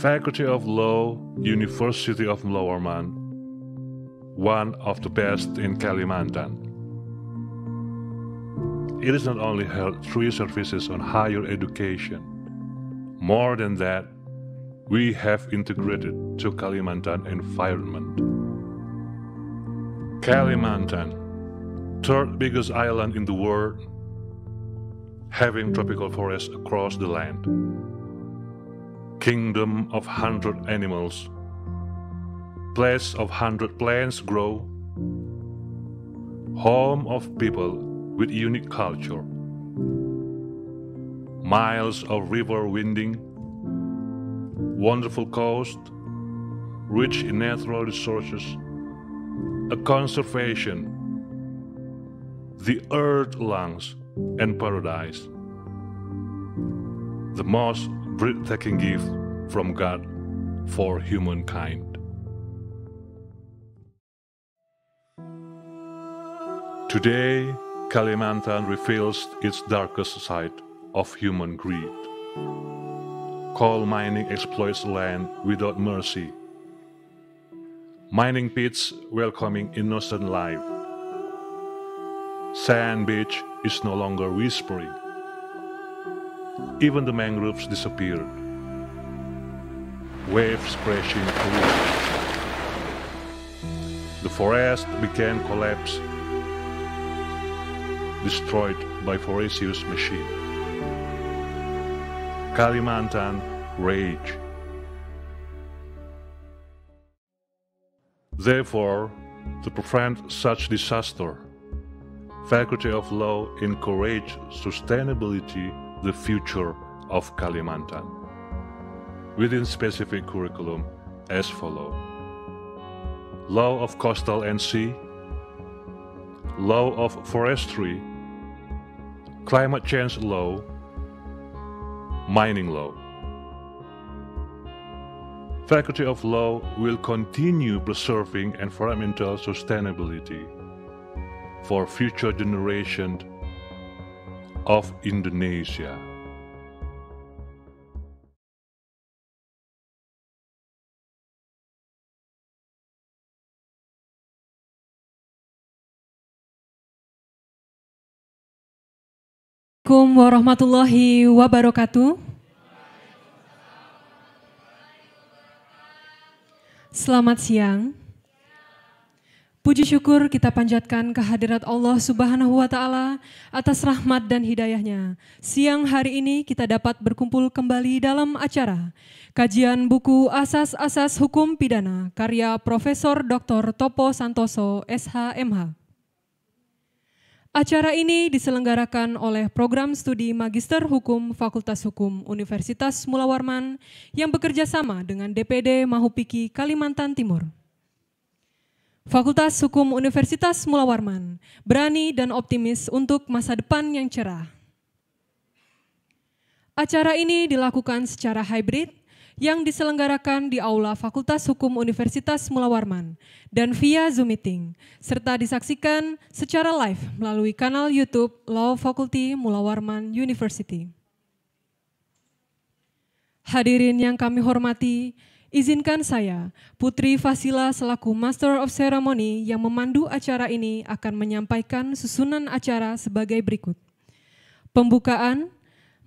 Faculty of Law, University of Lower Man, one of the best in Kalimantan it is not only held through services on higher education. More than that, we have integrated to Kalimantan environment. Kalimantan, third biggest island in the world, having tropical forests across the land. Kingdom of hundred animals, place of hundred plants grow, home of people with unique culture. Miles of river winding, wonderful coast, rich in natural resources, a conservation, the earth lungs and paradise. The most breathtaking gift from God for humankind. Today, Kalimantan reveals its darkest side of human greed. Coal mining exploits land without mercy. Mining pits welcoming innocent life. Sand beach is no longer whispering. Even the mangroves disappeared. Waves crashing through. The forest began collapse destroyed by Horatius' machine. Kalimantan Rage Therefore, to prevent such disaster, Faculty of Law encourage sustainability, the future of Kalimantan, within specific curriculum as follow. Law of Coastal and Sea, law of forestry, climate change law, mining law. Faculty of Law will continue preserving environmental sustainability for future generations of Indonesia. Assalamualaikum warahmatullahi wabarakatuh. Selamat siang. Puji syukur kita panjatkan kehadirat Allah Subhanahu wa taala atas rahmat dan hidayahnya. Siang hari ini kita dapat berkumpul kembali dalam acara kajian buku Asas-asas Hukum Pidana karya Profesor Dr. Topo Santoso SHMH. Acara ini diselenggarakan oleh program studi Magister Hukum Fakultas Hukum Universitas Mula Warman yang bekerja sama dengan DPD Mahupiki Kalimantan Timur. Fakultas Hukum Universitas Mula Warman berani dan optimis untuk masa depan yang cerah. Acara ini dilakukan secara hybrid yang diselenggarakan di Aula Fakultas Hukum Universitas Mula Warman dan via Zoom meeting, serta disaksikan secara live melalui kanal YouTube Law Faculty Mula Warman University. Hadirin yang kami hormati, Izinkan saya, Putri Fasila selaku Master of Ceremony yang memandu acara ini akan menyampaikan susunan acara sebagai berikut. Pembukaan,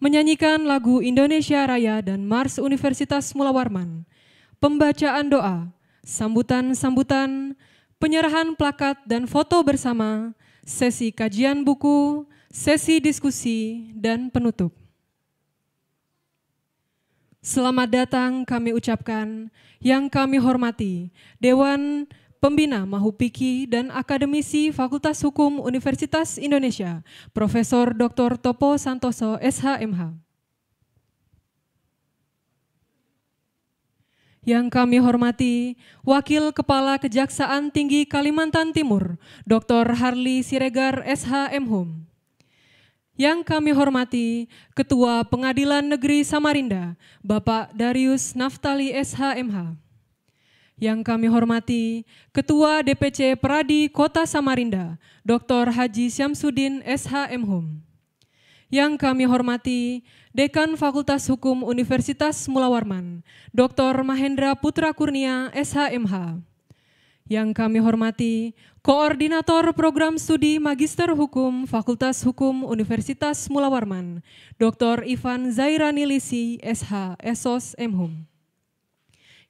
menyanyikan lagu Indonesia Raya dan Mars Universitas Mula Warman, pembacaan doa, sambutan-sambutan, penyerahan plakat dan foto bersama, sesi kajian buku, sesi diskusi, dan penutup. Selamat datang kami ucapkan yang kami hormati Dewan Pembina Mahupiki dan Akademisi Fakultas Hukum Universitas Indonesia, Profesor Dr. Topo Santoso SHMH. Yang kami hormati, Wakil Kepala Kejaksaan Tinggi Kalimantan Timur, Dr. Harley Siregar SHMHUM. Yang kami hormati, Ketua Pengadilan Negeri Samarinda, Bapak Darius Naftali SHMH yang kami hormati Ketua DPC Pradi Kota Samarinda, Dr. Haji Syamsuddin SHM Hum. Yang kami hormati Dekan Fakultas Hukum Universitas Mulawarman, Dr. Mahendra Putra Kurnia SHMH. Yang kami hormati Koordinator Program Studi Magister Hukum Fakultas Hukum Universitas Mulawarman, Dr. Ivan Zairani Lisi SH, Esos Mhum.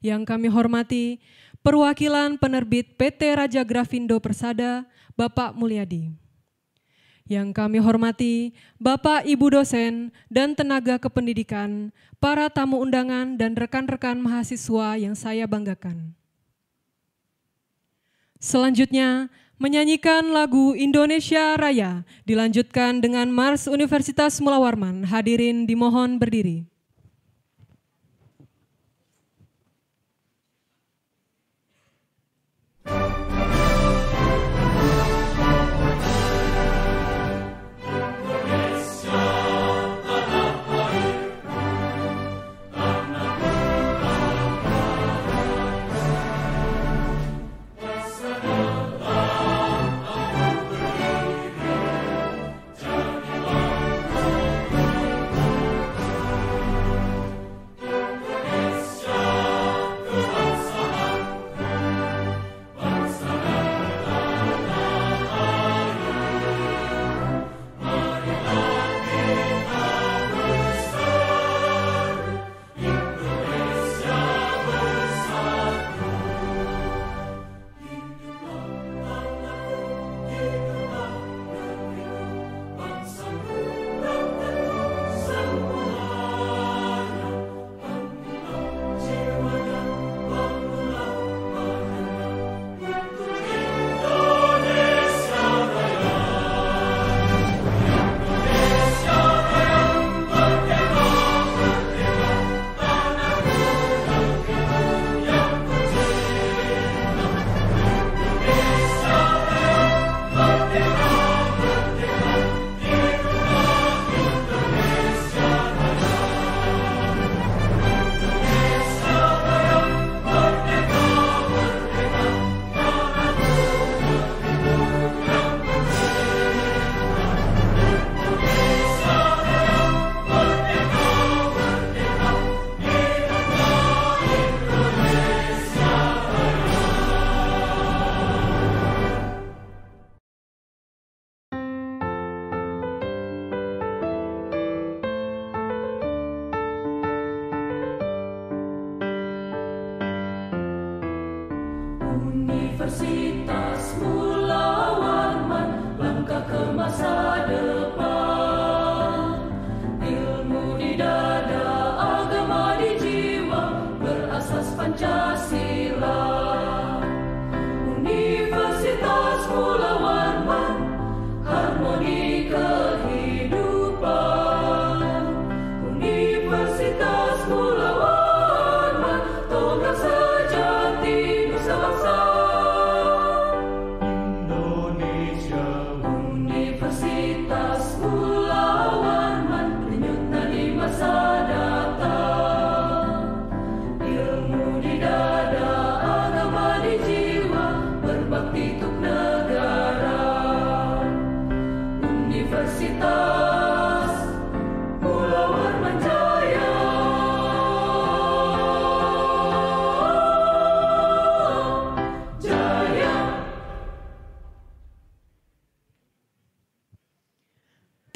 Yang kami hormati, Perwakilan Penerbit PT Raja Grafindo Persada, Bapak Mulyadi. Yang kami hormati, Bapak Ibu dosen dan tenaga kependidikan, para tamu undangan dan rekan-rekan mahasiswa yang saya banggakan. Selanjutnya, menyanyikan lagu Indonesia Raya dilanjutkan dengan Mars Universitas Mula Warman. Hadirin dimohon berdiri.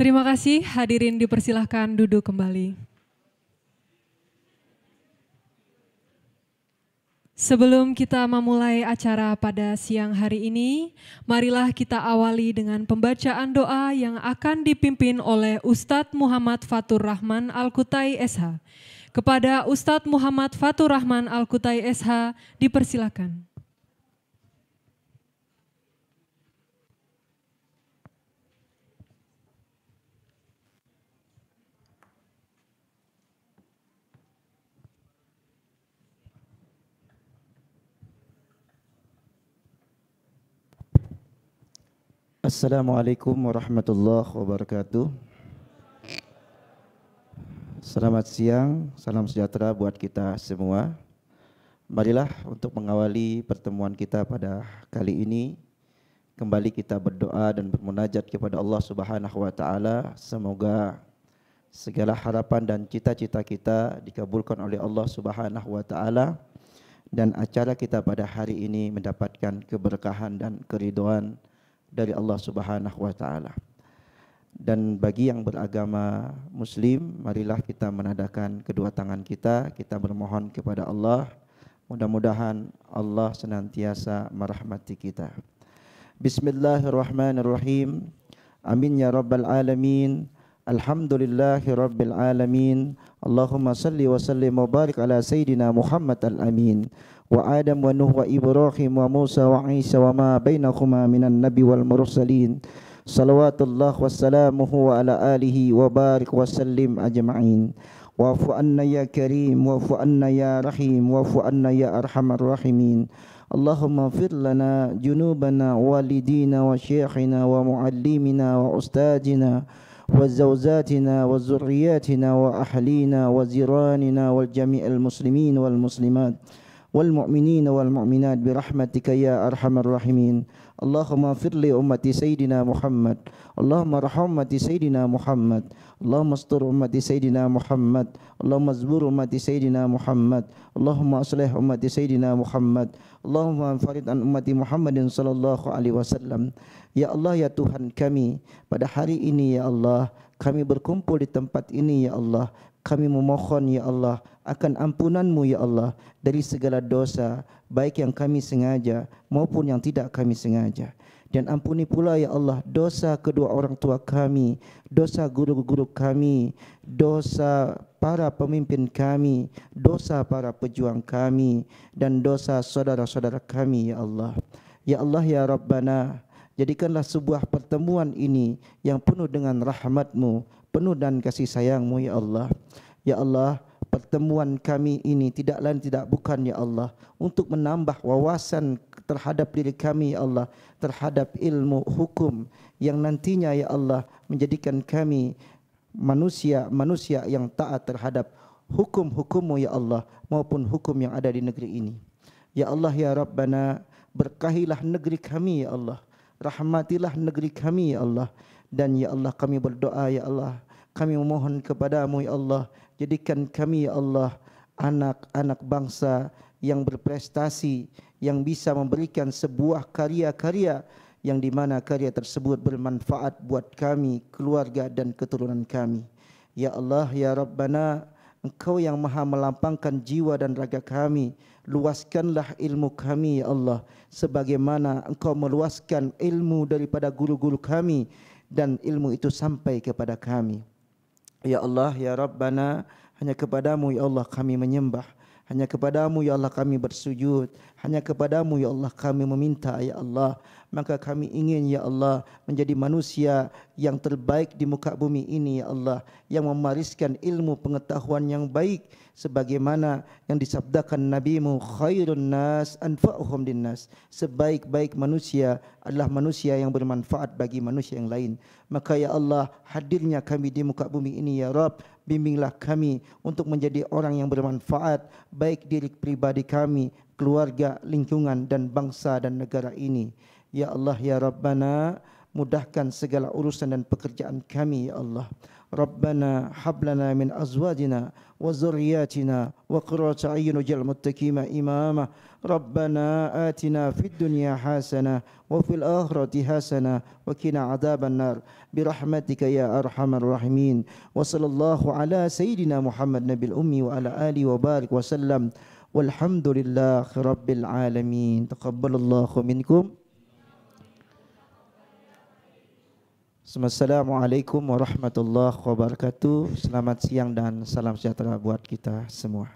Terima kasih, hadirin dipersilahkan duduk kembali. Sebelum kita memulai acara pada siang hari ini, marilah kita awali dengan pembacaan doa yang akan dipimpin oleh Ustadz Muhammad Fatur Rahman Al-Kutai SH. Kepada Ustadz Muhammad Fatur Rahman Al-Kutai SH, dipersilakan. Assalamualaikum warahmatullahi wabarakatuh. Selamat siang, salam sejahtera buat kita semua. Marilah untuk mengawali pertemuan kita pada kali ini kembali kita berdoa dan bermunajat kepada Allah Subhanahu wa taala semoga segala harapan dan cita-cita kita dikabulkan oleh Allah Subhanahu wa taala dan acara kita pada hari ini mendapatkan keberkahan dan keriduan dari Allah Subhanahu wa taala. Dan bagi yang beragama muslim, marilah kita menadahkan kedua tangan kita, kita bermohon kepada Allah, mudah-mudahan Allah senantiasa merahmati kita. Bismillahirrahmanirrahim. Amin ya rabbal alamin. Alhamdulillahi rabbil alamin. Allahumma salli wa sallim wa barik ala sayyidina Muhammad al-amin. وآدم ونوح وإبراهيم وموسى وعيسى وما بينهما من النبي والمرسلين صلوات الله وسلامه على آله وبارك وسلم أجمعين وافو أن يا كريم وافو أن يا رحيم وافو أن يا أرحم الراحمين اللهم اغفر لنا جنوبنا والدينا وشيخنا ومعلمنا وأستاذنا وزوجاتنا وذرياتنا وأهلينا وزراننا والجميع المسلمين والمسلمات والمسلمات والمؤمنين والمؤمنات برحمتك يا أرحم الراحمين اللهم اغفر لأمة سيدنا محمد اللهم ارحم أمة سيدنا محمد اللهم استر أمة سيدنا محمد اللهم ازبر أمة سيدنا محمد اللهم أصلح أمة سيدنا محمد اللهم انفرد عن أمة محمد صلى الله عليه وسلم يا الله يا تهان كمي pada hari ini ya Allah kami berkumpul di tempat ini ya Allah kami memohon ya Allah akan ampunanmu ya Allah dari segala dosa baik yang kami sengaja maupun yang tidak kami sengaja dan ampuni pula ya Allah dosa kedua orang tua kami dosa guru-guru kami dosa para pemimpin kami dosa para pejuang kami dan dosa saudara-saudara kami ya Allah ya Allah ya Rabbana jadikanlah sebuah pertemuan ini yang penuh dengan rahmatmu penuh dan kasih sayangmu ya Allah ya Allah pertemuan kami ini tidak lain tidak bukan ya Allah untuk menambah wawasan terhadap diri kami ya Allah terhadap ilmu hukum yang nantinya ya Allah menjadikan kami manusia-manusia yang taat terhadap hukum-hukummu ya Allah maupun hukum yang ada di negeri ini. Ya Allah ya Rabbana berkahilah negeri kami ya Allah. Rahmatilah negeri kami ya Allah. Dan ya Allah kami berdoa ya Allah. Kami memohon kepadamu ya Allah jadikan kami ya Allah anak-anak bangsa yang berprestasi yang bisa memberikan sebuah karya-karya yang di mana karya tersebut bermanfaat buat kami, keluarga dan keturunan kami. Ya Allah, ya Rabbana, Engkau yang Maha melampangkan jiwa dan raga kami, luaskanlah ilmu kami ya Allah, sebagaimana Engkau meluaskan ilmu daripada guru-guru kami dan ilmu itu sampai kepada kami. Ya Allah, Ya Rabbana, hanya kepadamu Ya Allah kami menyembah. Hanya kepadamu Ya Allah kami bersujud. Hanya kepadamu Ya Allah kami meminta Ya Allah. Maka kami ingin Ya Allah menjadi manusia yang terbaik di muka bumi ini Ya Allah. Yang memariskan ilmu pengetahuan yang baik sebagaimana yang disabdakan nabimu khairun nas anfa'uhum linnas sebaik-baik manusia adalah manusia yang bermanfaat bagi manusia yang lain maka ya Allah hadirnya kami di muka bumi ini ya Rabb bimbinglah kami untuk menjadi orang yang bermanfaat baik diri pribadi kami keluarga lingkungan dan bangsa dan negara ini ya Allah ya Rabbana mudahkan segala urusan dan pekerjaan kami ya Allah ربنا هب لنا من ازواجنا وذرياتنا وقرة عين وجعل المتقين اماما ربنا اتنا في الدنيا حسنه وفي الاخره حسنه وقنا عذاب النار برحمتك يا ارحم الراحمين وصلى الله على سيدنا محمد نبي الامي وعلى اله وبارك وسلم والحمد لله رب العالمين تقبل الله منكم Assalamualaikum warahmatullahi wabarakatuh. Selamat siang dan salam sejahtera buat kita semua.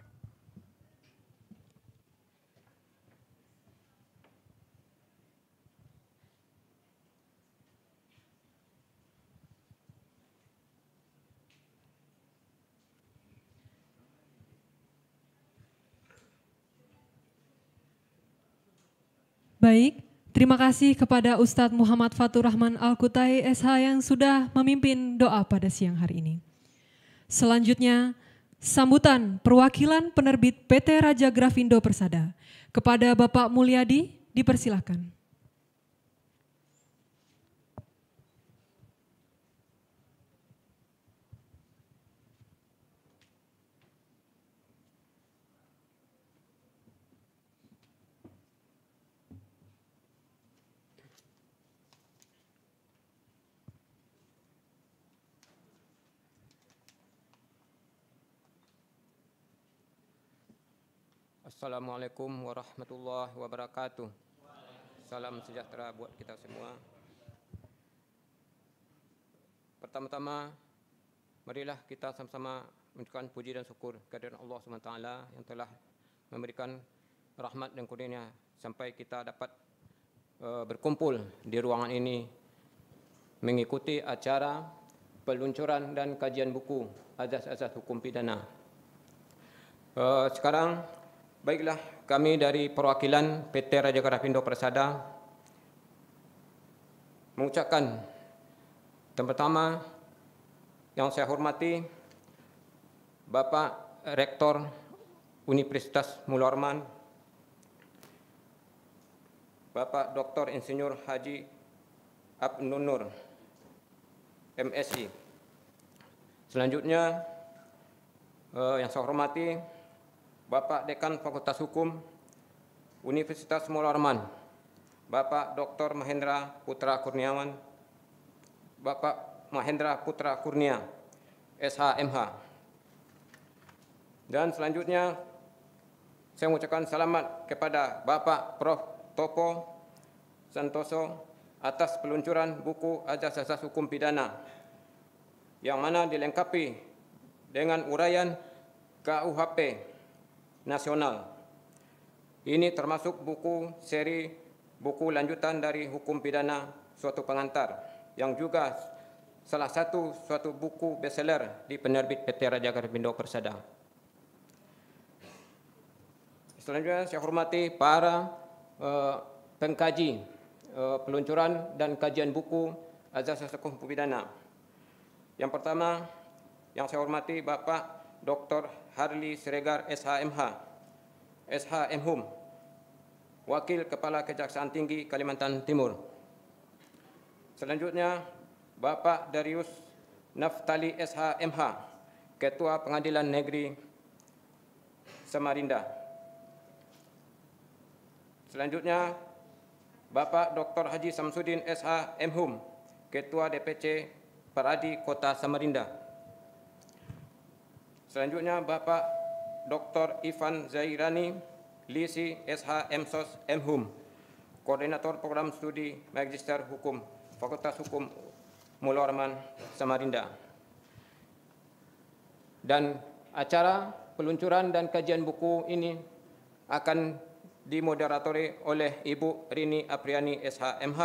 Baik, Terima kasih kepada Ustadz Muhammad Fatur Rahman Al-Kutai SH yang sudah memimpin doa pada siang hari ini. Selanjutnya, sambutan perwakilan penerbit PT Raja Grafindo Persada kepada Bapak Mulyadi dipersilahkan. Assalamualaikum warahmatullahi wabarakatuh. Salam sejahtera buat kita semua. Pertama-tama, marilah kita sama-sama menunjukkan puji dan syukur kepada Allah SWT yang telah memberikan rahmat dan kurnia sampai kita dapat uh, berkumpul di ruangan ini mengikuti acara peluncuran dan kajian buku Azaz-Azaz Hukum Pidana. Uh, sekarang Baiklah, kami dari perwakilan PT Raja Karapindo Persada mengucapkan yang pertama yang saya hormati Bapak Rektor Universitas Mularman, Bapak Dr. Insinyur Haji Abnunur, MSI. Selanjutnya, eh, yang saya hormati Bapak Dekan Fakultas Hukum Universitas Mularman, Bapak Dr. Mahendra Putra Kurniawan, Bapak Mahendra Putra Kurnia, SHMH. Dan selanjutnya saya mengucapkan selamat kepada Bapak Prof. Topo Santoso atas peluncuran buku Ajas asas Hukum Pidana yang mana dilengkapi dengan uraian KUHP nasional. Ini termasuk buku seri buku lanjutan dari hukum pidana suatu pengantar yang juga salah satu suatu buku bestseller di penerbit PT Raja Garbindo Persada. Selanjutnya saya hormati para uh, pengkaji uh, peluncuran dan kajian buku Azas Hukum Pidana. Yang pertama yang saya hormati Bapak Dr. Harli Siregar SHMH, SHMHUM, Wakil Kepala Kejaksaan Tinggi Kalimantan Timur. Selanjutnya, Bapak Darius Naftali SHMH, Ketua Pengadilan Negeri Samarinda. Selanjutnya, Bapak Dr. Haji Samsudin SHMH, Ketua DPC Paradi Kota Samarinda. Selanjutnya Bapak Dr. Ivan Zairani, Lisi SH MSOS MHUM, Koordinator Program Studi Magister Hukum, Fakultas Hukum Mulorman Samarinda. Dan acara peluncuran dan kajian buku ini akan dimoderatori oleh Ibu Rini Apriani SHMH,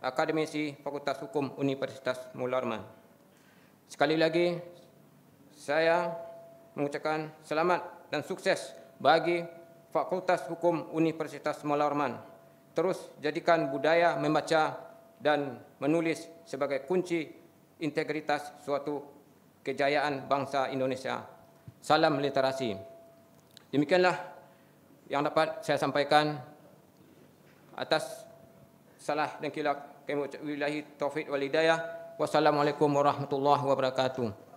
Akademisi Fakultas Hukum Universitas Mulorman. Sekali lagi, saya mengucapkan selamat dan sukses bagi Fakultas Hukum Universitas Malarman. Terus jadikan budaya membaca dan menulis sebagai kunci integritas suatu kejayaan bangsa Indonesia. Salam literasi. Demikianlah yang dapat saya sampaikan atas salah dan kilap kami Taufik Walidaya. Wassalamualaikum warahmatullahi wabarakatuh.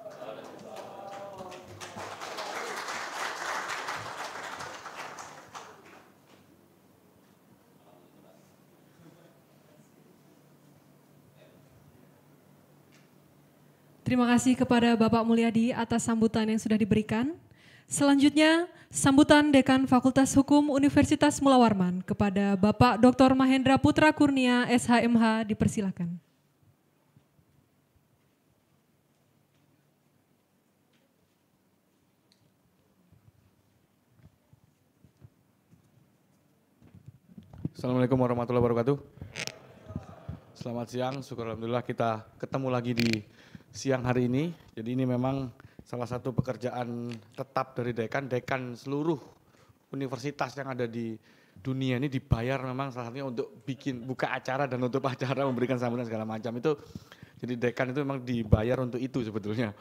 Terima kasih kepada Bapak Mulyadi atas sambutan yang sudah diberikan. Selanjutnya, sambutan Dekan Fakultas Hukum Universitas Mula Warman kepada Bapak Dr. Mahendra Putra Kurnia SHMH dipersilakan. Assalamualaikum warahmatullahi wabarakatuh. Selamat siang, syukur Alhamdulillah kita ketemu lagi di siang hari ini. Jadi ini memang salah satu pekerjaan tetap dari dekan. Dekan seluruh universitas yang ada di dunia ini dibayar memang salah satunya untuk bikin buka acara dan untuk acara memberikan sambutan segala macam itu. Jadi dekan itu memang dibayar untuk itu sebetulnya.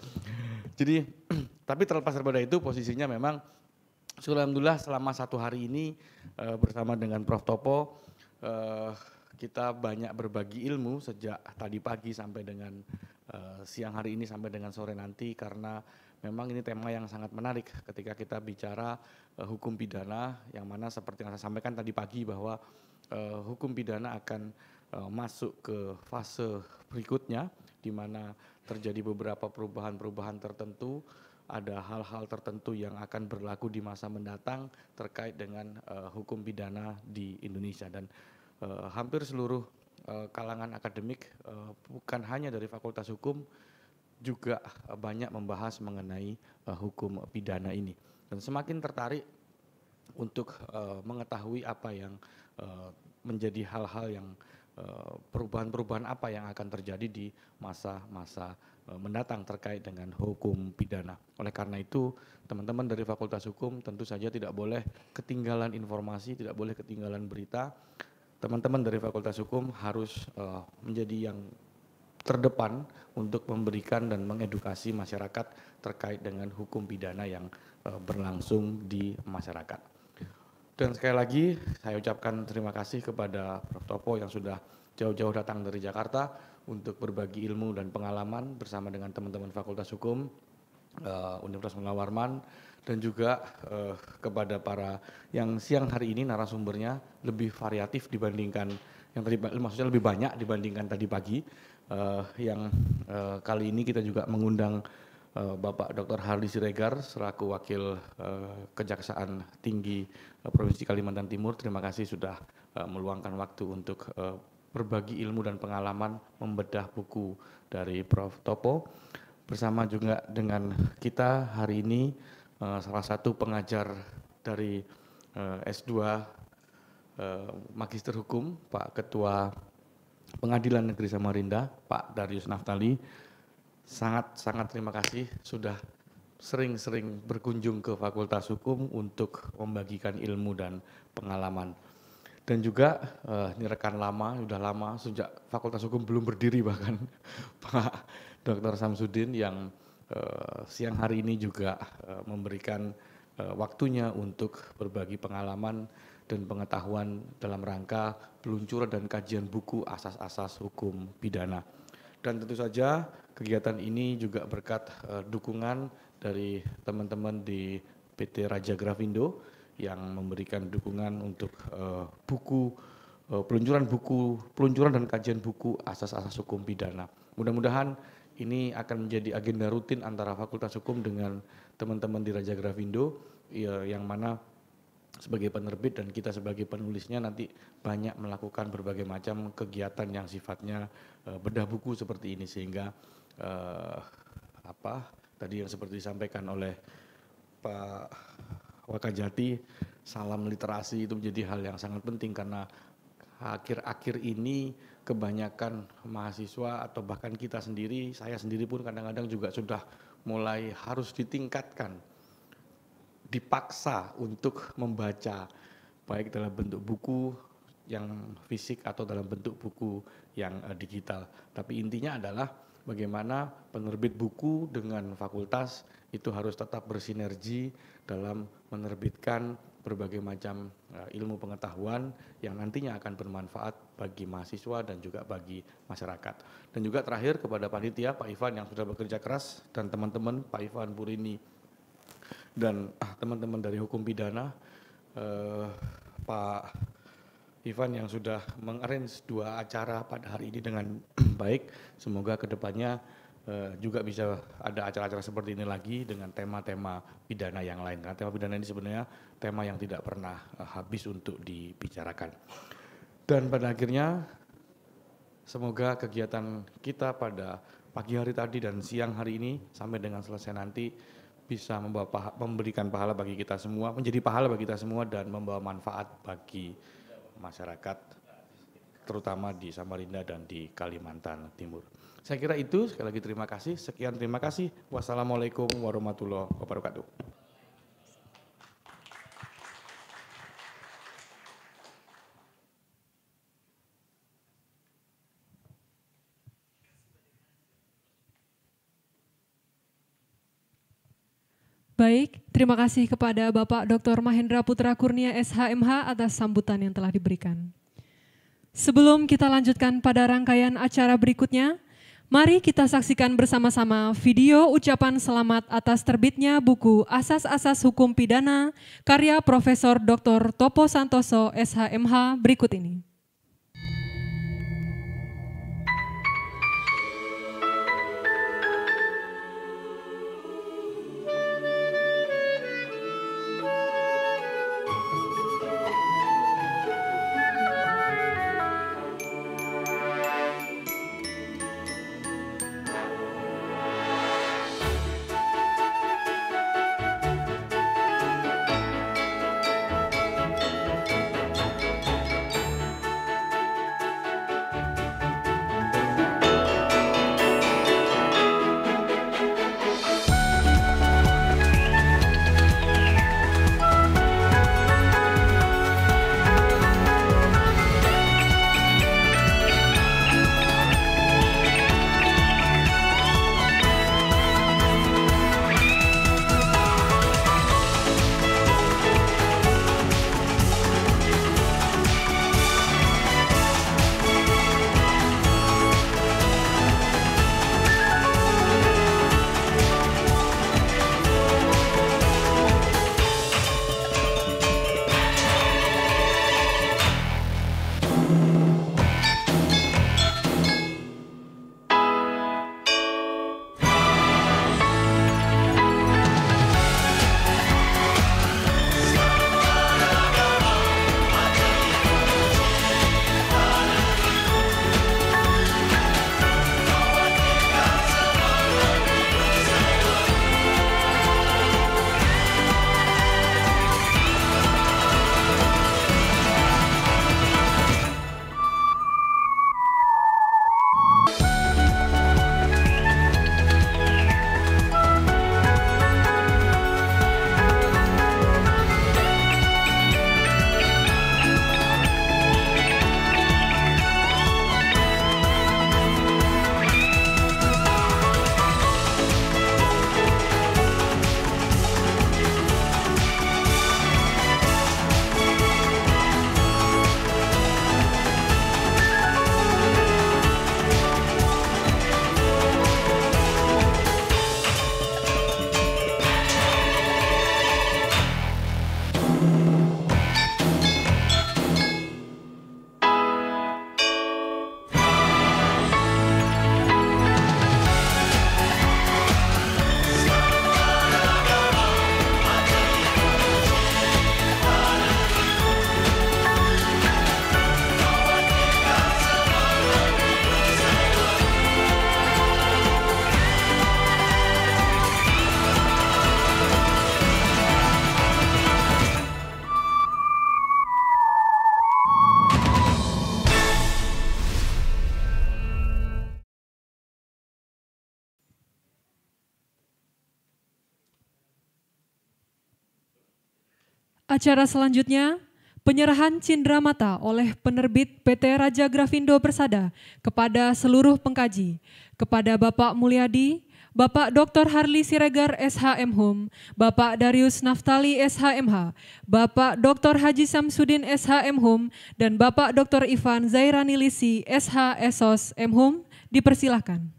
Jadi tapi terlepas daripada itu posisinya memang alhamdulillah selama satu hari ini eh, bersama dengan Prof Topo eh, kita banyak berbagi ilmu sejak tadi pagi sampai dengan Eh, siang hari ini sampai dengan sore nanti karena memang ini tema yang sangat menarik ketika kita bicara uh, hukum pidana yang mana seperti yang saya sampaikan tadi pagi bahwa uh, hukum pidana akan uh, masuk ke fase berikutnya di mana terjadi beberapa perubahan-perubahan tertentu ada hal-hal tertentu yang akan berlaku di masa mendatang terkait dengan uh, hukum pidana di Indonesia dan uh, hampir seluruh Eh, kalangan akademik eh, bukan hanya dari Fakultas Hukum juga eh, banyak membahas mengenai hukum pidana ini dan semakin tertarik untuk mengetahui apa yang menjadi hal-hal yang perubahan-perubahan apa yang akan terjadi di masa-masa mendatang terkait dengan hukum pidana. Oleh karena itu, teman-teman dari Fakultas Hukum tentu saja tidak boleh ketinggalan informasi, tidak boleh ketinggalan berita teman-teman dari Fakultas Hukum harus uh, menjadi yang terdepan untuk memberikan dan mengedukasi masyarakat terkait dengan hukum pidana yang uh, berlangsung di masyarakat. Dan sekali lagi saya ucapkan terima kasih kepada Prof. Topo yang sudah jauh-jauh datang dari Jakarta untuk berbagi ilmu dan pengalaman bersama dengan teman-teman Fakultas Hukum Eh, Universitas Warman dan juga uh, kepada para yang siang hari ini narasumbernya lebih variatif dibandingkan yang tadi maksudnya lebih banyak dibandingkan tadi pagi uh, yang uh, kali ini kita juga mengundang uh, Bapak Dr. Hardi Siregar selaku Wakil uh, Kejaksaan Tinggi uh, Provinsi Kalimantan Timur. Terima kasih sudah uh, meluangkan waktu untuk uh, berbagi ilmu dan pengalaman membedah buku dari Prof. Topo bersama juga dengan kita hari ini eh, salah satu pengajar dari eh, S2 eh, Magister Hukum, Pak Ketua Pengadilan Negeri Samarinda, Pak Darius Naftali. Sangat-sangat terima kasih sudah sering-sering berkunjung ke Fakultas Hukum untuk membagikan ilmu dan pengalaman. Dan juga uh, ini rekan lama, sudah lama sejak Fakultas Hukum belum berdiri bahkan Pak Dr. Samsudin yang uh, siang hari ini juga uh, memberikan uh, waktunya untuk berbagi pengalaman dan pengetahuan dalam rangka peluncuran dan kajian buku asas-asas hukum pidana. Dan tentu saja kegiatan ini juga berkat uh, dukungan dari teman-teman di PT Raja Grafindo yang memberikan dukungan untuk uh, buku uh, peluncuran buku peluncuran dan kajian buku asas-asas hukum pidana. Mudah-mudahan ini akan menjadi agenda rutin antara Fakultas Hukum dengan teman-teman di Raja Grafindo ya, yang mana sebagai penerbit dan kita sebagai penulisnya nanti banyak melakukan berbagai macam kegiatan yang sifatnya uh, bedah buku seperti ini sehingga uh, apa tadi yang seperti disampaikan oleh Pak Wakajati salam literasi itu menjadi hal yang sangat penting karena akhir-akhir ini kebanyakan mahasiswa atau bahkan kita sendiri, saya sendiri pun kadang-kadang juga sudah mulai harus ditingkatkan, dipaksa untuk membaca baik dalam bentuk buku yang fisik atau dalam bentuk buku yang eh, digital. Tapi intinya adalah bagaimana penerbit buku dengan fakultas itu harus tetap bersinergi dalam menerbitkan berbagai macam eh, ilmu pengetahuan yang nantinya akan bermanfaat bagi mahasiswa dan juga bagi masyarakat. Dan juga terakhir kepada panitia Pak Ivan yang sudah bekerja keras dan teman-teman Pak Ivan Burini dan ah, teman-teman dari hukum pidana uh, Pak Ivan yang sudah mengarrange dua acara pada hari ini dengan baik. Semoga kedepannya uh, juga bisa ada acara-acara seperti ini lagi dengan tema-tema pidana yang lain. Karena tema pidana ini sebenarnya tema yang tidak pernah uh, habis untuk dibicarakan. Dan pada akhirnya semoga kegiatan kita pada pagi hari tadi dan siang hari ini sampai dengan selesai nanti bisa membawa paha, memberikan pahala bagi kita semua, menjadi pahala bagi kita semua dan membawa manfaat bagi masyarakat terutama di Samarinda dan di Kalimantan Timur. Saya kira itu sekali lagi terima kasih. Sekian terima kasih. Wassalamualaikum warahmatullahi wabarakatuh. Baik, terima kasih kepada Bapak Dr. Mahendra Putra Kurnia SHMH atas sambutan yang telah diberikan. Sebelum kita lanjutkan pada rangkaian acara berikutnya, Mari kita saksikan bersama-sama video ucapan selamat atas terbitnya buku Asas-Asas Hukum Pidana karya Profesor Dr. Topo Santoso SHMH berikut ini. Acara selanjutnya, penyerahan cindera mata oleh penerbit PT Raja Grafindo Persada kepada seluruh pengkaji, kepada Bapak Mulyadi, Bapak Dr. Harli Siregar SHM Hum, Bapak Darius Naftali SHMH, Bapak Dr. Haji Samsudin SHM Hum, dan Bapak Dr. Ivan Zairani Lisi SH M Hum dipersilahkan.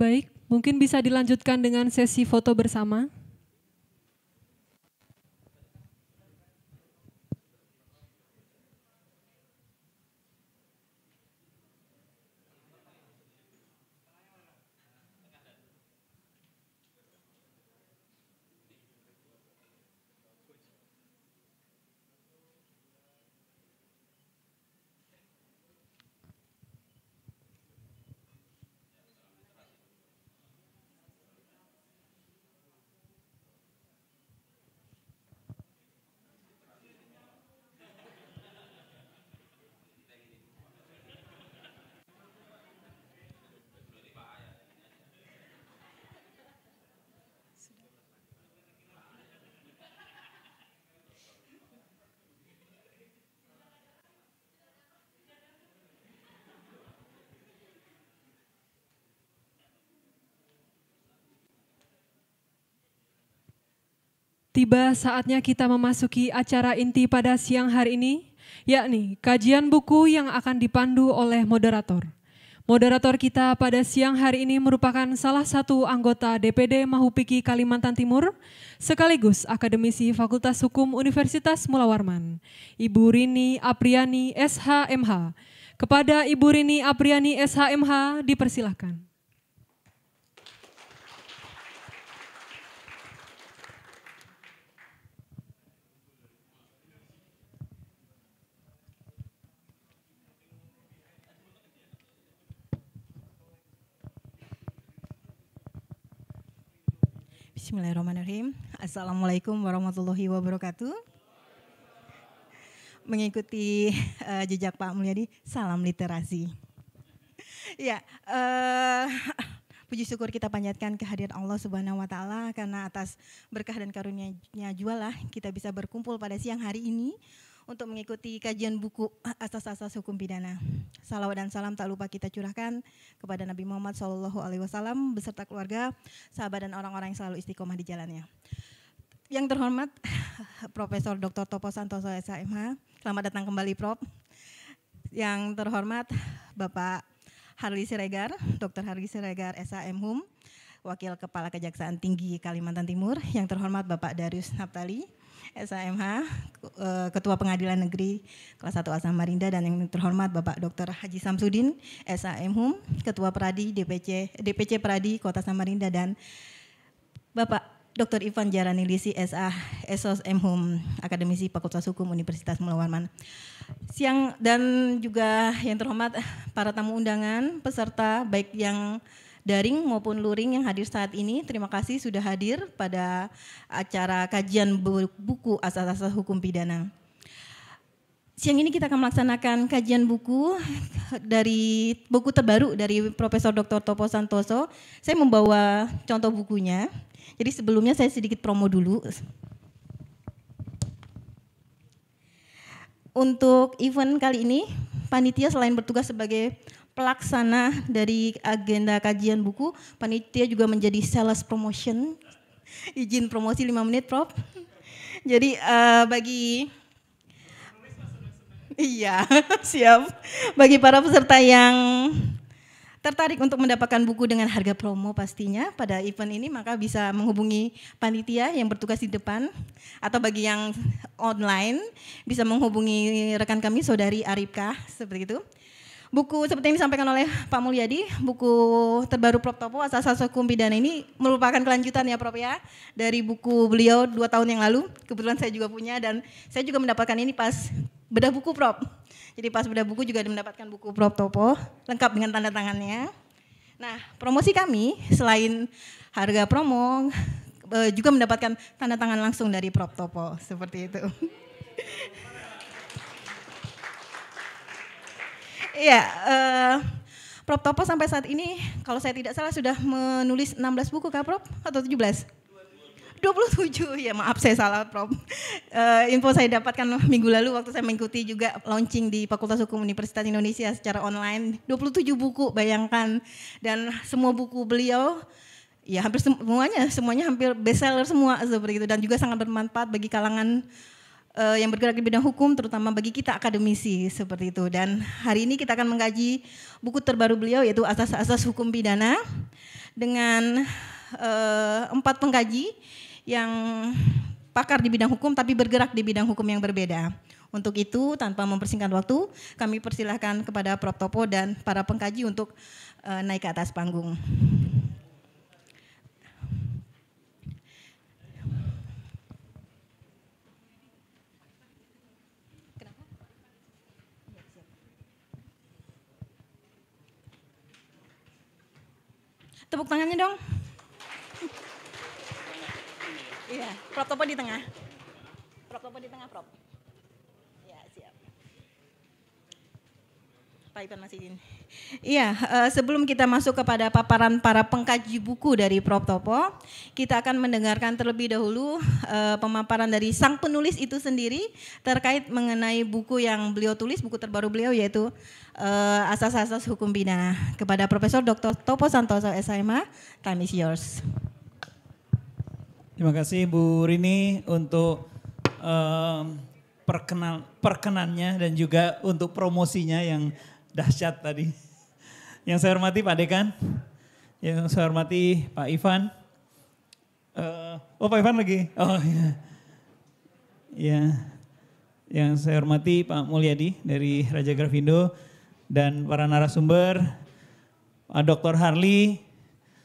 Baik, mungkin bisa dilanjutkan dengan sesi foto bersama. Tiba saatnya kita memasuki acara inti pada siang hari ini, yakni kajian buku yang akan dipandu oleh moderator. Moderator kita pada siang hari ini merupakan salah satu anggota DPD Mahupiki Kalimantan Timur, sekaligus akademisi Fakultas Hukum Universitas Mula Warman, Ibu Rini Apriani SHMH. Kepada Ibu Rini Apriani SHMH dipersilahkan. Bismillahirrahmanirrahim. Assalamualaikum warahmatullahi wabarakatuh. Mengikuti uh, jejak Pak Mulyadi, salam literasi. ya, uh, puji syukur kita panjatkan kehadiran Allah Subhanahu wa taala karena atas berkah dan karunia-Nya jualah kita bisa berkumpul pada siang hari ini untuk mengikuti kajian buku Asas-Asas Hukum Pidana. Salawat dan salam tak lupa kita curahkan kepada Nabi Muhammad Shallallahu Alaihi Wasallam beserta keluarga, sahabat dan orang-orang yang selalu istiqomah di jalannya. Yang terhormat Profesor Dr. Topo Santoso SHMH, selamat datang kembali Prof. Yang terhormat Bapak Harli Siregar, Dr. Harli Siregar SHM Hum, Wakil Kepala Kejaksaan Tinggi Kalimantan Timur. Yang terhormat Bapak Darius Naptali, SAMH, eh, Ketua Pengadilan Negeri Kelas 1 Asam Marinda dan yang terhormat Bapak Dr. Haji Samsudin, SAM Ketua Peradi DPC DPC Peradi Kota Samarinda dan Bapak Dr. Ivan Jaranilisi, SA, SOS M. Hum, Akademisi Fakultas Hukum Universitas Mulawarman. Siang dan juga yang terhormat para tamu undangan, peserta baik yang daring maupun luring yang hadir saat ini. Terima kasih sudah hadir pada acara kajian buku asas-asas hukum pidana. Siang ini kita akan melaksanakan kajian buku dari buku terbaru dari Profesor Dr. Topo Santoso. Saya membawa contoh bukunya. Jadi sebelumnya saya sedikit promo dulu. Untuk event kali ini, panitia selain bertugas sebagai pelaksana dari agenda kajian buku, panitia juga menjadi sales promotion. Izin promosi 5 menit, Prof. Jadi uh, bagi Iya, siap. Bagi para peserta yang tertarik untuk mendapatkan buku dengan harga promo pastinya pada event ini maka bisa menghubungi panitia yang bertugas di depan atau bagi yang online bisa menghubungi rekan kami saudari Arifka seperti itu. Buku seperti yang disampaikan oleh Pak Mulyadi, buku terbaru Prof. Topo, Asas-Asas Hukum Pidana ini merupakan kelanjutan ya Prof ya, dari buku beliau dua tahun yang lalu, kebetulan saya juga punya dan saya juga mendapatkan ini pas bedah buku Prof. Jadi pas bedah buku juga mendapatkan buku Prof. Topo, lengkap dengan tanda tangannya. Nah, promosi kami selain harga promo, eh, juga mendapatkan tanda tangan langsung dari Prof. Topo, seperti itu. Iya, uh, Prof Topo sampai saat ini kalau saya tidak salah sudah menulis 16 buku kah Prof? atau 17? 27 ya maaf saya salah Prof. Uh, info saya dapatkan minggu lalu waktu saya mengikuti juga launching di Fakultas Hukum Universitas Indonesia secara online 27 buku bayangkan dan semua buku beliau ya hampir semuanya semuanya hampir bestseller semua seperti itu dan juga sangat bermanfaat bagi kalangan uh, yang bergerak di bidang hukum terutama bagi kita akademisi seperti itu. Dan hari ini kita akan mengkaji buku terbaru beliau yaitu Asas-Asas Hukum Pidana dengan uh, empat pengkaji yang pakar di bidang hukum tapi bergerak di bidang hukum yang berbeda. Untuk itu, tanpa mempersingkat waktu, kami persilahkan kepada Prof. Topo dan para pengkaji untuk uh, naik ke atas panggung. Tepuk tangannya dong. Iya, prop topo di tengah. Prop topo di tengah, prop. Titan masih ini. Iya, uh, sebelum kita masuk kepada paparan para pengkaji buku dari Prof. Topo, kita akan mendengarkan terlebih dahulu uh, pemaparan dari sang penulis itu sendiri terkait mengenai buku yang beliau tulis, buku terbaru beliau yaitu uh, Asas-Asas Hukum Bina. kepada Profesor Dr. Topo Santoso SMA, Time is yours. Terima kasih Bu Rini untuk um, perkenal perkenannya dan juga untuk promosinya yang dahsyat tadi. Yang saya hormati Pak Dekan, yang saya hormati Pak Ivan. Uh, oh Pak Ivan lagi? Oh iya. Ya. Yang saya hormati Pak Mulyadi dari Raja Grafindo dan para narasumber, Pak Dr. Harley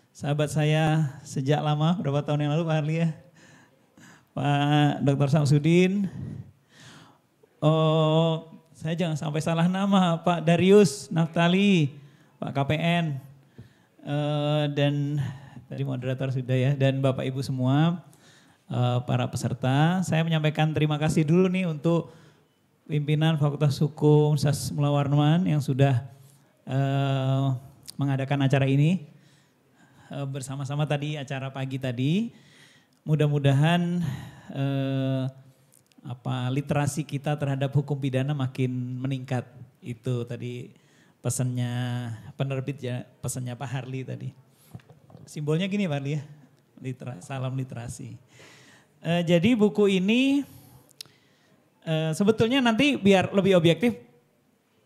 sahabat saya sejak lama, berapa tahun yang lalu Pak Harley ya. Pak Dr. Samsudin, oh, saya jangan sampai salah nama Pak Darius Naftali, Pak KPN, uh, eh, dan tadi moderator sudah ya, dan Bapak Ibu semua, uh, para peserta. Saya menyampaikan terima kasih dulu nih untuk pimpinan Fakultas Hukum Sas Warman yang sudah uh, mengadakan acara ini uh, bersama-sama tadi acara pagi tadi. Mudah-mudahan uh, apa literasi kita terhadap hukum pidana makin meningkat. Itu tadi pesannya penerbit ya, pesannya Pak Harli tadi. Simbolnya gini Pak Harli ya, Litera, salam literasi. E, jadi buku ini e, sebetulnya nanti biar lebih objektif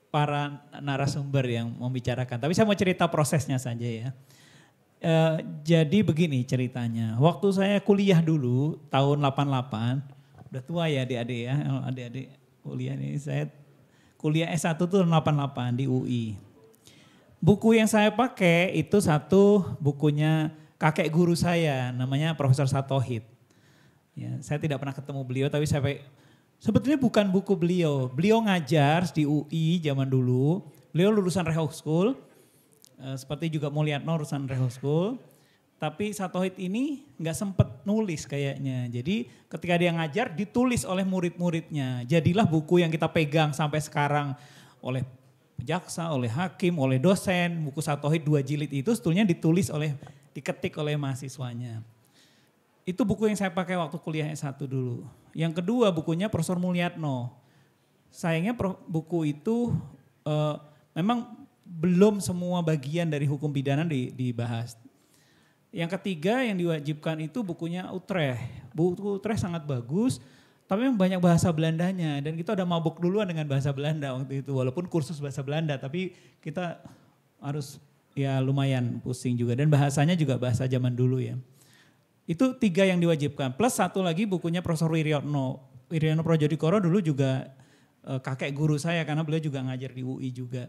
para narasumber yang membicarakan. Tapi saya mau cerita prosesnya saja ya. E, jadi begini ceritanya. Waktu saya kuliah dulu tahun 88 udah tua ya adik-adik ya, adik-adik kuliah ini saya kuliah S1 tuh 88 di UI. Buku yang saya pakai itu satu bukunya kakek guru saya namanya Profesor Satohit. Ya, saya tidak pernah ketemu beliau tapi saya sebetulnya bukan buku beliau. Beliau ngajar di UI zaman dulu. Beliau lulusan Rehok School. Eh, seperti juga Mulyatno lulusan Rehok School. Tapi Satohit ini nggak sempet nulis kayaknya. Jadi ketika dia ngajar ditulis oleh murid-muridnya. Jadilah buku yang kita pegang sampai sekarang oleh jaksa, oleh hakim, oleh dosen. Buku Satohit dua jilid itu sebetulnya ditulis oleh, diketik oleh mahasiswanya. Itu buku yang saya pakai waktu kuliah S1 dulu. Yang kedua bukunya Profesor Mulyatno. Sayangnya buku itu uh, memang belum semua bagian dari hukum pidana dibahas yang ketiga yang diwajibkan itu bukunya Utrecht. Buku Utrecht sangat bagus, tapi memang banyak bahasa Belandanya. Dan kita udah mabuk duluan dengan bahasa Belanda waktu itu. Walaupun kursus bahasa Belanda, tapi kita harus ya lumayan pusing juga. Dan bahasanya juga bahasa zaman dulu ya. Itu tiga yang diwajibkan. Plus satu lagi bukunya Profesor Wiryono. Wiryono Projodikoro dulu juga eh, kakek guru saya karena beliau juga ngajar di UI juga.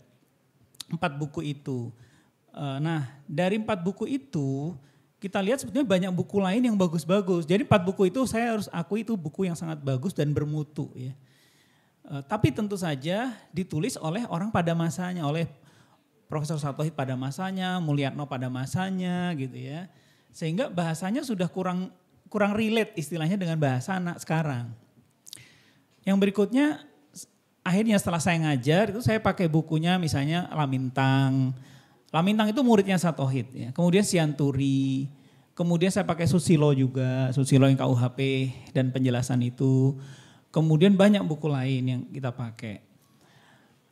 Empat buku itu. Eh, nah dari empat buku itu kita lihat sebetulnya banyak buku lain yang bagus-bagus. Jadi empat buku itu saya harus akui itu buku yang sangat bagus dan bermutu ya. E, tapi tentu saja ditulis oleh orang pada masanya, oleh Profesor Satohit pada masanya, Mulyatno pada masanya gitu ya. Sehingga bahasanya sudah kurang kurang relate istilahnya dengan bahasa anak sekarang. Yang berikutnya akhirnya setelah saya ngajar itu saya pakai bukunya misalnya Lamintang, Lamintang itu muridnya Satohit. Ya. Kemudian Sianturi, kemudian saya pakai Susilo juga, Susilo yang KUHP dan penjelasan itu. Kemudian banyak buku lain yang kita pakai.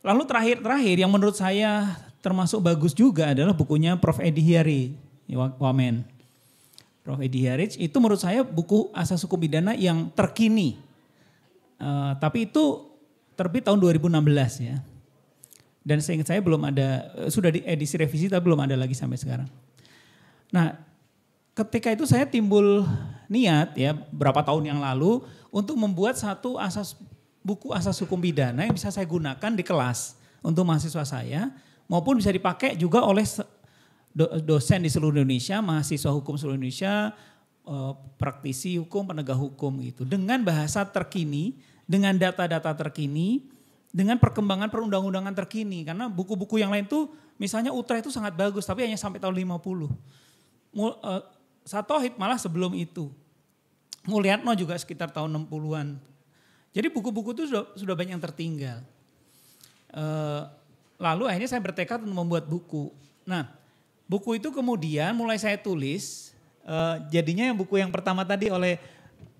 Lalu terakhir-terakhir yang menurut saya termasuk bagus juga adalah bukunya Prof. Edi Hiari, ya, Wamen. Prof. Edi Hiari itu menurut saya buku asas hukum pidana yang terkini. Uh, tapi itu terbit tahun 2016 ya. Dan seingat saya belum ada, eh, sudah di edisi revisi tapi belum ada lagi sampai sekarang. Nah ketika itu saya timbul niat ya berapa tahun yang lalu untuk membuat satu asas buku asas hukum pidana yang bisa saya gunakan di kelas untuk mahasiswa saya maupun bisa dipakai juga oleh dosen di seluruh Indonesia, mahasiswa hukum seluruh Indonesia, eh, praktisi hukum, penegak hukum gitu. Dengan bahasa terkini, dengan data-data terkini dengan perkembangan perundang-undangan terkini karena buku-buku yang lain tuh misalnya Utra itu sangat bagus tapi hanya sampai tahun 50. Mul, eh, Satohit malah sebelum itu. Mulyatno juga sekitar tahun 60-an. Jadi buku-buku itu sudah, sudah banyak yang tertinggal. Uh, lalu akhirnya saya bertekad untuk membuat buku. Nah, buku itu kemudian mulai saya tulis. Uh, jadinya buku yang pertama tadi oleh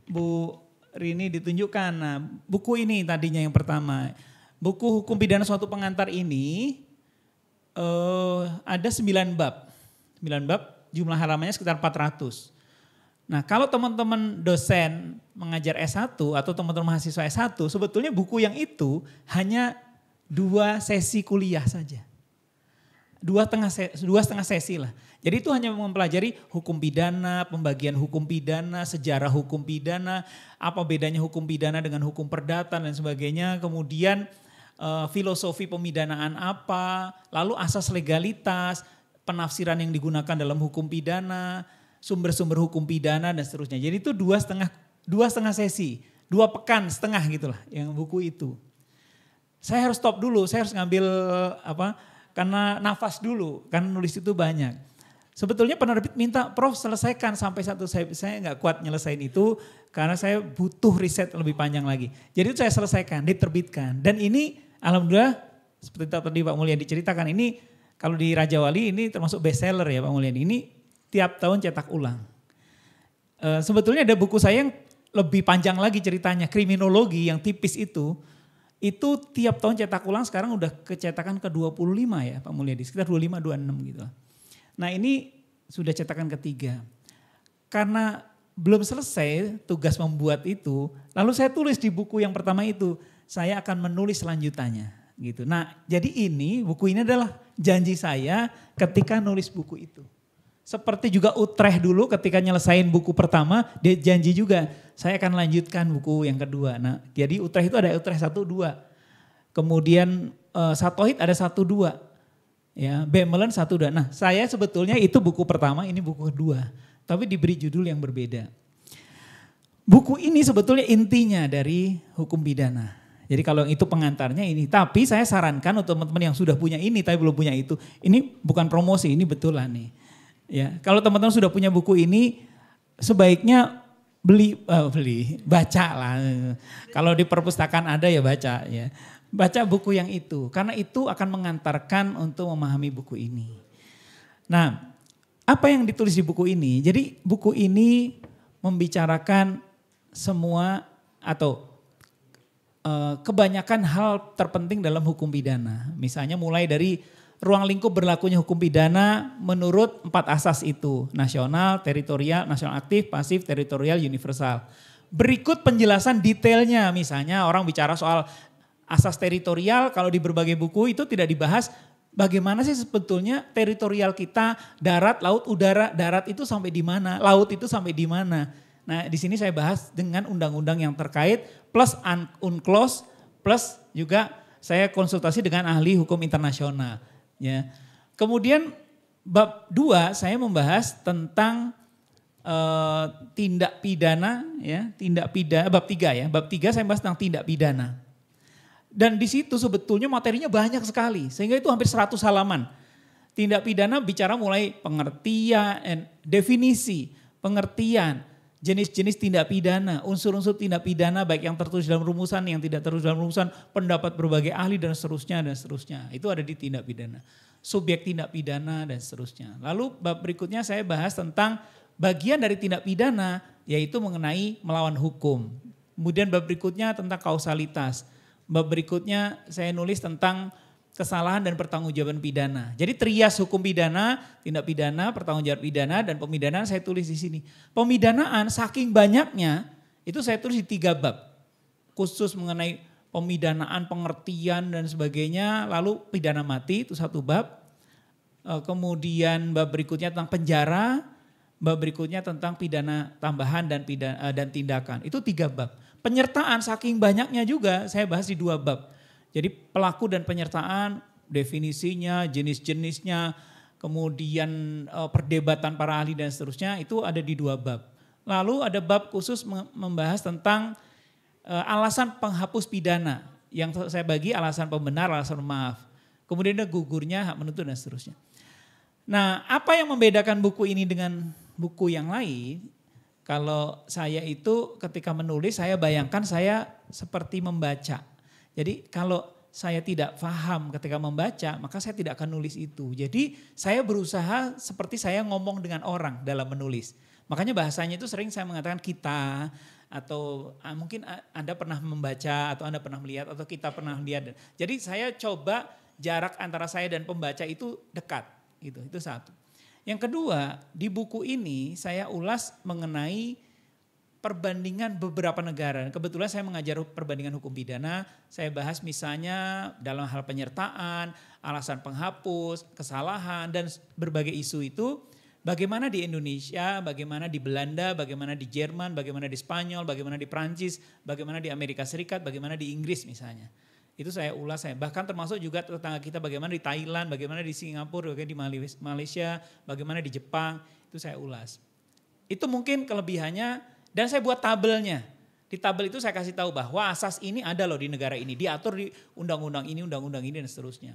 Bu Rini ditunjukkan. Nah, buku ini tadinya yang pertama. Buku hukum pidana suatu pengantar ini uh, ada 9 bab. 9 bab, jumlah halamannya sekitar 400. Nah, kalau teman-teman dosen mengajar S1 atau teman-teman mahasiswa S1, sebetulnya buku yang itu hanya dua sesi kuliah saja. Dua, tengah dua setengah sesi lah. Jadi itu hanya mempelajari hukum pidana, pembagian hukum pidana, sejarah hukum pidana, apa bedanya hukum pidana dengan hukum perdata dan sebagainya. Kemudian Eh, filosofi pemidanaan apa, lalu asas legalitas, penafsiran yang digunakan dalam hukum pidana, sumber-sumber hukum pidana dan seterusnya. Jadi itu dua setengah dua setengah sesi, dua pekan setengah gitulah yang buku itu. Saya harus stop dulu, saya harus ngambil eh, apa? Karena nafas dulu, karena nulis itu banyak. Sebetulnya penerbit minta, Prof selesaikan sampai satu saya saya nggak kuat nyelesain itu karena saya butuh riset lebih panjang lagi. Jadi itu saya selesaikan, diterbitkan. Dan ini alhamdulillah seperti tadi Pak Mulyadi ceritakan ini kalau di Raja Wali ini termasuk best seller ya Pak Mulyadi. Ini tiap tahun cetak ulang. E, sebetulnya ada buku saya yang lebih panjang lagi ceritanya kriminologi yang tipis itu itu tiap tahun cetak ulang sekarang udah kecetakan ke 25 ya Pak Mulyadi sekitar 25 26 gitu. Nah, ini sudah cetakan ketiga. Karena belum selesai tugas membuat itu, lalu saya tulis di buku yang pertama itu saya akan menulis selanjutannya gitu. Nah, jadi ini buku ini adalah janji saya ketika nulis buku itu. Seperti juga Utrecht dulu ketika nyelesain buku pertama, dia janji juga saya akan lanjutkan buku yang kedua. Nah, jadi Utrecht itu ada Utrecht satu dua, Kemudian uh, Satohit ada satu dua, Ya, Bemelen satu dua. Nah, saya sebetulnya itu buku pertama, ini buku kedua, tapi diberi judul yang berbeda. Buku ini sebetulnya intinya dari hukum pidana. Jadi kalau itu pengantarnya ini. Tapi saya sarankan untuk teman-teman yang sudah punya ini tapi belum punya itu. Ini bukan promosi, ini betul lah nih. Ya, kalau teman-teman sudah punya buku ini sebaiknya beli uh, beli, baca lah. Kalau di perpustakaan ada ya baca ya. Baca buku yang itu karena itu akan mengantarkan untuk memahami buku ini. Nah, apa yang ditulis di buku ini? Jadi buku ini membicarakan semua atau Eh, kebanyakan hal terpenting dalam hukum pidana. Misalnya mulai dari ruang lingkup berlakunya hukum pidana menurut empat asas itu. Nasional, teritorial, nasional aktif, pasif, teritorial, universal. Berikut penjelasan detailnya misalnya orang bicara soal asas teritorial kalau di berbagai buku itu tidak dibahas bagaimana sih sebetulnya teritorial kita darat, laut, udara, darat itu sampai di mana, laut itu sampai di mana Nah, di sini saya bahas dengan undang-undang yang terkait plus un UNCLOS plus juga saya konsultasi dengan ahli hukum internasional ya. Kemudian bab dua saya membahas tentang e, tindak pidana ya, tindak pidana bab tiga ya. Bab tiga saya bahas tentang tindak pidana. Dan di situ sebetulnya materinya banyak sekali sehingga itu hampir 100 halaman. Tindak pidana bicara mulai pengertian, definisi, pengertian, jenis-jenis tindak pidana, unsur-unsur tindak pidana baik yang tertulis dalam rumusan, yang tidak tertulis dalam rumusan, pendapat berbagai ahli dan seterusnya dan seterusnya. Itu ada di tindak pidana. Subjek tindak pidana dan seterusnya. Lalu bab berikutnya saya bahas tentang bagian dari tindak pidana yaitu mengenai melawan hukum. Kemudian bab berikutnya tentang kausalitas. Bab berikutnya saya nulis tentang kesalahan dan pertanggungjawaban pidana. Jadi trias hukum pidana, tindak pidana, pertanggungjawaban pidana dan pemidanaan saya tulis di sini. Pemidanaan saking banyaknya itu saya tulis di tiga bab. Khusus mengenai pemidanaan, pengertian dan sebagainya, lalu pidana mati itu satu bab. Eh, kemudian bab berikutnya tentang penjara, bab berikutnya tentang pidana tambahan dan pidana eh, dan tindakan. Itu tiga bab. Penyertaan saking banyaknya juga saya bahas di dua bab jadi pelaku dan penyertaan, definisinya, jenis-jenisnya, kemudian eh, perdebatan para ahli dan seterusnya itu ada di dua bab. Lalu ada bab khusus membahas tentang eh, alasan penghapus pidana yang saya bagi alasan pembenar, alasan maaf. Kemudian ada gugurnya, hak menuntut dan seterusnya. Nah, apa yang membedakan buku ini dengan buku yang lain? Kalau saya itu ketika menulis saya bayangkan saya seperti membaca jadi kalau saya tidak paham ketika membaca, maka saya tidak akan nulis itu. Jadi saya berusaha seperti saya ngomong dengan orang dalam menulis. Makanya bahasanya itu sering saya mengatakan kita atau ah, mungkin ah, Anda pernah membaca atau Anda pernah melihat atau kita pernah lihat. Jadi saya coba jarak antara saya dan pembaca itu dekat gitu. Itu satu. Yang kedua, di buku ini saya ulas mengenai perbandingan beberapa negara. Kebetulan saya mengajar perbandingan hukum pidana, saya bahas misalnya dalam hal penyertaan, alasan penghapus, kesalahan dan berbagai isu itu bagaimana di Indonesia, bagaimana di Belanda, bagaimana di Jerman, bagaimana di Spanyol, bagaimana di Prancis, bagaimana di Amerika Serikat, bagaimana di Inggris misalnya. Itu saya ulas saya. Bahkan termasuk juga tetangga kita bagaimana di Thailand, bagaimana di Singapura, bagaimana di Malaysia, bagaimana di Jepang, itu saya ulas. Itu mungkin kelebihannya dan saya buat tabelnya. Di tabel itu saya kasih tahu bahwa asas ini ada loh di negara ini, diatur di undang-undang ini, undang-undang ini dan seterusnya.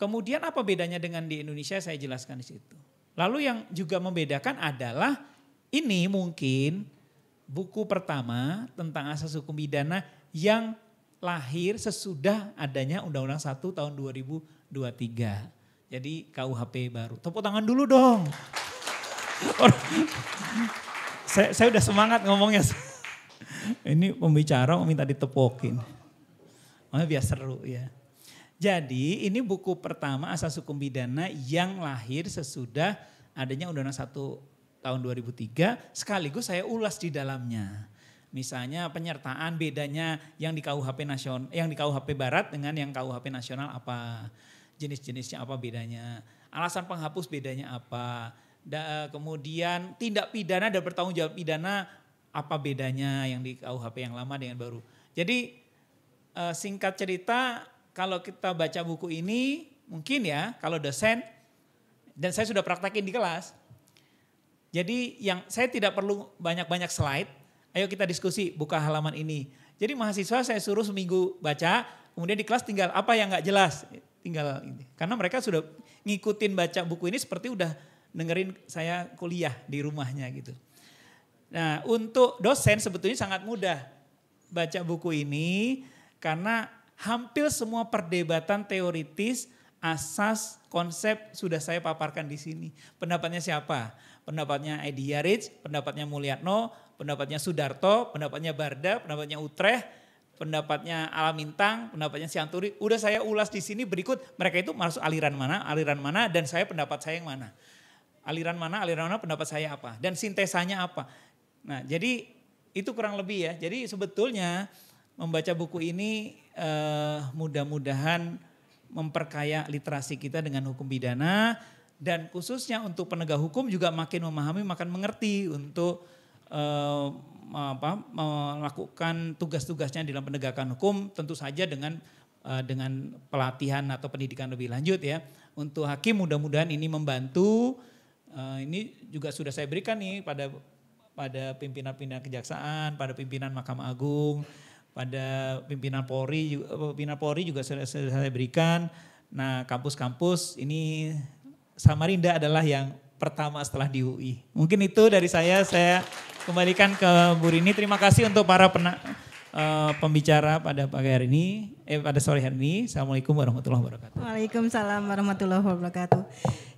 Kemudian apa bedanya dengan di Indonesia saya jelaskan di situ. Lalu yang juga membedakan adalah ini mungkin buku pertama tentang asas hukum pidana yang lahir sesudah adanya Undang-Undang 1 tahun 2023. Jadi KUHP baru. Tepuk tangan dulu dong. saya, saya udah semangat ngomongnya. Ini pembicara minta ditepokin. Oh, biar seru ya. Jadi ini buku pertama asas hukum pidana yang lahir sesudah adanya Undang-Undang 1 tahun 2003 sekaligus saya ulas di dalamnya. Misalnya penyertaan bedanya yang di KUHP nasional, yang di KUHP Barat dengan yang KUHP nasional apa, jenis-jenisnya apa bedanya, alasan penghapus bedanya apa, da, eh, kemudian tindak pidana dan bertanggung jawab pidana apa bedanya yang di KUHP yang lama dengan baru. Jadi eh, singkat cerita kalau kita baca buku ini mungkin ya kalau dosen dan saya sudah praktekin di kelas. Jadi yang saya tidak perlu banyak-banyak slide. Ayo kita diskusi buka halaman ini. Jadi mahasiswa saya suruh seminggu baca, kemudian di kelas tinggal apa yang nggak jelas, tinggal ini. Karena mereka sudah ngikutin baca buku ini seperti udah dengerin saya kuliah di rumahnya gitu. Nah, untuk dosen sebetulnya sangat mudah baca buku ini karena hampir semua perdebatan teoritis asas konsep sudah saya paparkan di sini. Pendapatnya siapa? Pendapatnya Edi Yarich, pendapatnya Mulyatno, pendapatnya Sudarto, pendapatnya Barda, pendapatnya Utrecht, pendapatnya Alamintang, pendapatnya Sianturi. Udah saya ulas di sini berikut mereka itu masuk aliran mana, aliran mana dan saya pendapat saya yang mana aliran mana, aliran mana, pendapat saya apa, dan sintesanya apa. Nah, jadi itu kurang lebih ya. Jadi sebetulnya membaca buku ini eh, mudah-mudahan memperkaya literasi kita dengan hukum pidana dan khususnya untuk penegak hukum juga makin memahami, makin mengerti untuk eh, apa, melakukan tugas-tugasnya dalam penegakan hukum, tentu saja dengan eh, dengan pelatihan atau pendidikan lebih lanjut ya. Untuk hakim mudah-mudahan ini membantu uh, ini juga sudah saya berikan nih pada pada pimpinan-pimpinan kejaksaan, pada pimpinan Mahkamah Agung, pada pimpinan Polri eh, pimpinan Polri juga sudah, saya berikan. Nah, kampus-kampus ini Samarinda adalah yang pertama setelah di UI. Mungkin itu dari saya, saya kembalikan ke Bu Rini. Terima kasih untuk para penak. Eh, pembicara pada pagi hari ini, eh pada sore hari ini. Assalamualaikum warahmatullahi wabarakatuh. Waalaikumsalam warahmatullahi wabarakatuh.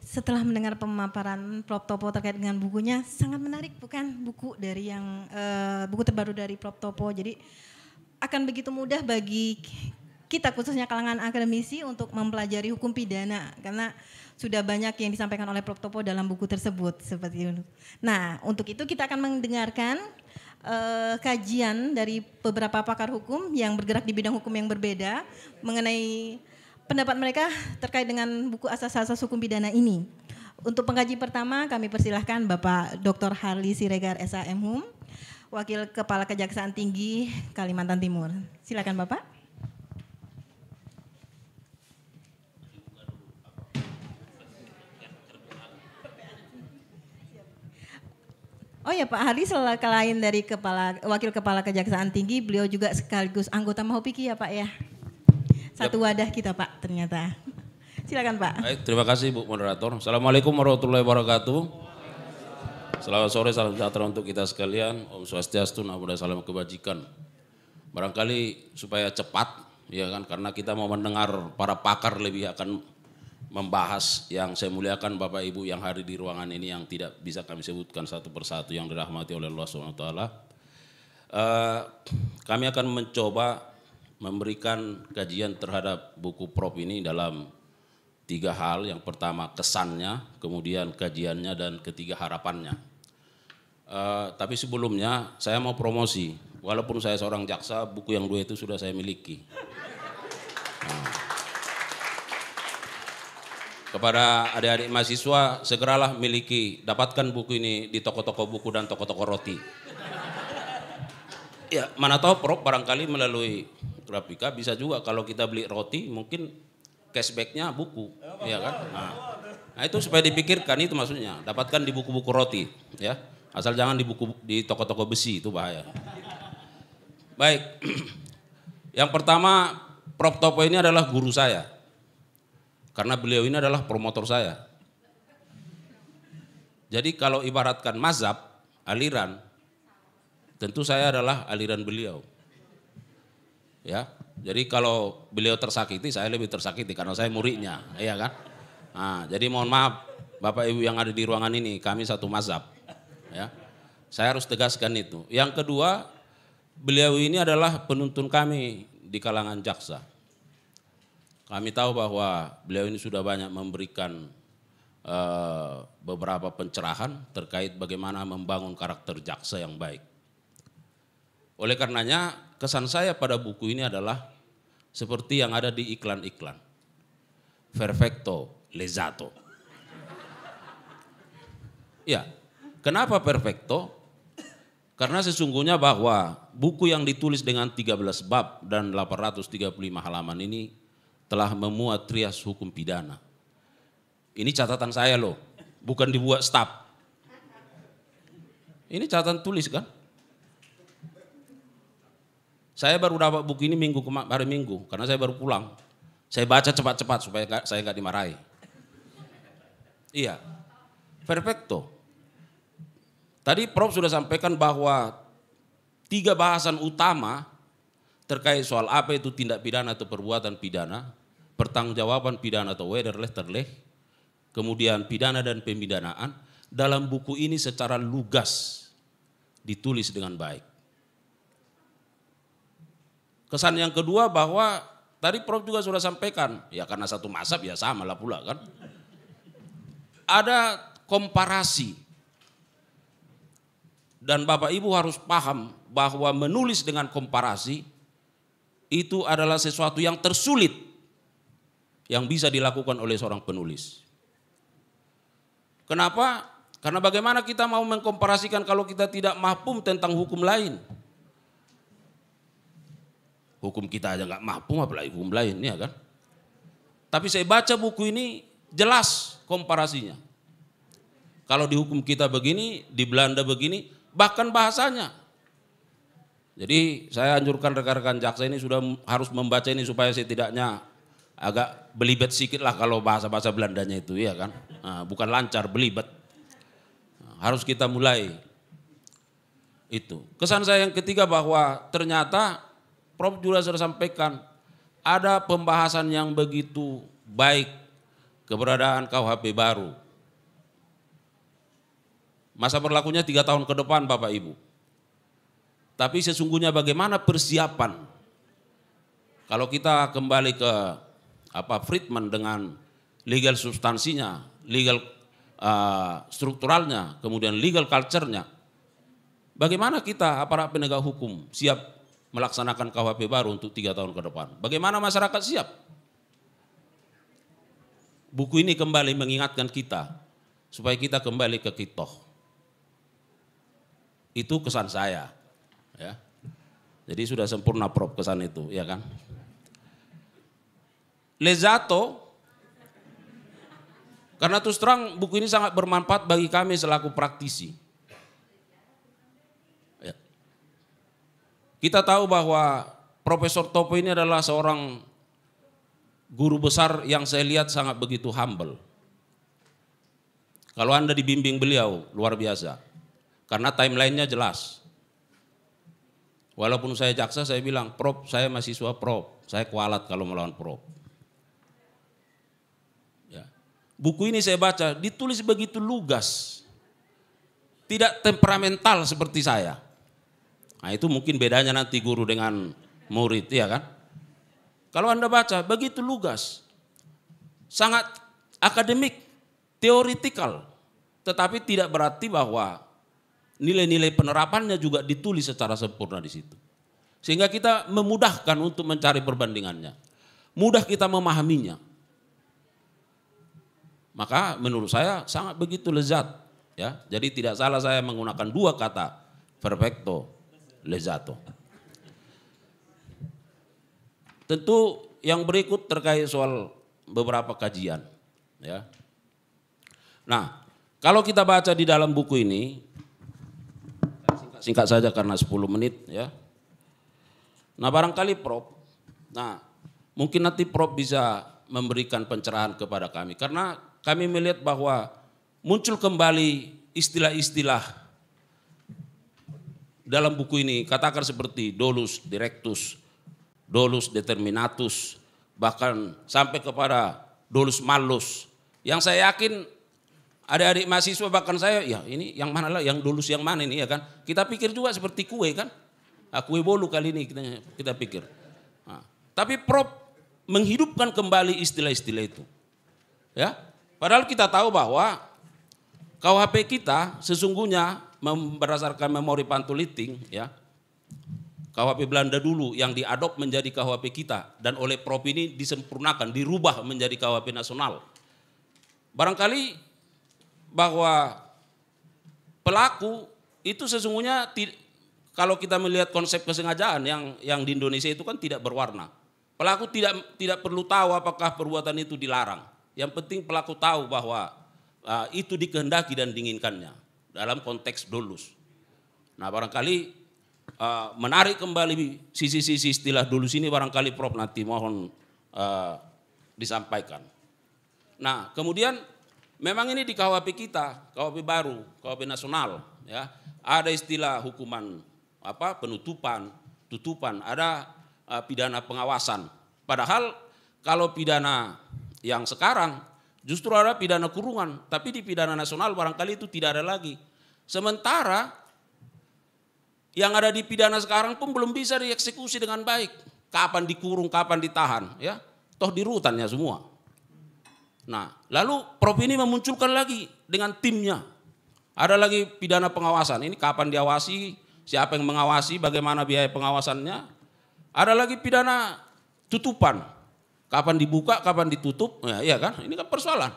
Setelah mendengar pemaparan Prof Topo terkait dengan bukunya, sangat menarik bukan buku dari yang uh, buku terbaru dari Prof Topo. Jadi akan begitu mudah bagi kita khususnya kalangan akademisi untuk mempelajari hukum pidana karena sudah banyak yang disampaikan oleh Prof Topo dalam buku tersebut seperti itu. Nah, untuk itu kita akan mendengarkan uh, kajian dari beberapa pakar hukum yang bergerak di bidang hukum yang berbeda mengenai pendapat mereka terkait dengan buku asas-asas hukum pidana ini. Untuk pengkaji pertama kami persilahkan Bapak Dr. Harli Siregar SAM Hum, Wakil Kepala Kejaksaan Tinggi Kalimantan Timur. Silakan Bapak. Oh ya Pak Hari selain dari kepala wakil kepala kejaksaan tinggi, beliau juga sekaligus anggota Mahopiki ya Pak ya. Satu wadah kita Pak ternyata. Silakan Pak. Baik, terima kasih Bu moderator. Assalamualaikum warahmatullahi wabarakatuh. Selamat sore, salam sejahtera untuk kita sekalian. Om Swastiastu, Namo Salam Kebajikan. Barangkali supaya cepat, ya kan, karena kita mau mendengar para pakar lebih akan membahas yang saya muliakan Bapak Ibu yang hari di ruangan ini yang tidak bisa kami sebutkan satu persatu yang dirahmati oleh Allah Swt. Uh, eh, kami akan mencoba memberikan kajian terhadap buku Prop ini dalam tiga hal. Yang pertama kesannya, kemudian kajiannya dan ketiga harapannya. Uh, tapi sebelumnya saya mau promosi. Walaupun saya seorang jaksa, buku yang dua itu sudah saya miliki. Nah kepada adik-adik mahasiswa segeralah miliki dapatkan buku ini di toko-toko buku dan toko-toko roti. Ya mana tahu Prof barangkali melalui grafika bisa juga kalau kita beli roti mungkin cashbacknya buku, ya kan? Nah, nah itu supaya dipikirkan itu maksudnya dapatkan di buku-buku roti, ya asal jangan di buku di toko-toko besi itu bahaya. Baik, yang pertama Prof Topo ini adalah guru saya karena beliau ini adalah promotor saya. Jadi kalau ibaratkan mazhab, aliran, tentu saya adalah aliran beliau. Ya, jadi kalau beliau tersakiti, saya lebih tersakiti karena saya muridnya, iya kan? Nah, jadi mohon maaf Bapak Ibu yang ada di ruangan ini, kami satu mazhab. Ya. Saya harus tegaskan itu. Yang kedua, beliau ini adalah penuntun kami di kalangan jaksa. Kami tahu bahwa beliau ini sudah banyak memberikan uh, beberapa pencerahan terkait bagaimana membangun karakter jaksa yang baik. Oleh karenanya, kesan saya pada buku ini adalah seperti yang ada di iklan-iklan. Perfecto, lezato. Ya, kenapa perfecto? Karena sesungguhnya bahwa buku yang ditulis dengan 13 bab dan 835 halaman ini telah memuat trias hukum pidana. Ini catatan saya loh, bukan dibuat staf. Ini catatan tulis kan? Saya baru dapat buku ini minggu kemarin hari minggu karena saya baru pulang. Saya baca cepat-cepat supaya gak, saya nggak dimarahi. Iya, perfecto. Tadi Prof sudah sampaikan bahwa tiga bahasan utama terkait soal apa itu tindak pidana atau perbuatan pidana pertanggungjawaban pidana atau wederleh terleh, kemudian pidana dan pemidanaan dalam buku ini secara lugas ditulis dengan baik. Kesan yang kedua bahwa tadi Prof juga sudah sampaikan, ya karena satu masab ya sama lah pula kan. Ada komparasi. Dan Bapak Ibu harus paham bahwa menulis dengan komparasi itu adalah sesuatu yang tersulit yang bisa dilakukan oleh seorang penulis. Kenapa? Karena bagaimana kita mau mengkomparasikan kalau kita tidak mahfum tentang hukum lain? Hukum kita aja nggak mahfum apalagi hukum lain, ya kan? Tapi saya baca buku ini jelas komparasinya. Kalau di hukum kita begini, di Belanda begini, bahkan bahasanya. Jadi saya anjurkan rekan-rekan jaksa ini sudah harus membaca ini supaya setidaknya agak belibet sedikit lah kalau bahasa-bahasa Belandanya itu ya kan. Nah, bukan lancar, belibet. harus kita mulai itu. Kesan saya yang ketiga bahwa ternyata Prof juga sudah sampaikan ada pembahasan yang begitu baik keberadaan KUHP baru. Masa berlakunya tiga tahun ke depan Bapak Ibu. Tapi sesungguhnya bagaimana persiapan kalau kita kembali ke apa Friedman dengan legal substansinya, legal uh, strukturalnya, kemudian legal culture-nya. Bagaimana kita aparat penegak hukum siap melaksanakan KHP baru untuk tiga tahun ke depan? Bagaimana masyarakat siap? Buku ini kembali mengingatkan kita supaya kita kembali ke kitoh. Itu kesan saya. Ya. Jadi sudah sempurna prop kesan itu, ya kan? Lezato. Karena terus terang buku ini sangat bermanfaat bagi kami selaku praktisi. Ya. Kita tahu bahwa Profesor Topo ini adalah seorang guru besar yang saya lihat sangat begitu humble. Kalau Anda dibimbing beliau, luar biasa. Karena timelinenya jelas. Walaupun saya jaksa, saya bilang, Prof, saya mahasiswa Prof, saya kualat kalau melawan Prof. Buku ini saya baca, ditulis begitu lugas. Tidak temperamental seperti saya. Nah itu mungkin bedanya nanti guru dengan murid, ya kan? Kalau Anda baca, begitu lugas. Sangat akademik, teoritikal. Tetapi tidak berarti bahwa nilai-nilai penerapannya juga ditulis secara sempurna di situ. Sehingga kita memudahkan untuk mencari perbandingannya. Mudah kita memahaminya maka menurut saya sangat begitu lezat ya. Jadi tidak salah saya menggunakan dua kata perfecto lezato. Tentu yang berikut terkait soal beberapa kajian ya. Nah, kalau kita baca di dalam buku ini singkat, saja karena 10 menit ya. Nah, barangkali Prof. Nah, mungkin nanti Prof bisa memberikan pencerahan kepada kami karena kami melihat bahwa muncul kembali istilah-istilah dalam buku ini katakan seperti dolus directus, dolus determinatus, bahkan sampai kepada dolus malus. Yang saya yakin adik-adik mahasiswa bahkan saya, ya ini yang mana lah, yang dolus yang mana ini ya kan? Kita pikir juga seperti kue kan? Nah, kue bolu kali ini kita, kita pikir. Nah, tapi prop menghidupkan kembali istilah-istilah itu. Ya, Padahal kita tahu bahwa KUHP kita sesungguhnya berdasarkan memori pantuliting ya KUHP Belanda dulu yang diadop menjadi KUHP kita dan oleh Prop ini disempurnakan, dirubah menjadi KUHP nasional. Barangkali bahwa pelaku itu sesungguhnya kalau kita melihat konsep kesengajaan yang yang di Indonesia itu kan tidak berwarna. Pelaku tidak tidak perlu tahu apakah perbuatan itu dilarang. Yang penting pelaku tahu bahwa uh, itu dikehendaki dan diinginkannya dalam konteks dolus. Nah barangkali uh, menarik kembali sisi-sisi istilah dolus ini barangkali Prof nanti mohon uh, disampaikan. Nah kemudian memang ini di KWP kita, KWP baru, KWP nasional ya ada istilah hukuman apa penutupan, tutupan, ada uh, pidana pengawasan. Padahal kalau pidana yang sekarang justru ada pidana kurungan, tapi di pidana nasional barangkali itu tidak ada lagi. Sementara yang ada di pidana sekarang pun belum bisa dieksekusi dengan baik. Kapan dikurung, kapan ditahan, ya. Toh di rutannya semua. Nah, lalu Prof ini memunculkan lagi dengan timnya. Ada lagi pidana pengawasan. Ini kapan diawasi, siapa yang mengawasi, bagaimana biaya pengawasannya. Ada lagi pidana tutupan Kapan dibuka, kapan ditutup, ya, iya kan? Ini kan persoalan.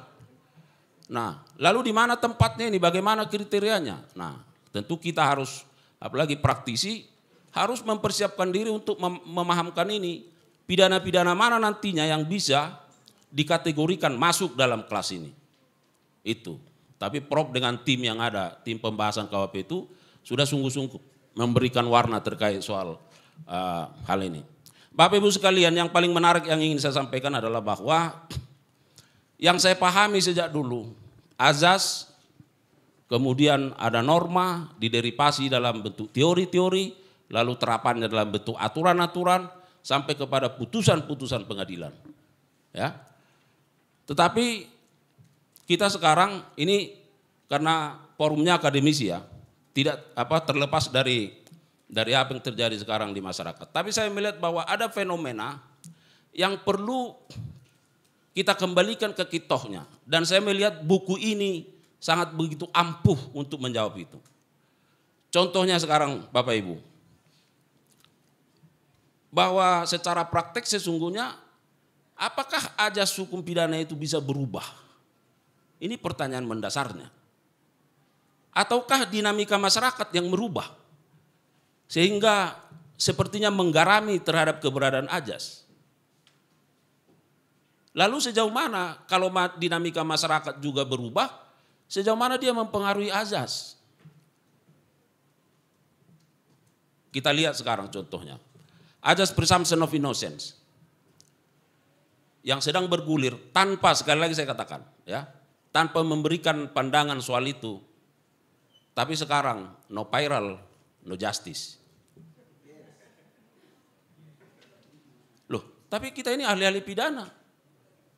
Nah, lalu di mana tempatnya ini, bagaimana kriterianya? Nah, tentu kita harus, apalagi praktisi, harus mempersiapkan diri untuk mem memahamkan ini. Pidana-pidana mana nantinya yang bisa dikategorikan masuk dalam kelas ini. Itu. Tapi prop dengan tim yang ada, tim pembahasan KWP itu sudah sungguh-sungguh memberikan warna terkait soal uh, hal ini. Bapak Ibu sekalian, yang paling menarik yang ingin saya sampaikan adalah bahwa yang saya pahami sejak dulu, azas, kemudian ada norma, diderivasi dalam bentuk teori-teori, lalu terapannya dalam bentuk aturan-aturan, sampai kepada putusan-putusan pengadilan. Ya. Tetapi kita sekarang ini karena forumnya akademisi ya, tidak apa terlepas dari dari apa yang terjadi sekarang di masyarakat. Tapi saya melihat bahwa ada fenomena yang perlu kita kembalikan ke kitohnya. Dan saya melihat buku ini sangat begitu ampuh untuk menjawab itu. Contohnya sekarang Bapak Ibu. Bahwa secara praktek sesungguhnya apakah ajas hukum pidana itu bisa berubah? Ini pertanyaan mendasarnya. Ataukah dinamika masyarakat yang merubah? Sehingga sepertinya menggarami terhadap keberadaan Ajas. Lalu sejauh mana kalau dinamika masyarakat juga berubah, sejauh mana dia mempengaruhi Ajas? Kita lihat sekarang contohnya. Ajas presumption of innocence yang sedang bergulir tanpa sekali lagi saya katakan ya tanpa memberikan pandangan soal itu tapi sekarang no viral no justice. Loh, tapi kita ini ahli-ahli pidana.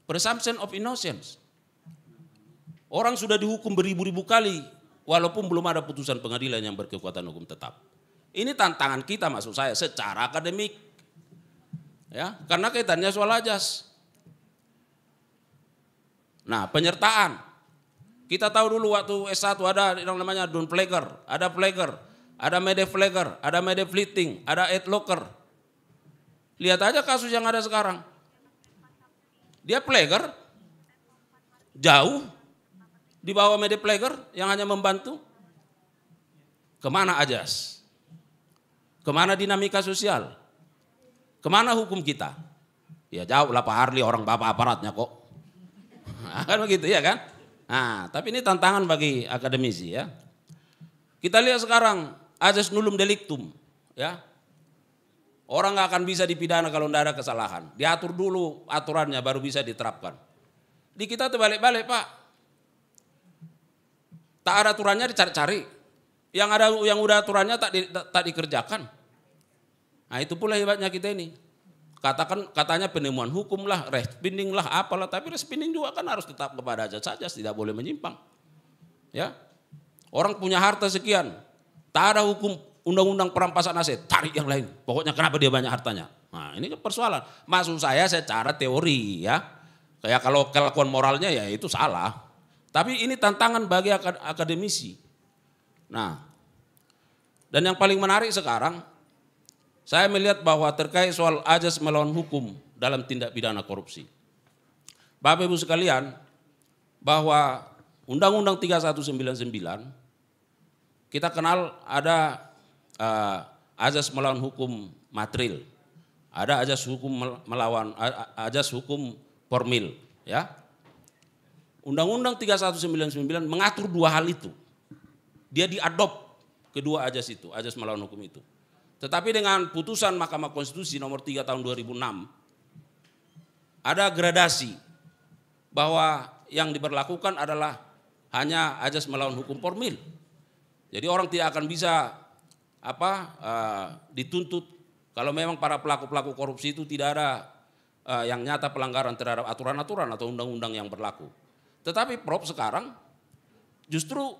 Presumption of innocence. Orang sudah dihukum beribu-ribu kali, walaupun belum ada putusan pengadilan yang berkekuatan hukum tetap. Ini tantangan kita maksud saya secara akademik. Ya, karena kaitannya soal ajas. Nah, penyertaan. Kita tahu dulu waktu S1 ada yang namanya Don Plager, ada Plager ada Mede Flagger, ada Mede Fleeting, ada ad Locker. Lihat aja kasus yang ada sekarang. Dia Flagger, jauh di bawah Mede Flagger yang hanya membantu. Kemana ajas? Kemana dinamika sosial? Kemana hukum kita? Ya jauh lah Pak Harli orang bapak aparatnya kok. kan begitu ya kan? Nah, tapi ini tantangan bagi akademisi ya. Kita lihat sekarang azas nulum deliktum, ya. Orang nggak akan bisa dipidana kalau tidak ada kesalahan. Diatur dulu aturannya baru bisa diterapkan. Di kita terbalik-balik pak. Tak ada aturannya dicari-cari. Yang ada yang udah aturannya tak, di, tak, tak dikerjakan. Nah itu pula hebatnya kita ini. Katakan katanya penemuan hukum lah, respinding lah, apalah. Tapi respinding juga kan harus tetap kepada aja saja, tidak boleh menyimpang. Ya, Orang punya harta sekian, Tak ada hukum undang-undang perampasan aset, tarik yang lain. Pokoknya kenapa dia banyak hartanya. Nah ini kan persoalan. Maksud saya secara teori ya. Kayak kalau kelakuan moralnya ya itu salah. Tapi ini tantangan bagi akademisi. Nah, dan yang paling menarik sekarang, saya melihat bahwa terkait soal ajas melawan hukum dalam tindak pidana korupsi. Bapak Ibu sekalian, bahwa Undang-Undang 3199 kita kenal ada uh, azas melawan hukum material, ada azas hukum melawan azas hukum formil, ya. Undang-Undang 3199 mengatur dua hal itu. Dia diadop kedua azas itu, azas melawan hukum itu. Tetapi dengan putusan Mahkamah Konstitusi nomor 3 tahun 2006 ada gradasi bahwa yang diberlakukan adalah hanya ajas melawan hukum formil. Jadi orang tidak akan bisa apa uh, dituntut kalau memang para pelaku-pelaku korupsi itu tidak ada uh, yang nyata pelanggaran terhadap aturan-aturan atau undang-undang yang berlaku. Tetapi Prof sekarang justru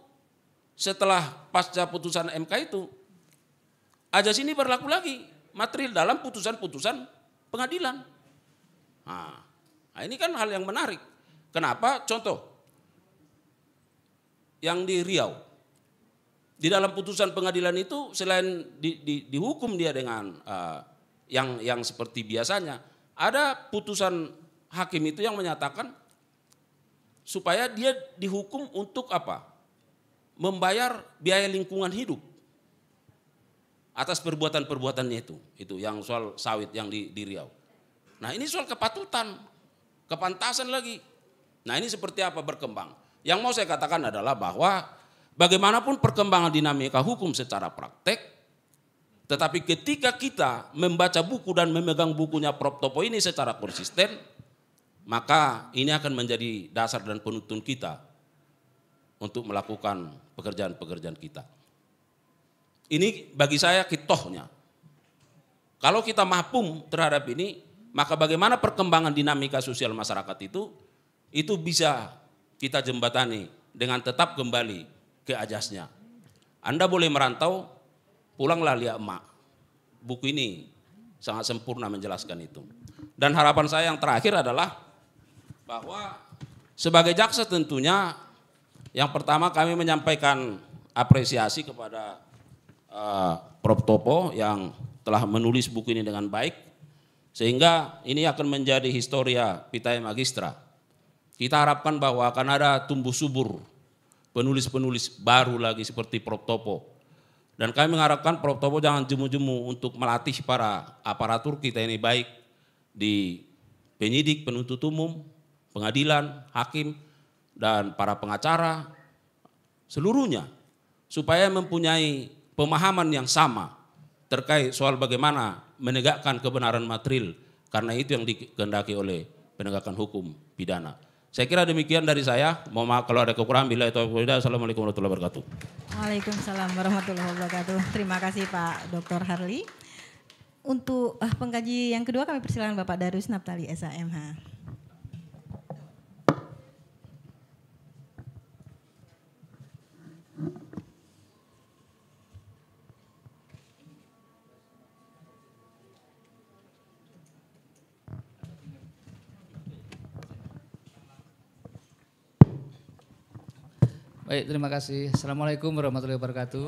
setelah pasca putusan MK itu aja sini berlaku lagi material dalam putusan-putusan pengadilan. Nah, nah, ini kan hal yang menarik. Kenapa? Contoh yang di Riau di dalam putusan pengadilan itu selain di, di, dihukum dia dengan uh, yang yang seperti biasanya, ada putusan hakim itu yang menyatakan supaya dia dihukum untuk apa? Membayar biaya lingkungan hidup atas perbuatan-perbuatannya itu. Itu yang soal sawit yang di, di Riau. Nah ini soal kepatutan, kepantasan lagi. Nah ini seperti apa berkembang. Yang mau saya katakan adalah bahwa Bagaimanapun perkembangan dinamika hukum secara praktek, tetapi ketika kita membaca buku dan memegang bukunya Prof. Topo ini secara konsisten, maka ini akan menjadi dasar dan penuntun kita untuk melakukan pekerjaan-pekerjaan kita. Ini bagi saya kitohnya. Kalau kita mampu terhadap ini, maka bagaimana perkembangan dinamika sosial masyarakat itu, itu bisa kita jembatani dengan tetap kembali ke ajasnya. Anda boleh merantau, pulanglah lihat emak. Buku ini sangat sempurna menjelaskan itu. Dan harapan saya yang terakhir adalah bahwa sebagai jaksa tentunya yang pertama kami menyampaikan apresiasi kepada uh, Prof Topo yang telah menulis buku ini dengan baik sehingga ini akan menjadi historia Pitai Magistra. Kita harapkan bahwa akan ada tumbuh subur penulis-penulis baru lagi seperti Prof. Topo. Dan kami mengharapkan Prof. Topo jangan jemu-jemu untuk melatih para aparatur kita ini baik di penyidik, penuntut umum, pengadilan, hakim, dan para pengacara seluruhnya supaya mempunyai pemahaman yang sama terkait soal bagaimana menegakkan kebenaran material karena itu yang dikehendaki oleh penegakan hukum pidana. Saya kira demikian dari saya. Mohon maaf kalau ada kekurangan. Bila itu Assalamualaikum warahmatullahi wabarakatuh. Waalaikumsalam warahmatullahi wabarakatuh. Terima kasih Pak Dr. Harley Untuk eh, pengkaji yang kedua kami persilakan Bapak Darus Naptali SAMH. Baik, terima kasih. Assalamualaikum warahmatullahi wabarakatuh.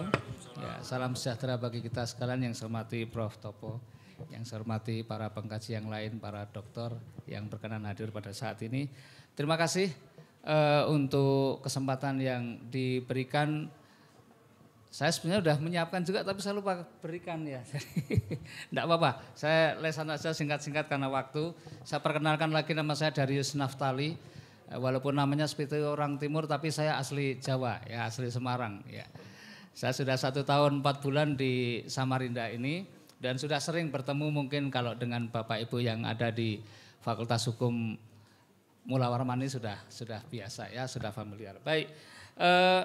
Ya, salam sejahtera bagi kita sekalian yang saya hormati Prof. Topo, yang saya hormati para pengkaji yang lain, para dokter yang berkenan hadir pada saat ini. Terima kasih uh, untuk kesempatan yang diberikan. Saya sebenarnya sudah menyiapkan juga, tapi saya lupa berikan ya. Tidak apa-apa, saya lesan saja singkat-singkat karena waktu. Saya perkenalkan lagi nama saya Darius Naftali walaupun namanya seperti orang timur tapi saya asli Jawa ya asli Semarang ya saya sudah satu tahun empat bulan di Samarinda ini dan sudah sering bertemu mungkin kalau dengan bapak ibu yang ada di Fakultas Hukum Mula Warmani sudah sudah biasa ya sudah familiar baik eh,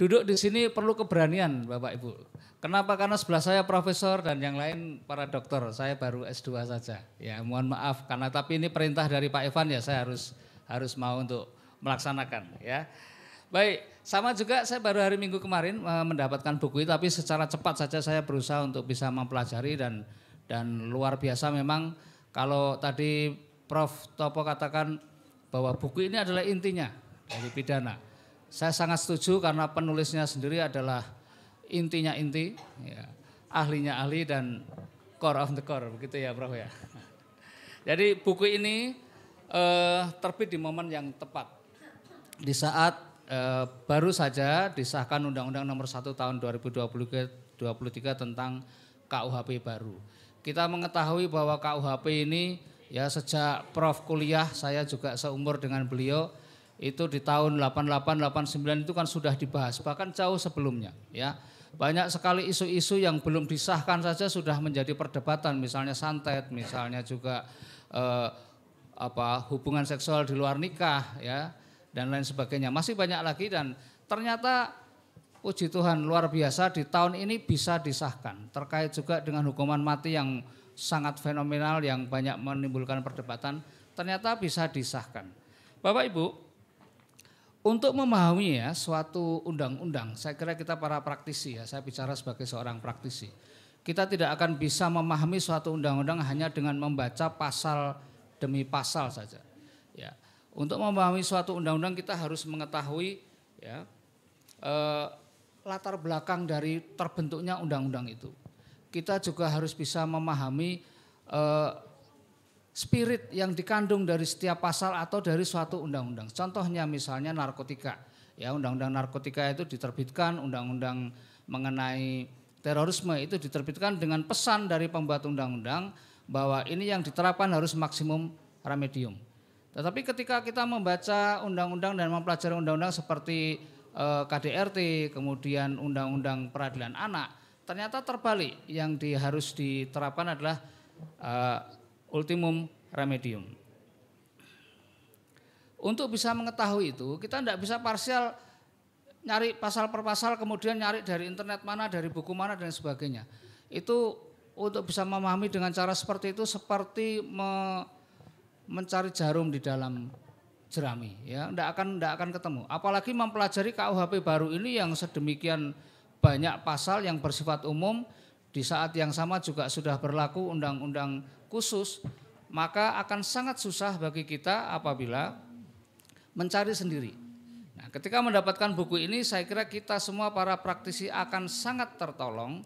duduk di sini perlu keberanian bapak ibu Kenapa? Karena sebelah saya profesor dan yang lain para dokter. Saya baru S2 saja. Ya, mohon maaf karena tapi ini perintah dari Pak Evan ya saya harus harus mau untuk melaksanakan ya. Baik, sama juga saya baru hari Minggu kemarin e, mendapatkan buku itu tapi secara cepat saja saya berusaha untuk bisa mempelajari dan dan luar biasa memang kalau tadi Prof Topo katakan bahwa buku ini adalah intinya dari pidana. Saya sangat setuju karena penulisnya sendiri adalah intinya inti, ya, ahlinya ahli dan core of the core begitu ya Prof ya. Jadi buku ini uh, terbit di momen yang tepat. Di saat uh, baru saja disahkan Undang-Undang Nomor 1 Tahun 2023 tentang KUHP baru. Kita mengetahui bahwa KUHP ini ya sejak Prof kuliah saya juga seumur dengan beliau itu di tahun 88 89 itu kan sudah dibahas bahkan jauh sebelumnya ya. Banyak sekali isu-isu yang belum disahkan saja sudah menjadi perdebatan misalnya santet, misalnya juga eh, apa hubungan seksual di luar nikah ya dan lain sebagainya. Masih banyak lagi dan ternyata puji Tuhan luar biasa di tahun ini bisa disahkan. Terkait juga dengan hukuman mati yang sangat fenomenal yang banyak menimbulkan perdebatan ternyata bisa disahkan. Bapak Ibu, untuk memahami ya suatu undang-undang, saya kira kita para praktisi ya, saya bicara sebagai seorang praktisi. Kita tidak akan bisa memahami suatu undang-undang hanya dengan membaca pasal demi pasal saja. Ya. Untuk memahami suatu undang-undang kita harus mengetahui ya, eh, latar belakang dari terbentuknya undang-undang itu. Kita juga harus bisa memahami eh, spirit yang dikandung dari setiap pasal atau dari suatu undang-undang. Contohnya misalnya narkotika. Ya, undang-undang narkotika itu diterbitkan, undang-undang mengenai terorisme itu diterbitkan dengan pesan dari pembuat undang-undang bahwa ini yang diterapkan harus maksimum remedium. Tetapi ketika kita membaca undang-undang dan mempelajari undang-undang seperti eh, KDRT, kemudian undang-undang peradilan anak, ternyata terbalik yang di, harus diterapkan adalah eh, ultimum remedium. Untuk bisa mengetahui itu, kita tidak bisa parsial nyari pasal per pasal, kemudian nyari dari internet mana, dari buku mana, dan sebagainya. Itu untuk bisa memahami dengan cara seperti itu seperti me, mencari jarum di dalam jerami ya tidak akan tidak akan ketemu apalagi mempelajari KUHP baru ini yang sedemikian banyak pasal yang bersifat umum di saat yang sama juga sudah berlaku undang-undang khusus maka akan sangat susah bagi kita apabila mencari sendiri nah ketika mendapatkan buku ini saya kira kita semua para praktisi akan sangat tertolong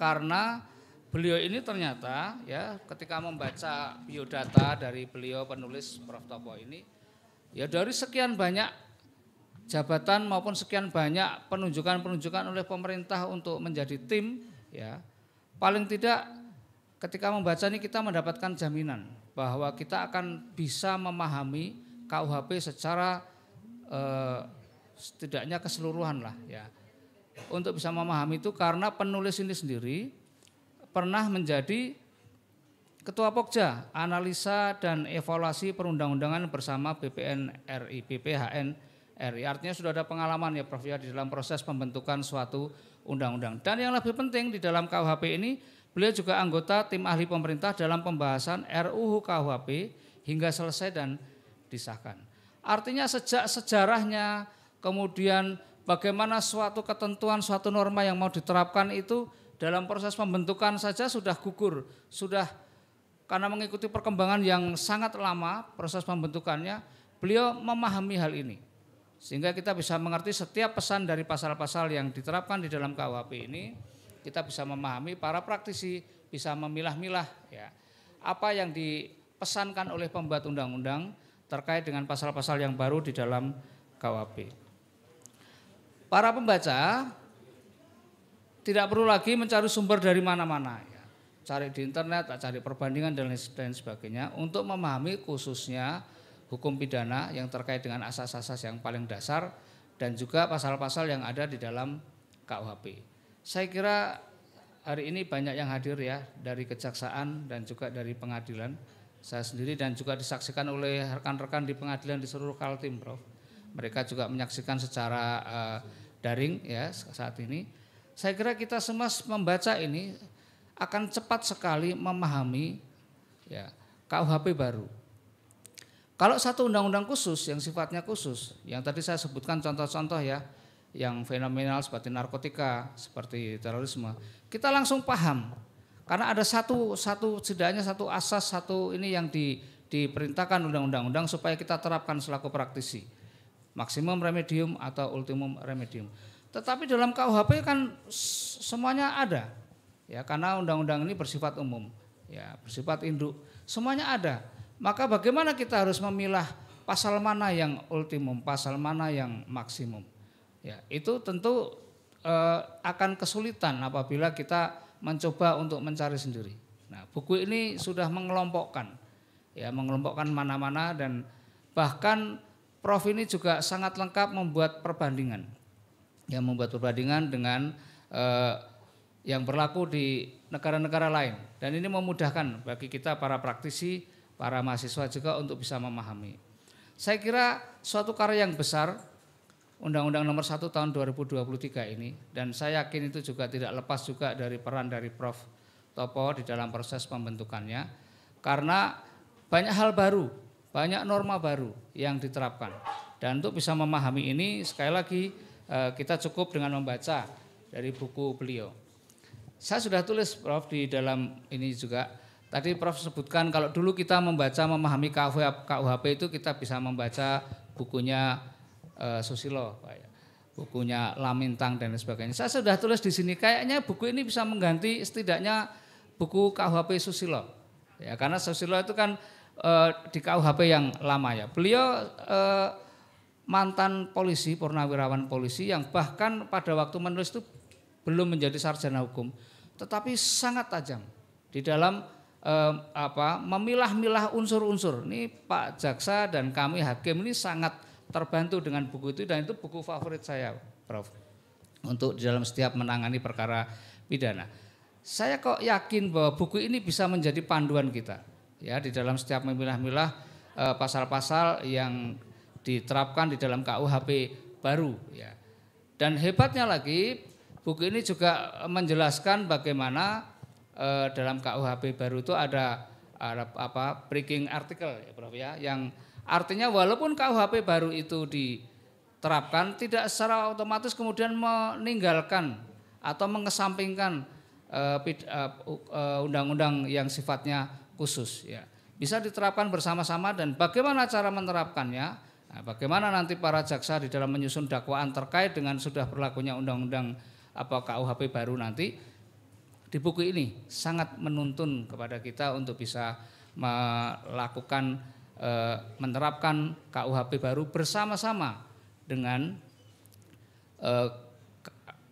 karena Beliau ini ternyata ya ketika membaca biodata dari beliau penulis Prof Topo ini ya dari sekian banyak jabatan maupun sekian banyak penunjukan-penunjukan oleh pemerintah untuk menjadi tim ya paling tidak ketika membaca ini kita mendapatkan jaminan bahwa kita akan bisa memahami KUHP secara eh, setidaknya keseluruhan lah ya untuk bisa memahami itu karena penulis ini sendiri pernah menjadi Ketua Pokja, analisa dan evaluasi perundang-undangan bersama BPN RI, BPHN RI. Artinya sudah ada pengalaman ya Prof ya di dalam proses pembentukan suatu undang-undang. Dan yang lebih penting di dalam KUHP ini, beliau juga anggota tim ahli pemerintah dalam pembahasan RUU KUHP hingga selesai dan disahkan. Artinya sejak sejarahnya, kemudian bagaimana suatu ketentuan, suatu norma yang mau diterapkan itu dalam proses pembentukan saja sudah gugur, sudah karena mengikuti perkembangan yang sangat lama proses pembentukannya, beliau memahami hal ini. Sehingga kita bisa mengerti setiap pesan dari pasal-pasal yang diterapkan di dalam KUHP ini, kita bisa memahami para praktisi bisa memilah-milah ya apa yang dipesankan oleh pembuat undang-undang terkait dengan pasal-pasal yang baru di dalam KUHP. Para pembaca tidak perlu lagi mencari sumber dari mana-mana ya. Cari di internet, cari perbandingan dan lain sebagainya untuk memahami khususnya hukum pidana yang terkait dengan asas-asas yang paling dasar dan juga pasal-pasal yang ada di dalam KUHP. Saya kira hari ini banyak yang hadir ya dari kejaksaan dan juga dari pengadilan. Saya sendiri dan juga disaksikan oleh rekan-rekan di pengadilan di seluruh Kaltim, Prof. Mereka juga menyaksikan secara uh, daring ya saat ini saya kira kita semua membaca ini akan cepat sekali memahami ya KUHP baru. Kalau satu undang-undang khusus yang sifatnya khusus, yang tadi saya sebutkan contoh-contoh ya, yang fenomenal seperti narkotika, seperti terorisme, kita langsung paham karena ada satu satu setidaknya satu asas satu ini yang di, diperintahkan undang-undang supaya kita terapkan selaku praktisi maksimum remedium atau ultimum remedium. Tetapi dalam KUHP kan semuanya ada. Ya, karena undang-undang ini bersifat umum, ya, bersifat induk. Semuanya ada. Maka bagaimana kita harus memilah pasal mana yang ultimum, pasal mana yang maksimum? Ya, itu tentu eh, akan kesulitan apabila kita mencoba untuk mencari sendiri. Nah, buku ini sudah mengelompokkan ya, mengelompokkan mana-mana dan bahkan Prof ini juga sangat lengkap membuat perbandingan yang membuat perbandingan dengan eh, yang berlaku di negara-negara lain. Dan ini memudahkan bagi kita para praktisi, para mahasiswa juga untuk bisa memahami. Saya kira suatu karya yang besar Undang-Undang Nomor 1 Tahun 2023 ini dan saya yakin itu juga tidak lepas juga dari peran dari Prof Topo di dalam proses pembentukannya karena banyak hal baru, banyak norma baru yang diterapkan. Dan untuk bisa memahami ini sekali lagi Eh, kita cukup dengan membaca dari buku beliau. Saya sudah tulis Prof di dalam ini juga. Tadi Prof sebutkan kalau dulu kita membaca memahami KUHP itu kita bisa membaca bukunya uh, Susilo, ya. bukunya Lamintang dan sebagainya. Saya sudah tulis di sini kayaknya buku ini bisa mengganti setidaknya buku KUHP Susilo. Ya karena Susilo itu kan uh, di KUHP yang lama ya. Beliau uh, mantan polisi, purnawirawan polisi yang bahkan pada waktu menulis itu belum menjadi sarjana hukum, tetapi sangat tajam di dalam eh, apa memilah-milah unsur-unsur. Ini Pak Jaksa dan kami hakim ini sangat terbantu dengan buku itu dan itu buku favorit saya, Prof. Untuk di dalam setiap menangani perkara pidana. Saya kok yakin bahwa buku ini bisa menjadi panduan kita ya di dalam setiap memilah-milah eh, pasal-pasal yang diterapkan di dalam KUHP baru ya. Dan hebatnya lagi buku ini juga menjelaskan bagaimana eh, dalam KUHP baru itu ada, ada apa breaking artikel ya Prof ya yang artinya walaupun KUHP baru itu diterapkan tidak secara otomatis kemudian meninggalkan atau mengesampingkan eh, eh, eh, undang-undang eh, yang sifatnya khusus ya. Bisa diterapkan bersama-sama dan bagaimana cara menerapkannya? Nah, bagaimana nanti para jaksa di dalam menyusun dakwaan terkait dengan sudah berlakunya undang-undang apa KUHP baru nanti di buku ini sangat menuntun kepada kita untuk bisa melakukan e, menerapkan KUHP baru bersama-sama dengan e,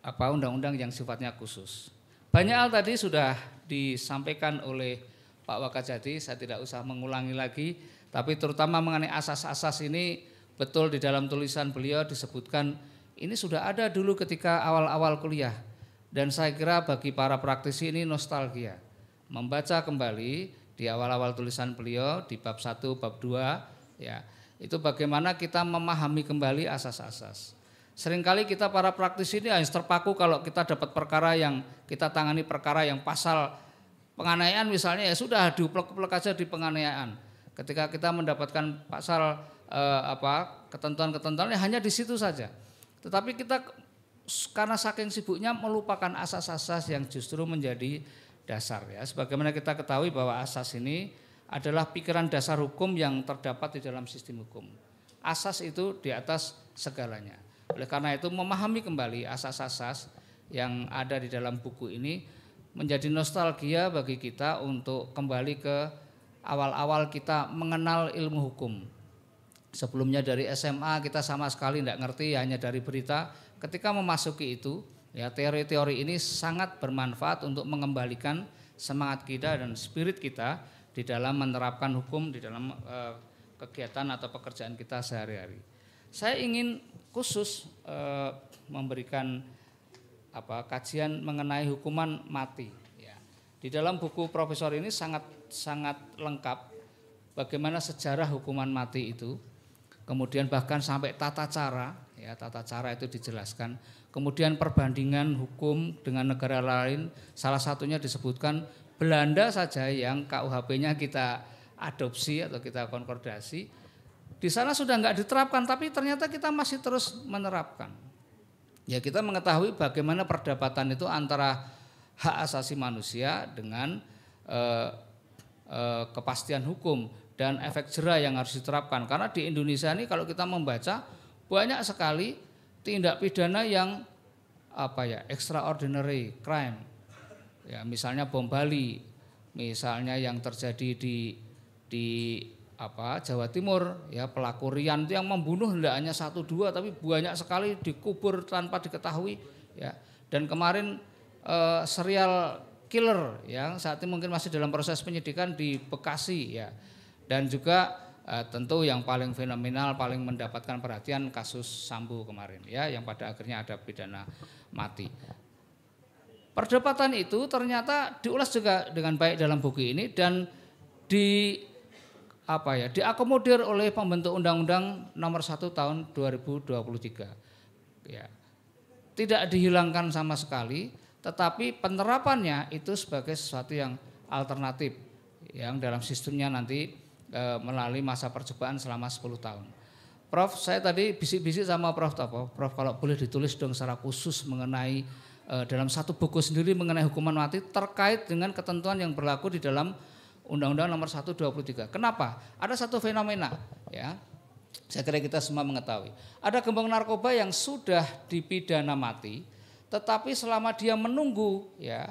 apa undang-undang yang sifatnya khusus. Banyak hal tadi sudah disampaikan oleh Pak Wakajati, saya tidak usah mengulangi lagi, tapi terutama mengenai asas-asas ini Betul di dalam tulisan beliau disebutkan ini sudah ada dulu ketika awal-awal kuliah. Dan saya kira bagi para praktisi ini nostalgia. Membaca kembali di awal-awal tulisan beliau di bab 1, bab 2 ya. Itu bagaimana kita memahami kembali asas-asas. Seringkali kita para praktisi ini harus terpaku kalau kita dapat perkara yang kita tangani perkara yang pasal penganiayaan misalnya ya sudah diuplek-uplek aja di penganiayaan. Ketika kita mendapatkan pasal eh, apa ketentuan-ketentuannya hanya di situ saja. Tetapi kita karena saking sibuknya melupakan asas-asas yang justru menjadi dasar ya. Sebagaimana kita ketahui bahwa asas ini adalah pikiran dasar hukum yang terdapat di dalam sistem hukum. Asas itu di atas segalanya. Oleh karena itu memahami kembali asas-asas yang ada di dalam buku ini menjadi nostalgia bagi kita untuk kembali ke awal-awal kita mengenal ilmu hukum sebelumnya dari SMA kita sama sekali tidak ngerti hanya dari berita. Ketika memasuki itu, ya teori-teori ini sangat bermanfaat untuk mengembalikan semangat kita dan spirit kita di dalam menerapkan hukum di dalam e, kegiatan atau pekerjaan kita sehari-hari. Saya ingin khusus e, memberikan apa kajian mengenai hukuman mati. Ya. Di dalam buku profesor ini sangat sangat lengkap bagaimana sejarah hukuman mati itu kemudian bahkan sampai tata cara, ya tata cara itu dijelaskan. Kemudian perbandingan hukum dengan negara lain, salah satunya disebutkan Belanda saja yang KUHP-nya kita adopsi atau kita konkordasi, di sana sudah nggak diterapkan, tapi ternyata kita masih terus menerapkan. Ya kita mengetahui bagaimana perdebatan itu antara hak asasi manusia dengan eh, eh, kepastian hukum dan efek jerah yang harus diterapkan. Karena di Indonesia ini kalau kita membaca banyak sekali tindak pidana yang apa ya extraordinary crime. Ya misalnya bom Bali, misalnya yang terjadi di di apa Jawa Timur ya pelaku Rian itu yang membunuh tidak hanya satu dua tapi banyak sekali dikubur tanpa diketahui ya dan kemarin eh, serial killer yang saat ini mungkin masih dalam proses penyidikan di Bekasi ya dan juga uh, tentu yang paling fenomenal, paling mendapatkan perhatian kasus Sambu kemarin ya, yang pada akhirnya ada pidana mati. Perdebatan itu ternyata diulas juga dengan baik dalam buku ini dan di apa ya diakomodir oleh pembentuk undang-undang nomor 1 tahun 2023 ya tidak dihilangkan sama sekali tetapi penerapannya itu sebagai sesuatu yang alternatif yang dalam sistemnya nanti e, melalui masa percobaan selama 10 tahun. Prof, saya tadi bisik-bisik sama Prof Topo. Prof, kalau boleh ditulis dong secara khusus mengenai e, dalam satu buku sendiri mengenai hukuman mati terkait dengan ketentuan yang berlaku di dalam Undang-Undang Nomor 123. Kenapa? Ada satu fenomena, ya. Saya kira kita semua mengetahui. Ada gembong narkoba yang sudah dipidana mati, tetapi selama dia menunggu, ya,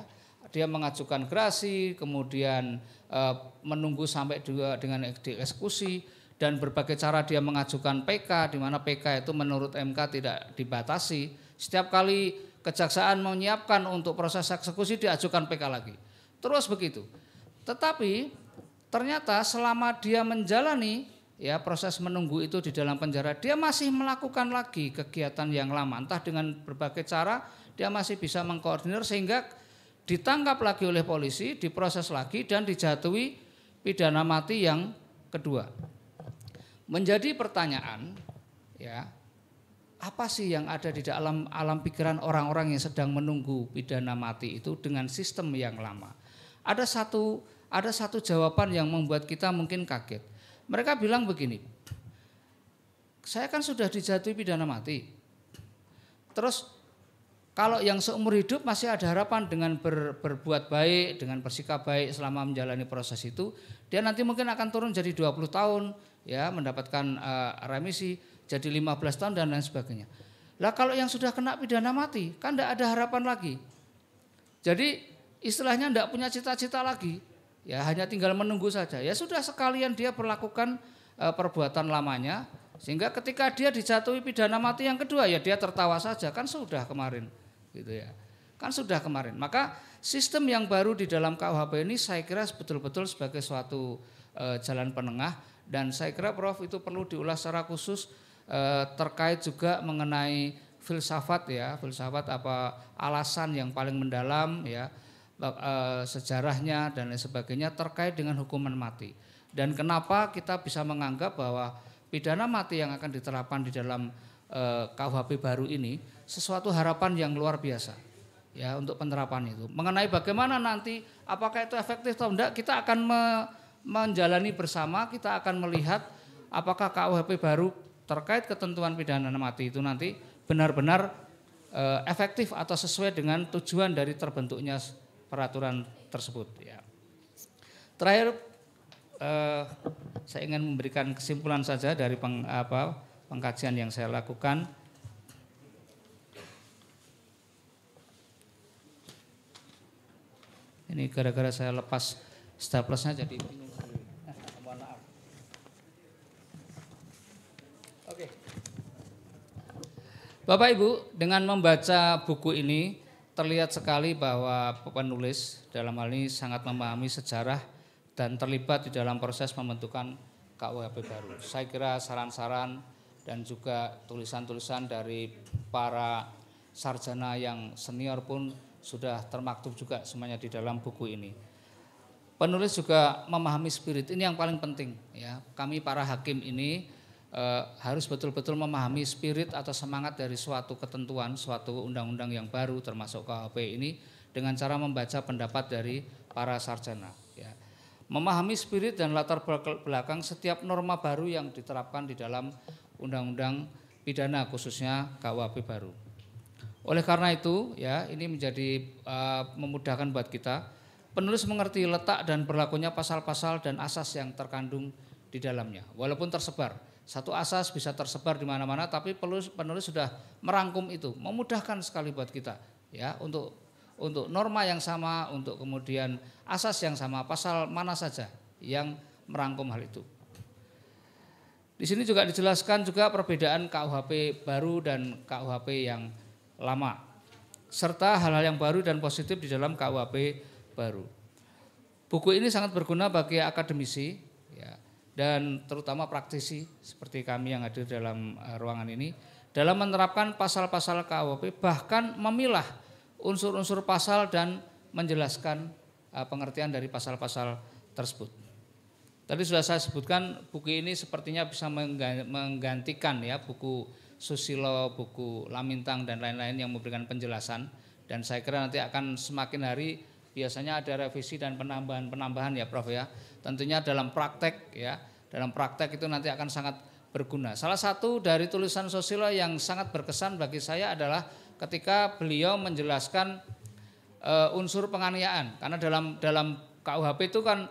dia mengajukan gerasi, kemudian eh, menunggu sampai dua dengan dieksekusi dan berbagai cara dia mengajukan PK di mana PK itu menurut MK tidak dibatasi. Setiap kali kejaksaan menyiapkan untuk proses eksekusi diajukan PK lagi. Terus begitu. Tetapi ternyata selama dia menjalani ya proses menunggu itu di dalam penjara dia masih melakukan lagi kegiatan yang lama entah dengan berbagai cara dia masih bisa mengkoordinir sehingga ditangkap lagi oleh polisi, diproses lagi dan dijatuhi pidana mati yang kedua. Menjadi pertanyaan, ya, apa sih yang ada di dalam alam pikiran orang-orang yang sedang menunggu pidana mati itu dengan sistem yang lama? Ada satu ada satu jawaban yang membuat kita mungkin kaget. Mereka bilang begini, saya kan sudah dijatuhi pidana mati. Terus kalau yang seumur hidup masih ada harapan dengan ber, berbuat baik, dengan bersikap baik selama menjalani proses itu, dia nanti mungkin akan turun jadi 20 tahun, ya mendapatkan uh, remisi, jadi 15 tahun dan lain sebagainya. Lah kalau yang sudah kena pidana mati, kan tidak ada harapan lagi. Jadi istilahnya tidak punya cita-cita lagi, ya hanya tinggal menunggu saja. Ya sudah sekalian dia perlakukan uh, eh, perbuatan lamanya, sehingga ketika dia dijatuhi pidana mati yang kedua ya dia tertawa saja, kan sudah kemarin gitu ya. Kan sudah kemarin. Maka sistem yang baru di dalam KUHP ini saya kira betul-betul sebagai suatu e, jalan penengah dan saya kira Prof itu perlu diulas secara khusus e, terkait juga mengenai filsafat ya, filsafat apa alasan yang paling mendalam ya eh, sejarahnya dan lain sebagainya terkait dengan hukuman mati. Dan kenapa kita bisa menganggap bahwa pidana mati yang akan diterapkan di dalam Eh, KUHP baru ini sesuatu harapan yang luar biasa ya untuk penerapan itu. Mengenai bagaimana nanti apakah itu efektif atau tidak, kita akan me, menjalani bersama, kita akan melihat apakah KUHP baru terkait ketentuan pidana mati itu nanti benar-benar e, efektif atau sesuai dengan tujuan dari terbentuknya peraturan tersebut. Ya. Terakhir, e, saya ingin memberikan kesimpulan saja dari peng, apa, pengkajian yang saya lakukan ini gara-gara saya lepas staplesnya jadi bingung eh, Oke. Bapak Ibu, dengan membaca buku ini terlihat sekali bahwa penulis dalam hal ini sangat memahami sejarah dan terlibat di dalam proses pembentukan KUHP baru. Saya kira saran-saran dan juga tulisan-tulisan dari para sarjana yang senior pun sudah termaktub juga semuanya di dalam buku ini. Penulis juga memahami spirit ini yang paling penting ya. Kami para hakim ini e, harus betul-betul memahami spirit atau semangat dari suatu ketentuan, suatu undang-undang yang baru termasuk KHP ini dengan cara membaca pendapat dari para sarjana ya. Memahami spirit dan latar belakang setiap norma baru yang diterapkan di dalam undang-undang pidana khususnya KUHP baru. Oleh karena itu, ya, ini menjadi uh, memudahkan buat kita penulis mengerti letak dan berlakunya pasal-pasal dan asas yang terkandung di dalamnya. Walaupun tersebar, satu asas bisa tersebar di mana-mana, tapi penulis, penulis sudah merangkum itu, memudahkan sekali buat kita, ya, untuk untuk norma yang sama, untuk kemudian asas yang sama, pasal mana saja yang merangkum hal itu. Di sini juga dijelaskan juga perbedaan KUHP baru dan KUHP yang lama serta hal-hal yang baru dan positif di dalam KUHP baru. Buku ini sangat berguna bagi akademisi ya, dan terutama praktisi seperti kami yang hadir dalam eh, ruangan ini dalam menerapkan pasal-pasal KUHP bahkan memilah unsur-unsur pasal dan menjelaskan eh, pengertian dari pasal-pasal tersebut. Tadi sudah saya sebutkan buku ini sepertinya bisa menggantikan ya buku Susilo, buku Lamintang dan lain-lain yang memberikan penjelasan dan saya kira nanti akan semakin hari biasanya ada revisi dan penambahan-penambahan ya Prof ya. Tentunya dalam praktek ya, dalam praktek itu nanti akan sangat berguna. Salah satu dari tulisan Susilo yang sangat berkesan bagi saya adalah ketika beliau menjelaskan e, unsur penganiayaan karena dalam dalam KUHP itu kan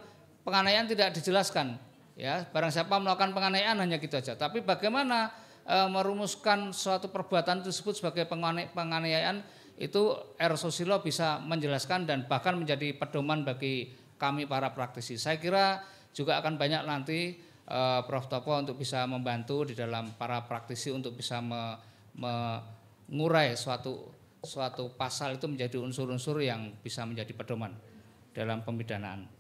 penganiayaan tidak dijelaskan. Ya, barang siapa melakukan penganiayaan hanya gitu aja. Tapi bagaimana e, merumuskan suatu perbuatan tersebut sebagai penganiayaan itu R. sosilo bisa menjelaskan dan bahkan menjadi pedoman bagi kami para praktisi. Saya kira juga akan banyak nanti e, Prof. Topo untuk bisa membantu di dalam para praktisi untuk bisa me, mengurai suatu suatu pasal itu menjadi unsur-unsur yang bisa menjadi pedoman dalam pemidanaan.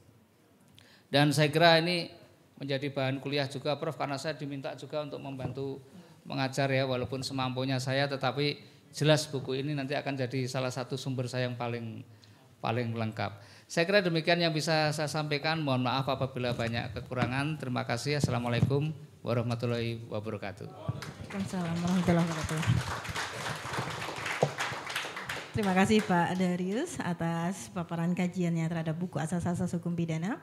Dan saya kira ini menjadi bahan kuliah juga Prof karena saya diminta juga untuk membantu mengajar ya walaupun semampunya saya tetapi jelas buku ini nanti akan jadi salah satu sumber saya yang paling paling lengkap. Saya kira demikian yang bisa saya sampaikan. Mohon maaf apabila banyak kekurangan. Terima kasih. Assalamualaikum warahmatullahi wabarakatuh. Waalaikumsalam warahmatullahi wabarakatuh. Terima kasih Pak Darius atas paparan kajiannya terhadap buku Asas-Asas Hukum Pidana.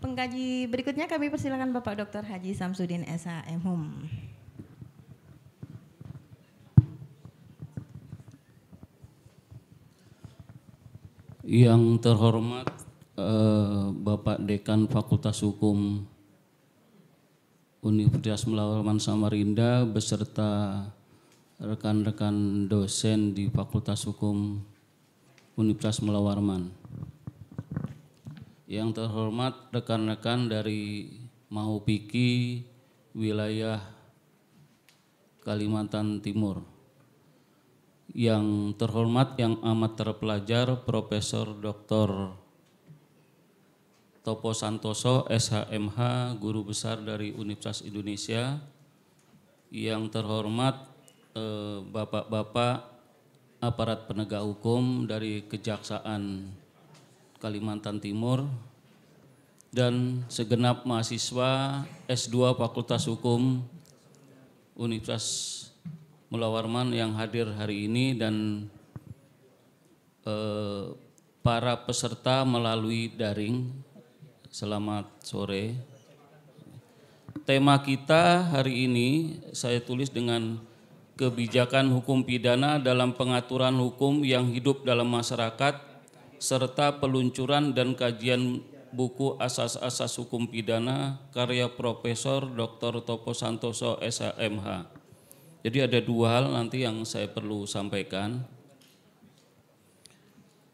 Pengkaji berikutnya kami persilakan Bapak Dr. Haji Samsudin S.A. Hum. Yang terhormat eh, Bapak Dekan Fakultas Hukum Universitas Melawan Samarinda beserta rekan-rekan dosen di Fakultas Hukum Universitas Melawarman, Yang terhormat rekan-rekan dari Mahupiki wilayah Kalimantan Timur. Yang terhormat yang amat terpelajar Profesor Dr. Topo Santoso SHMH Guru Besar dari Universitas Indonesia. Yang terhormat Eh, bapak-bapak eh, aparat penegak hukum dari Kejaksaan Kalimantan Timur dan segenap mahasiswa S2 Fakultas Hukum Universitas Mulawarman yang hadir hari ini dan eh, para peserta melalui daring. Selamat sore. Tema kita hari ini saya tulis dengan kebijakan hukum pidana dalam pengaturan hukum yang hidup dalam masyarakat, serta peluncuran dan kajian buku asas-asas hukum pidana karya Profesor Dr. Topo Santoso S.M.H. Jadi ada dua hal nanti yang saya perlu sampaikan.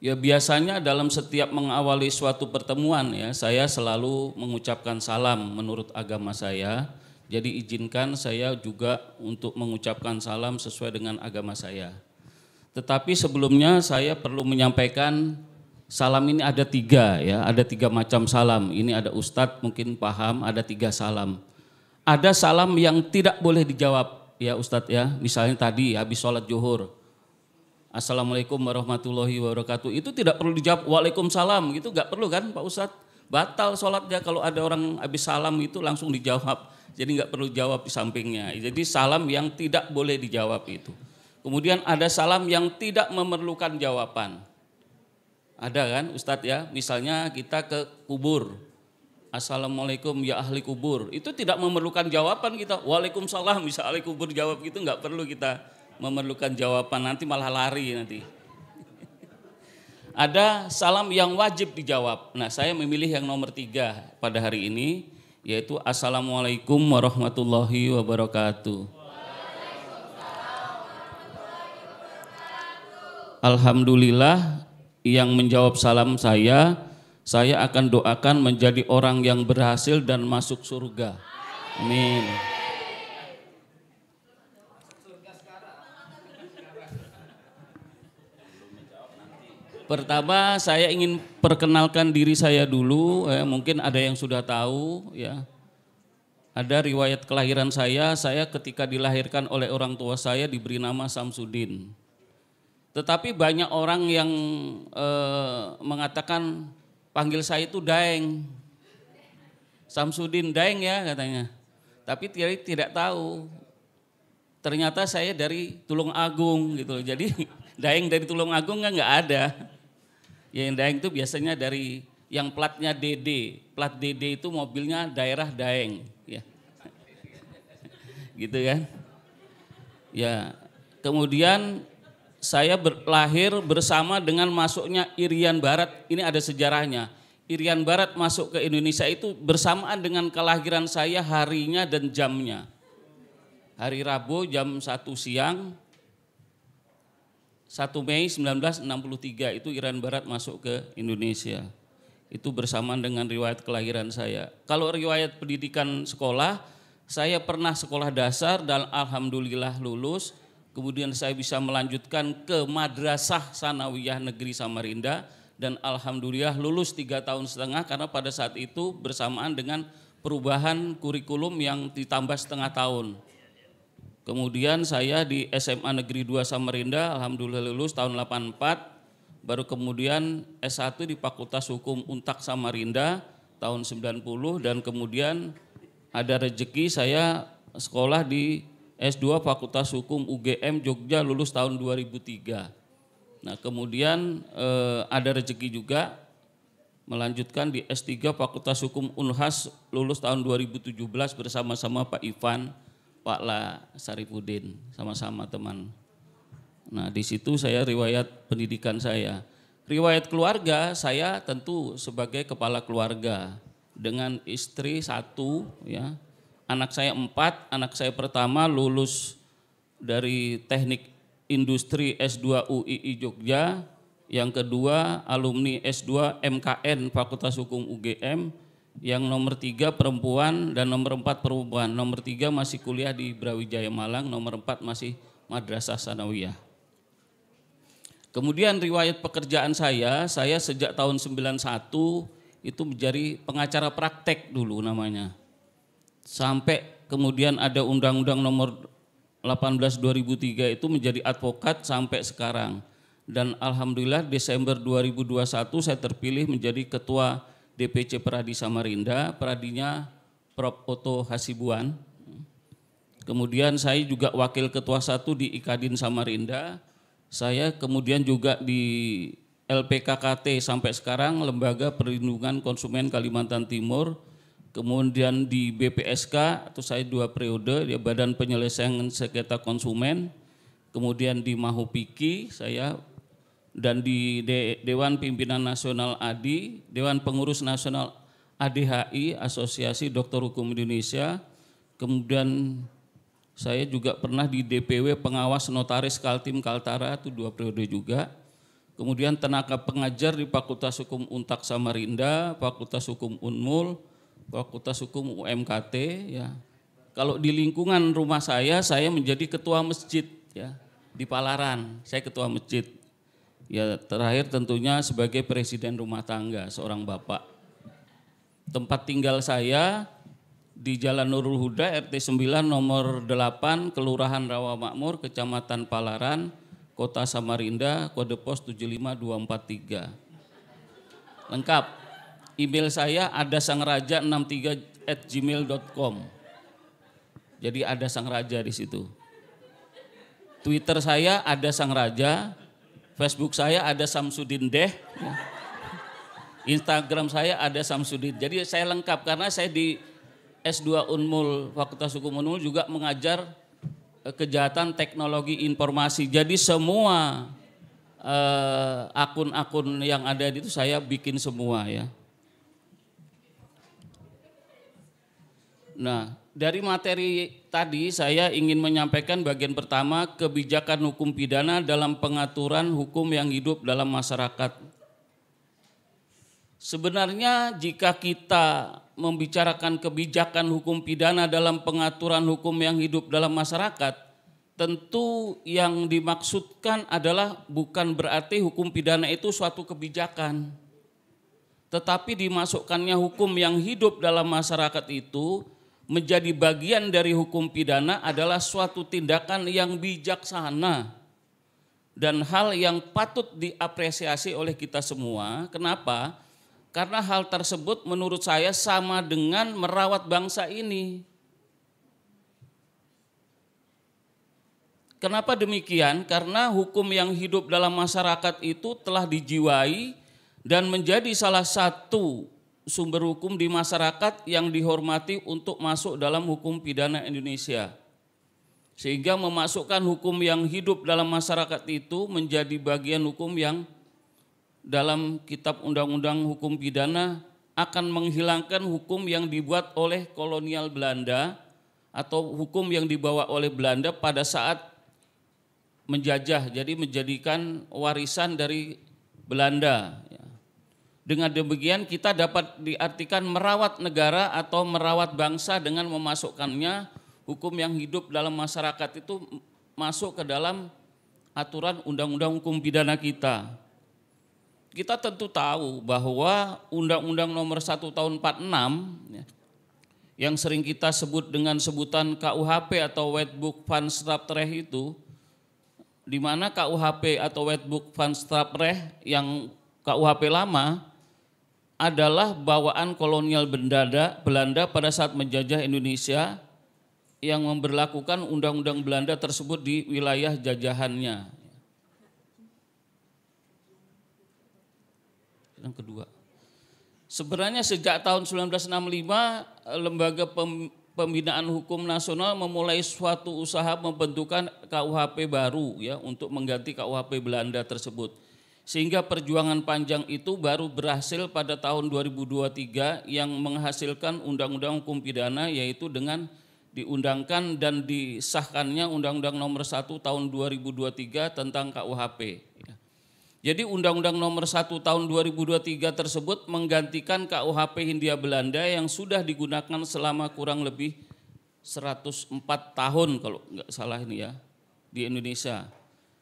Ya biasanya dalam setiap mengawali suatu pertemuan ya saya selalu mengucapkan salam menurut agama saya jadi izinkan saya juga untuk mengucapkan salam sesuai dengan agama saya. Tetapi sebelumnya saya perlu menyampaikan salam ini ada tiga ya, ada tiga macam salam. Ini ada Ustadz mungkin paham ada tiga salam. Ada salam yang tidak boleh dijawab ya Ustadz ya. Misalnya tadi habis sholat juhur. Assalamualaikum warahmatullahi wabarakatuh. Itu tidak perlu dijawab waalaikumsalam itu gak perlu kan Pak Ustadz. Batal sholatnya kalau ada orang habis salam itu langsung dijawab jadi nggak perlu jawab di sampingnya. Jadi salam yang tidak boleh dijawab itu. Kemudian ada salam yang tidak memerlukan jawaban. Ada kan Ustadz ya, misalnya kita ke kubur. Assalamualaikum ya ahli kubur. Itu tidak memerlukan jawaban kita. Waalaikumsalam bisa ahli kubur jawab gitu nggak perlu kita memerlukan jawaban nanti malah lari nanti. Ada salam yang wajib dijawab. Nah saya memilih yang nomor tiga pada hari ini yaitu Assalamualaikum warahmatullahi wabarakatuh. Alhamdulillah yang menjawab salam saya, saya akan doakan menjadi orang yang berhasil dan masuk surga. Amin. Pertama saya ingin perkenalkan diri saya dulu, eh, mungkin ada yang sudah tahu ya. Ada riwayat kelahiran saya, saya ketika dilahirkan oleh orang tua saya diberi nama Samsudin. Tetapi banyak orang yang eh, mengatakan panggil saya itu Daeng. Samsudin Daeng ya katanya. Tapi Tiri tidak tahu. Ternyata saya dari Tulung Agung gitu loh. Jadi Daeng dari Tulung Agung enggak kan ada. Ya Yang Daeng itu biasanya dari yang platnya DD. Plat DD itu mobilnya daerah Daeng. Ya. Gitu kan. Ya, kemudian saya lahir bersama dengan masuknya Irian Barat. Ini ada sejarahnya. Irian Barat masuk ke Indonesia itu bersamaan dengan kelahiran saya harinya dan jamnya. Hari Rabu jam 1 siang, 1 Mei 1963 itu Iran Barat masuk ke Indonesia. Itu bersamaan dengan riwayat kelahiran saya. Kalau riwayat pendidikan sekolah, saya pernah sekolah dasar dan alhamdulillah lulus. Kemudian saya bisa melanjutkan ke Madrasah Sanawiyah Negeri Samarinda dan alhamdulillah lulus tiga tahun setengah karena pada saat itu bersamaan dengan perubahan kurikulum yang ditambah setengah tahun. Kemudian saya di SMA Negeri 2 Samarinda, alhamdulillah lulus tahun 84. Baru kemudian S1 di Fakultas Hukum Untak Samarinda tahun 90 dan kemudian ada rejeki saya sekolah di S2 Fakultas Hukum UGM Jogja lulus tahun 2003. Nah, kemudian eh, ada rejeki juga melanjutkan di S3 Fakultas Hukum Unhas lulus tahun 2017 bersama-sama Pak Ivan Pak La Saripudin, sama-sama teman. Nah, di situ saya riwayat pendidikan saya. Riwayat keluarga saya tentu sebagai kepala keluarga dengan istri satu, ya. Anak saya empat, anak saya pertama lulus dari teknik industri S2 UII Jogja, yang kedua alumni S2 MKN Fakultas Hukum UGM, yang nomor tiga perempuan dan nomor empat perempuan. Nomor tiga masih kuliah di Brawijaya Malang, nomor empat masih Madrasah Sanawiyah. Kemudian riwayat pekerjaan saya, saya sejak tahun 91 itu menjadi pengacara praktek dulu namanya. Sampai kemudian ada undang-undang nomor 18 2003 itu menjadi advokat sampai sekarang. Dan alhamdulillah Desember 2021 saya terpilih menjadi ketua DPC Peradi Samarinda, Peradinya Prof. Oto Hasibuan. Kemudian saya juga wakil ketua satu di IKADIN Samarinda. Saya kemudian juga di LPKKT sampai sekarang Lembaga Perlindungan Konsumen Kalimantan Timur. Kemudian di BPSK atau saya dua periode di Badan Penyelesaian Sengketa Konsumen. Kemudian di Mahupiki saya dan di De Dewan Pimpinan Nasional ADI, Dewan Pengurus Nasional ADHI, Asosiasi Dokter Hukum Indonesia, kemudian saya juga pernah di DPW Pengawas Notaris Kaltim Kaltara itu dua periode juga. Kemudian tenaga pengajar di Fakultas Hukum Untak Samarinda, Fakultas Hukum Unmul, Fakultas Hukum UMKT ya. Kalau di lingkungan rumah saya saya menjadi ketua masjid ya di Palaran. Saya ketua masjid Ya terakhir tentunya sebagai presiden rumah tangga, seorang bapak. Tempat tinggal saya di Jalan Nurul Huda RT 9 nomor 8 Kelurahan Rawamakmur Kecamatan Palaran Kota Samarinda kode pos 75243 lengkap email saya ada sang 63 at gmail.com jadi ada sang raja di situ Twitter saya ada sang raja Facebook saya ada Samsudin Deh. Ya. Instagram saya ada Samsudin. Jadi saya lengkap karena saya di S2 Unmul Fakultas Hukum Unmul juga mengajar eh, kejahatan teknologi informasi. Jadi semua eh, akun-akun eh, yang ada itu saya bikin semua ya. Nah, dari materi tadi saya ingin menyampaikan bagian pertama kebijakan hukum pidana dalam pengaturan hukum yang hidup dalam masyarakat. Sebenarnya jika kita membicarakan kebijakan hukum pidana dalam pengaturan hukum yang hidup dalam masyarakat, tentu yang dimaksudkan adalah bukan berarti hukum pidana itu suatu kebijakan. Tetapi dimasukkannya hukum yang hidup dalam masyarakat itu menjadi bagian dari hukum pidana adalah suatu tindakan yang bijaksana dan hal yang patut diapresiasi oleh kita semua. Kenapa? Karena hal tersebut menurut saya sama dengan merawat bangsa ini. Kenapa demikian? Karena hukum yang hidup dalam masyarakat itu telah dijiwai dan menjadi salah satu sumber hukum di masyarakat yang dihormati untuk masuk dalam hukum pidana Indonesia. Sehingga memasukkan hukum yang hidup dalam masyarakat itu menjadi bagian hukum yang dalam kitab undang-undang hukum pidana akan menghilangkan hukum yang dibuat oleh kolonial Belanda atau hukum yang dibawa oleh Belanda pada saat menjajah, jadi menjadikan warisan dari Belanda dengan demikian kita dapat diartikan merawat negara atau merawat bangsa dengan memasukkannya hukum yang hidup dalam masyarakat itu masuk ke dalam aturan undang-undang hukum pidana kita. Kita tentu tahu bahwa Undang-Undang Nomor 1 Tahun 46 ya, yang sering kita sebut dengan sebutan KUHP atau White Book Van Straptreh itu, di mana KUHP atau White Book Van Straptreh yang KUHP lama adalah bawaan kolonial Belanda, Belanda pada saat menjajah Indonesia yang memberlakukan undang-undang Belanda tersebut di wilayah jajahannya. Yang kedua, sebenarnya sejak tahun 1965 Lembaga Pembinaan Hukum Nasional memulai suatu usaha membentukkan KUHP baru ya untuk mengganti KUHP Belanda tersebut sehingga perjuangan panjang itu baru berhasil pada tahun 2023 yang menghasilkan Undang-Undang Hukum Pidana yaitu dengan diundangkan dan disahkannya Undang-Undang Nomor 1 Tahun 2023 tentang KUHP. Jadi Undang-Undang Nomor 1 Tahun 2023 tersebut menggantikan KUHP Hindia Belanda yang sudah digunakan selama kurang lebih 104 tahun kalau nggak salah ini ya di Indonesia.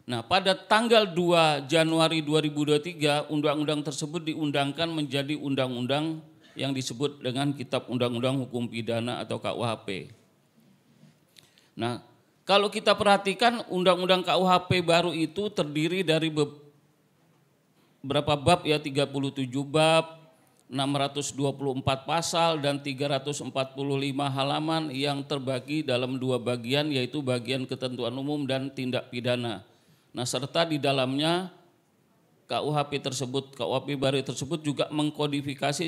Nah, pada tanggal 2 Januari 2023, undang-undang tersebut diundangkan menjadi undang-undang yang disebut dengan Kitab Undang-Undang Hukum Pidana atau KUHP. Nah, kalau kita perhatikan Undang-Undang KUHP baru itu terdiri dari beberapa bab ya 37 bab, 624 pasal dan 345 halaman yang terbagi dalam dua bagian yaitu bagian ketentuan umum dan tindak pidana. Nah, serta di dalamnya KUHP tersebut, KUHP baru tersebut juga mengkodifikasi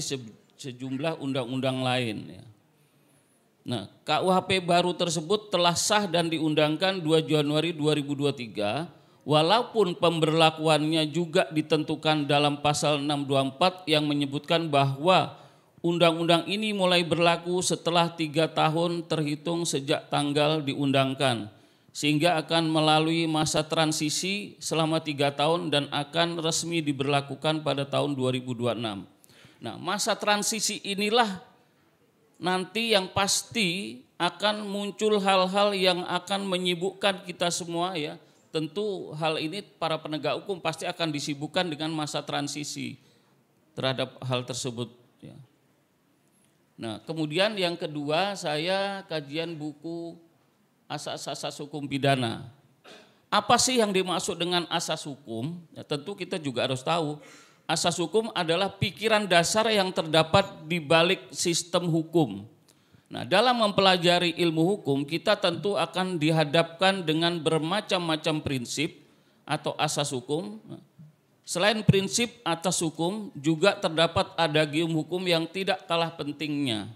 sejumlah undang-undang lain. Ya. Nah, KUHP baru tersebut telah sah dan diundangkan 2 Januari 2023, walaupun pemberlakuannya juga ditentukan dalam pasal 624 yang menyebutkan bahwa undang-undang ini mulai berlaku setelah tiga tahun terhitung sejak tanggal diundangkan sehingga akan melalui masa transisi selama tiga tahun dan akan resmi diberlakukan pada tahun 2026. Nah, masa transisi inilah nanti yang pasti akan muncul hal-hal yang akan menyibukkan kita semua ya. Tentu hal ini para penegak hukum pasti akan disibukkan dengan masa transisi terhadap hal tersebut. Ya. Nah, kemudian yang kedua saya kajian buku asas-asas hukum pidana. Apa sih yang dimaksud dengan asas hukum? Ya, tentu kita juga harus tahu. Asas hukum adalah pikiran dasar yang terdapat di balik sistem hukum. Nah, dalam mempelajari ilmu hukum, kita tentu akan dihadapkan dengan bermacam-macam prinsip atau asas hukum. Selain prinsip atas hukum, juga terdapat adagium hukum yang tidak kalah pentingnya.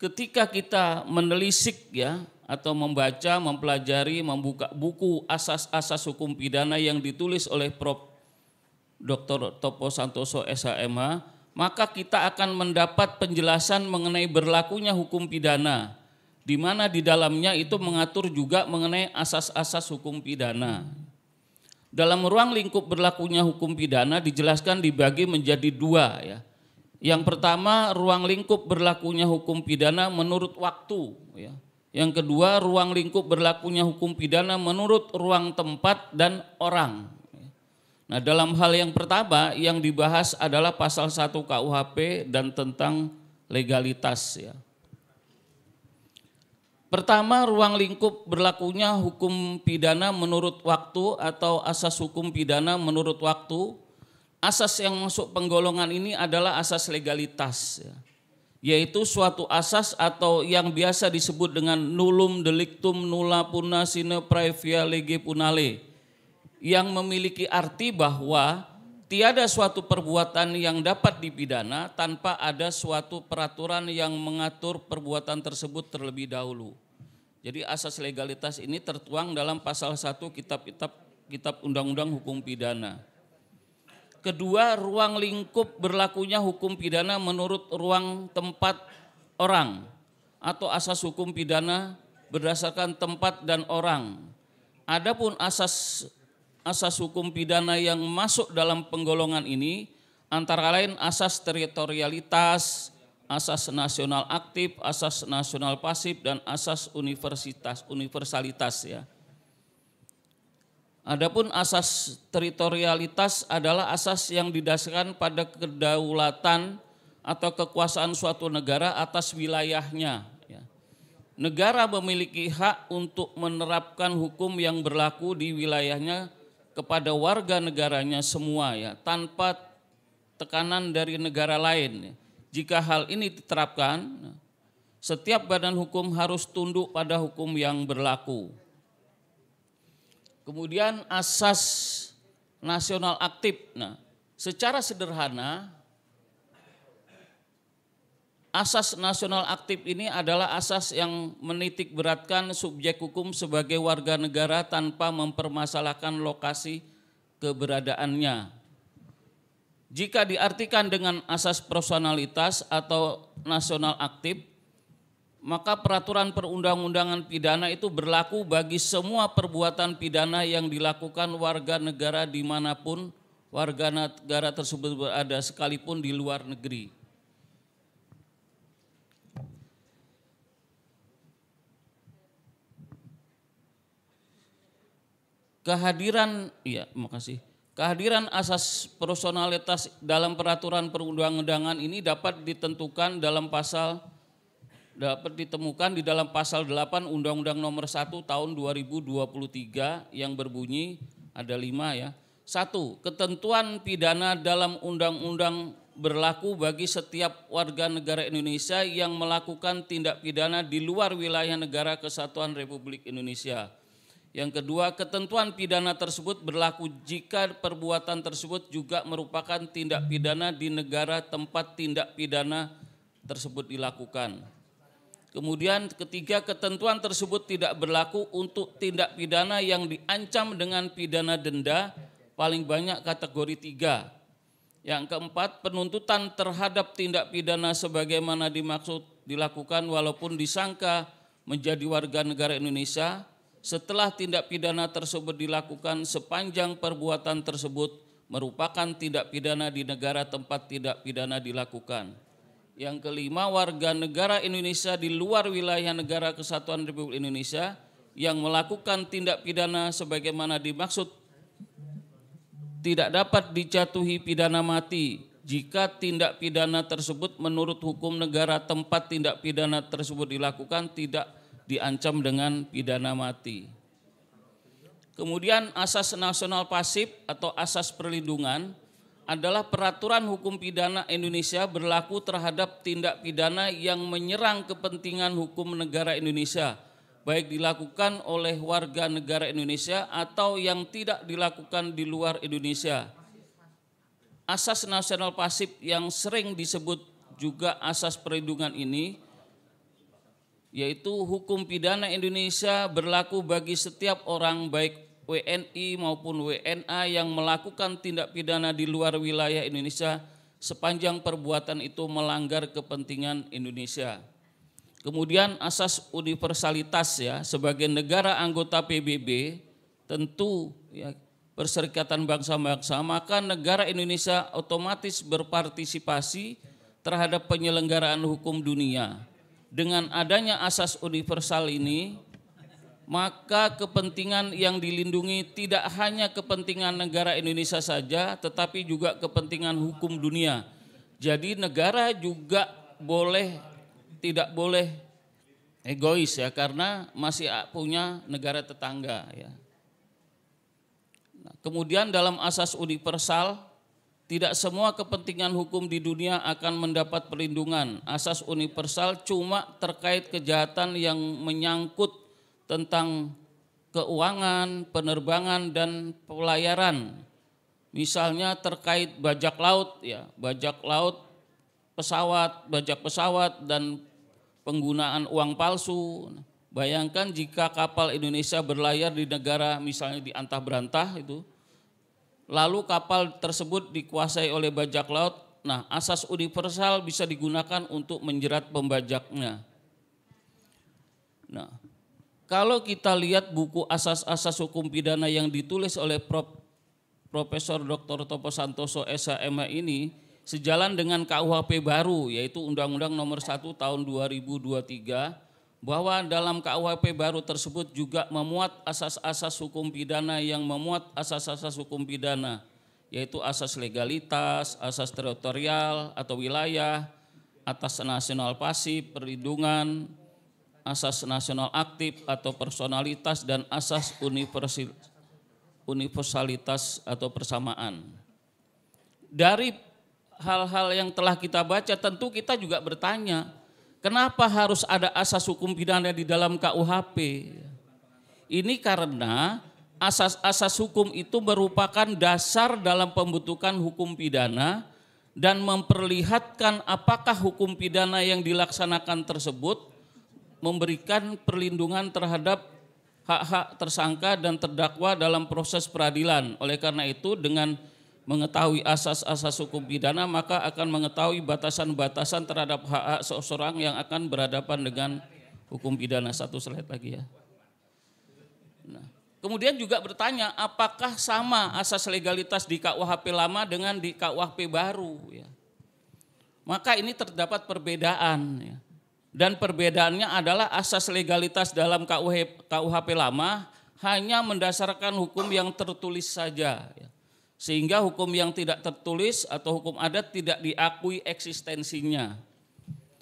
Ketika kita menelisik ya atau membaca, mempelajari, membuka buku asas-asas hukum pidana yang ditulis oleh Prof. Dr. Topo Santoso SHMH, maka kita akan mendapat penjelasan mengenai berlakunya hukum pidana, di mana di dalamnya itu mengatur juga mengenai asas-asas hukum pidana. Dalam ruang lingkup berlakunya hukum pidana dijelaskan dibagi menjadi dua ya. Yang pertama ruang lingkup berlakunya hukum pidana menurut waktu ya yang kedua, ruang lingkup berlakunya hukum pidana menurut ruang tempat dan orang. Nah, dalam hal yang pertama yang dibahas adalah pasal 1 KUHP dan tentang legalitas ya. Pertama, ruang lingkup berlakunya hukum pidana menurut waktu atau asas hukum pidana menurut waktu. Asas yang masuk penggolongan ini adalah asas legalitas ya yaitu suatu asas atau yang biasa disebut dengan nulum delictum nulla puna sine praevia lege punale yang memiliki arti bahwa tiada suatu perbuatan yang dapat dipidana tanpa ada suatu peraturan yang mengatur perbuatan tersebut terlebih dahulu. Jadi asas legalitas ini tertuang dalam pasal 1 kitab-kitab kitab undang-undang hukum pidana. Kedua, ruang lingkup berlakunya hukum pidana menurut ruang tempat orang atau asas hukum pidana berdasarkan tempat dan orang. Adapun asas asas hukum pidana yang masuk dalam penggolongan ini antara lain asas teritorialitas, asas nasional aktif, asas nasional pasif dan asas universitas universalitas ya. Adapun asas teritorialitas adalah asas yang didasarkan pada kedaulatan atau kekuasaan suatu negara atas wilayahnya. Ya. Negara memiliki hak untuk menerapkan hukum yang berlaku di wilayahnya kepada warga negaranya semua ya, tanpa tekanan dari negara lain. Ya. Jika hal ini diterapkan, ya, setiap badan hukum harus tunduk pada hukum yang berlaku. Kemudian asas nasional aktif. Nah, secara sederhana asas nasional aktif ini adalah asas yang menitik beratkan subjek hukum sebagai warga negara tanpa mempermasalahkan lokasi keberadaannya. Jika diartikan dengan asas personalitas atau nasional aktif, maka peraturan perundang-undangan pidana itu berlaku bagi semua perbuatan pidana yang dilakukan warga negara dimanapun warga negara tersebut berada sekalipun di luar negeri. Kehadiran, ya, makasih. Kehadiran asas personalitas dalam peraturan perundang-undangan ini dapat ditentukan dalam pasal dapat ditemukan di dalam pasal 8 Undang-Undang Nomor 1 Tahun 2023 yang berbunyi ada lima ya. Satu, ketentuan pidana dalam undang-undang berlaku bagi setiap warga negara Indonesia yang melakukan tindak pidana di luar wilayah negara kesatuan Republik Indonesia. Yang kedua, ketentuan pidana tersebut berlaku jika perbuatan tersebut juga merupakan tindak pidana di negara tempat tindak pidana tersebut dilakukan. Kemudian ketiga, ketentuan tersebut tidak berlaku untuk tindak pidana yang diancam dengan pidana denda paling banyak kategori tiga. Yang keempat, penuntutan terhadap tindak pidana sebagaimana dimaksud dilakukan walaupun disangka menjadi warga negara Indonesia setelah tindak pidana tersebut dilakukan sepanjang perbuatan tersebut merupakan tindak pidana di negara tempat tindak pidana dilakukan. Yang kelima, warga negara Indonesia di luar wilayah negara kesatuan Republik Indonesia yang melakukan tindak pidana sebagaimana dimaksud tidak dapat dijatuhi pidana mati jika tindak pidana tersebut menurut hukum negara tempat tindak pidana tersebut dilakukan tidak diancam dengan pidana mati. Kemudian asas nasional pasif atau asas perlindungan adalah peraturan hukum pidana Indonesia berlaku terhadap tindak pidana yang menyerang kepentingan hukum negara Indonesia, baik dilakukan oleh warga negara Indonesia atau yang tidak dilakukan di luar Indonesia. Asas nasional pasif yang sering disebut juga asas perlindungan ini yaitu hukum pidana Indonesia berlaku bagi setiap orang baik WNI maupun WNA yang melakukan tindak pidana di luar wilayah Indonesia sepanjang perbuatan itu melanggar kepentingan Indonesia. Kemudian asas universalitas ya sebagai negara anggota PBB tentu ya perserikatan bangsa-bangsa maka negara Indonesia otomatis berpartisipasi terhadap penyelenggaraan hukum dunia. Dengan adanya asas universal ini maka kepentingan yang dilindungi tidak hanya kepentingan negara Indonesia saja, tetapi juga kepentingan hukum dunia. Jadi negara juga boleh tidak boleh egois ya karena masih punya negara tetangga ya. Nah, kemudian dalam asas universal tidak semua kepentingan hukum di dunia akan mendapat perlindungan. Asas universal cuma terkait kejahatan yang menyangkut tentang keuangan, penerbangan dan pelayaran. Misalnya terkait bajak laut ya, bajak laut pesawat, bajak pesawat dan penggunaan uang palsu. Bayangkan jika kapal Indonesia berlayar di negara misalnya di antah berantah itu, lalu kapal tersebut dikuasai oleh bajak laut, nah asas universal bisa digunakan untuk menjerat pembajaknya. Nah, kalau kita lihat buku asas-asas hukum pidana yang ditulis oleh Prof. Profesor Dr. Topo Santoso SHMA ini sejalan dengan KUHP baru yaitu Undang-Undang Nomor 1 Tahun 2023 bahwa dalam KUHP baru tersebut juga memuat asas-asas hukum pidana yang memuat asas-asas hukum pidana yaitu asas legalitas, asas teritorial atau wilayah, atas nasional pasif, perlindungan, asas nasional aktif atau personalitas dan asas universalitas atau persamaan. Dari hal-hal yang telah kita baca tentu kita juga bertanya, kenapa harus ada asas hukum pidana di dalam KUHP? Ini karena asas-asas hukum itu merupakan dasar dalam pembentukan hukum pidana dan memperlihatkan apakah hukum pidana yang dilaksanakan tersebut memberikan perlindungan terhadap hak-hak tersangka dan terdakwa dalam proses peradilan. Oleh karena itu, dengan mengetahui asas-asas hukum pidana, maka akan mengetahui batasan-batasan terhadap hak-hak seseorang yang akan berhadapan dengan hukum pidana. Satu slide lagi ya. Nah, kemudian juga bertanya, apakah sama asas legalitas di KUHP lama dengan di KUHP baru? Ya. Maka ini terdapat perbedaan. Ya dan perbedaannya adalah asas legalitas dalam KUHP lama hanya mendasarkan hukum yang tertulis saja. Ya. Sehingga hukum yang tidak tertulis atau hukum adat tidak diakui eksistensinya.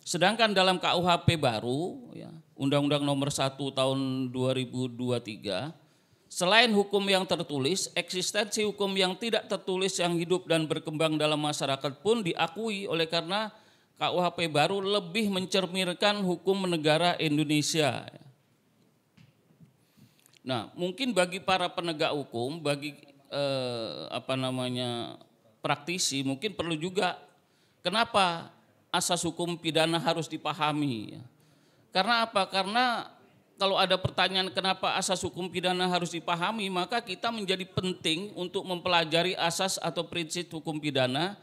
Sedangkan dalam KUHP baru, ya, Undang-Undang Nomor 1 Tahun 2023, selain hukum yang tertulis, eksistensi hukum yang tidak tertulis yang hidup dan berkembang dalam masyarakat pun diakui oleh karena KUHP baru lebih mencerminkan hukum negara Indonesia. Nah, mungkin bagi para penegak hukum, bagi eh, apa namanya praktisi, mungkin perlu juga kenapa asas hukum pidana harus dipahami. Karena apa? Karena kalau ada pertanyaan kenapa asas hukum pidana harus dipahami, maka kita menjadi penting untuk mempelajari asas atau prinsip hukum pidana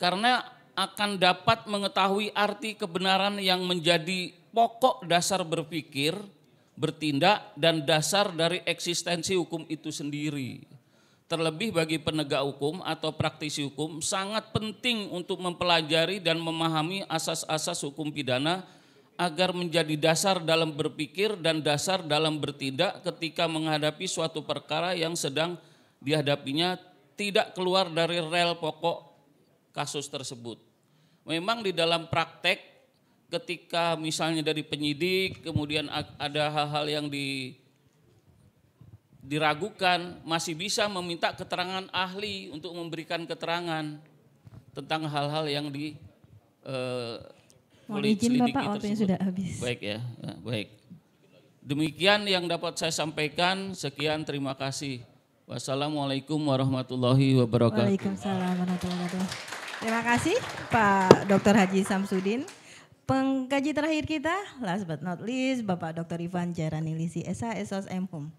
karena akan dapat mengetahui arti kebenaran yang menjadi pokok dasar berpikir, bertindak, dan dasar dari eksistensi hukum itu sendiri. Terlebih bagi penegak hukum atau praktisi hukum, sangat penting untuk mempelajari dan memahami asas-asas hukum pidana agar menjadi dasar dalam berpikir dan dasar dalam bertindak ketika menghadapi suatu perkara yang sedang dihadapinya tidak keluar dari rel pokok kasus tersebut. Memang di dalam praktek ketika misalnya dari penyidik kemudian ada hal-hal yang di diragukan masih bisa meminta keterangan ahli untuk memberikan keterangan tentang hal-hal yang di uh, izin Bapak tersebut. waktunya sudah habis. Baik ya, nah, baik. Demikian yang dapat saya sampaikan. Sekian terima kasih. Wassalamualaikum warahmatullahi wabarakatuh. Waalaikumsalam warahmatullahi wabarakatuh. Terima kasih Pak Dr. Haji Samsudin. Pengkaji terakhir kita, last but not least, Bapak Dr. Ivan Jaranilisi, SH SOS MHUM.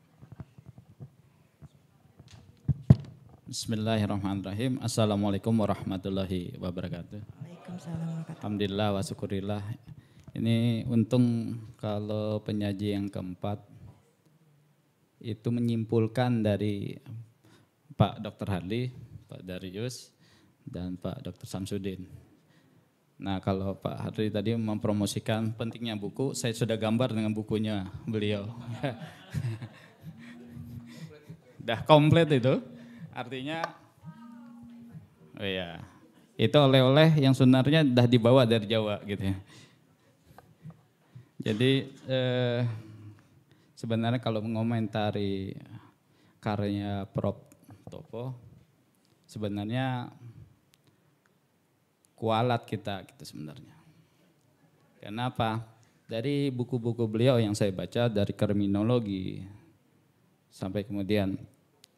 Bismillahirrahmanirrahim. Assalamualaikum warahmatullahi wabarakatuh. Waalaikumsalam. Alhamdulillah wa syukurillah. Ini untung kalau penyaji yang keempat itu menyimpulkan dari Pak Dr. Hadli, Pak Darius, dan Pak Dr. Samsudin. Nah kalau Pak Hadri tadi mempromosikan pentingnya buku, saya sudah gambar dengan bukunya beliau. Dah komplit itu, artinya, oh iya, itu oleh-oleh yang sebenarnya dah dibawa dari Jawa gitu ya. Jadi eh, sebenarnya kalau mengomentari karya Prof Topo, sebenarnya kualat kita gitu sebenarnya. Kenapa? Dari buku-buku beliau yang saya baca dari kriminologi sampai kemudian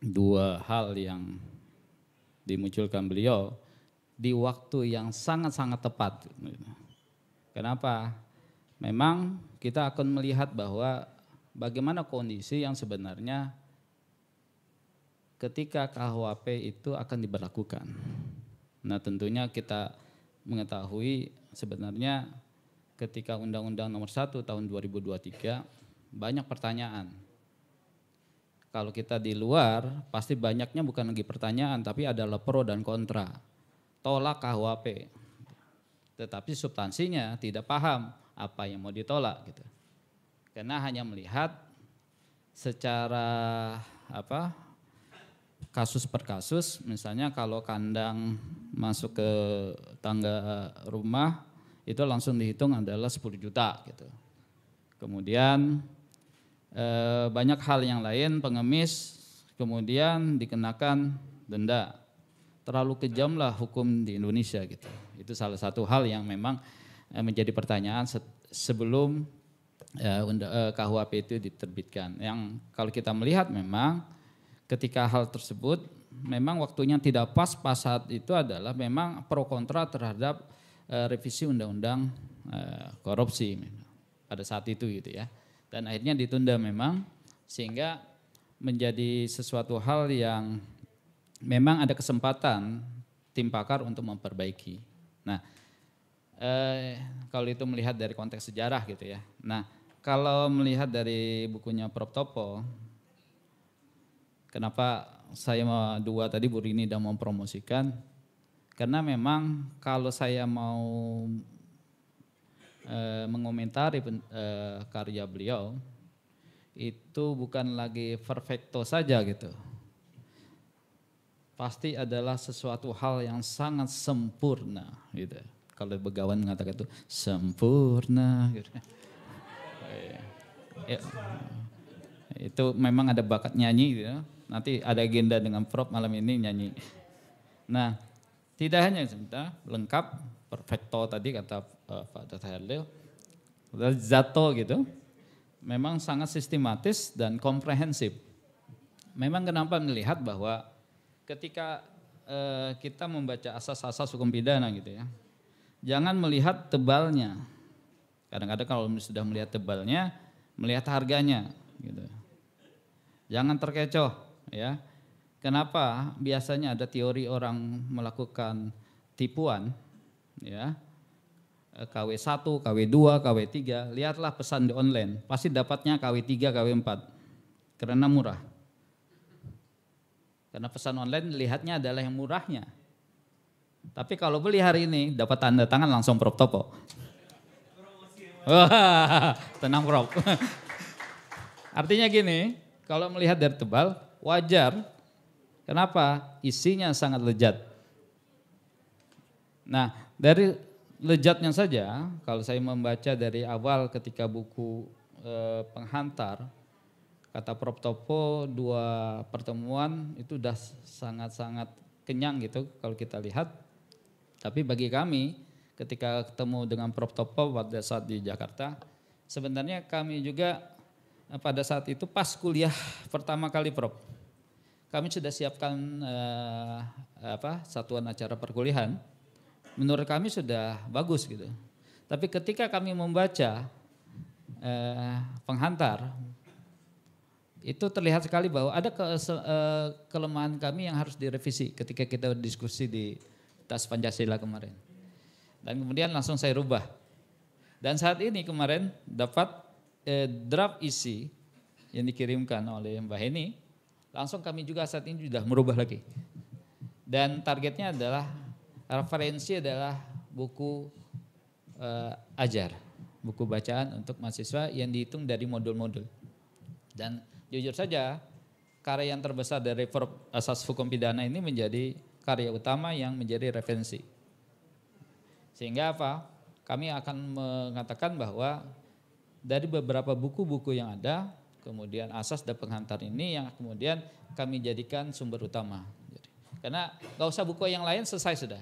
dua hal yang dimunculkan beliau di waktu yang sangat-sangat tepat. Kenapa? Memang kita akan melihat bahwa bagaimana kondisi yang sebenarnya ketika KHP itu akan diberlakukan. Nah, tentunya kita mengetahui sebenarnya ketika Undang-Undang Nomor 1 Tahun 2023 banyak pertanyaan. Kalau kita di luar pasti banyaknya bukan lagi pertanyaan tapi adalah pro dan kontra. Tolak KUHP. Tetapi substansinya tidak paham apa yang mau ditolak gitu. Karena hanya melihat secara apa kasus per kasus, misalnya kalau kandang masuk ke tangga rumah itu langsung dihitung adalah 10 juta gitu. Kemudian e, banyak hal yang lain pengemis kemudian dikenakan denda. Terlalu kejam lah hukum di Indonesia gitu. Itu salah satu hal yang memang eh, menjadi pertanyaan sebelum e, eh, KUHP itu diterbitkan. Yang kalau kita melihat memang ketika hal tersebut memang waktunya tidak pas pas saat itu adalah memang pro kontra terhadap uh, revisi undang-undang uh, korupsi pada saat itu gitu ya dan akhirnya ditunda memang sehingga menjadi sesuatu hal yang memang ada kesempatan tim pakar untuk memperbaiki. Nah, eh, kalau itu melihat dari konteks sejarah gitu ya. Nah, kalau melihat dari bukunya Prof. Topo Kenapa saya mau dua tadi Bu Rini dan mempromosikan? Karena memang kalau saya mau e, mengomentari e, karya beliau itu bukan lagi perfecto saja gitu. Pasti adalah sesuatu hal yang sangat sempurna gitu. Kalau begawan mengatakan itu sempurna gitu. Iya. itu memang ada bakat nyanyi gitu. Nanti ada agenda dengan Prof malam ini nyanyi. Nah, tidak hanya sebentar, lengkap, perfecto tadi kata uh, Pak Dr. Herlil, zato gitu, memang sangat sistematis dan komprehensif. Memang kenapa melihat bahwa ketika uh, kita membaca asas-asas hukum pidana gitu ya, jangan melihat tebalnya. Kadang-kadang kalau sudah melihat tebalnya, melihat harganya gitu. Jangan terkecoh ya. Kenapa biasanya ada teori orang melakukan tipuan ya. KW1, KW2, KW3, lihatlah pesan di online, pasti dapatnya KW3, KW4. Karena murah. Karena pesan online lihatnya adalah yang murahnya. Tapi kalau beli hari ini dapat tanda tangan langsung prop topo. tenang prop. Artinya gini, kalau melihat dari tebal, wajar. Kenapa? Isinya sangat lezat. Nah, dari lezatnya saja, kalau saya membaca dari awal ketika buku e, penghantar, kata Prof Topo dua pertemuan itu sudah sangat-sangat kenyang gitu kalau kita lihat. Tapi bagi kami ketika ketemu dengan Prof Topo pada saat di Jakarta, sebenarnya kami juga Eh, pada saat itu pas kuliah pertama kali Prof. Kami sudah siapkan eh, apa satuan acara perkuliahan. Menurut kami sudah bagus gitu. Tapi ketika kami membaca eh, penghantar itu terlihat sekali bahwa ada ke, eh, kelemahan kami yang harus direvisi ketika kita diskusi di tas Pancasila kemarin. Dan kemudian langsung saya rubah. Dan saat ini kemarin dapat eh, draft isi yang dikirimkan oleh Mbak Heni, langsung kami juga saat ini sudah merubah lagi. Dan targetnya adalah referensi adalah buku eh, ajar, buku bacaan untuk mahasiswa yang dihitung dari modul-modul. Dan jujur saja, karya yang terbesar dari asas hukum pidana ini menjadi karya utama yang menjadi referensi. Sehingga apa? Kami akan mengatakan bahwa dari beberapa buku-buku yang ada, kemudian asas dan penghantar ini yang kemudian kami jadikan sumber utama. Jadi, karena nggak usah buku yang lain selesai sudah.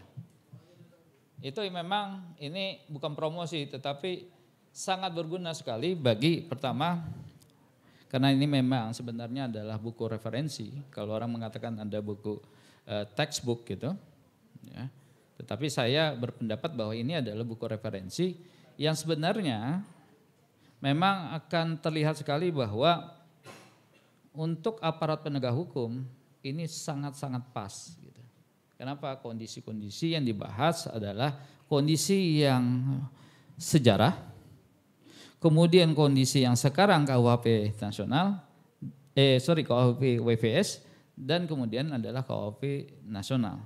Itu memang ini bukan promosi tetapi sangat berguna sekali bagi pertama karena ini memang sebenarnya adalah buku referensi kalau orang mengatakan ada buku eh, textbook gitu ya. Tetapi saya berpendapat bahwa ini adalah buku referensi yang sebenarnya memang akan terlihat sekali bahwa untuk aparat penegak hukum ini sangat-sangat pas. Gitu. Kenapa kondisi-kondisi yang dibahas adalah kondisi yang sejarah, kemudian kondisi yang sekarang KUHP nasional, eh sorry KUHP WVS, dan kemudian adalah KUHP nasional.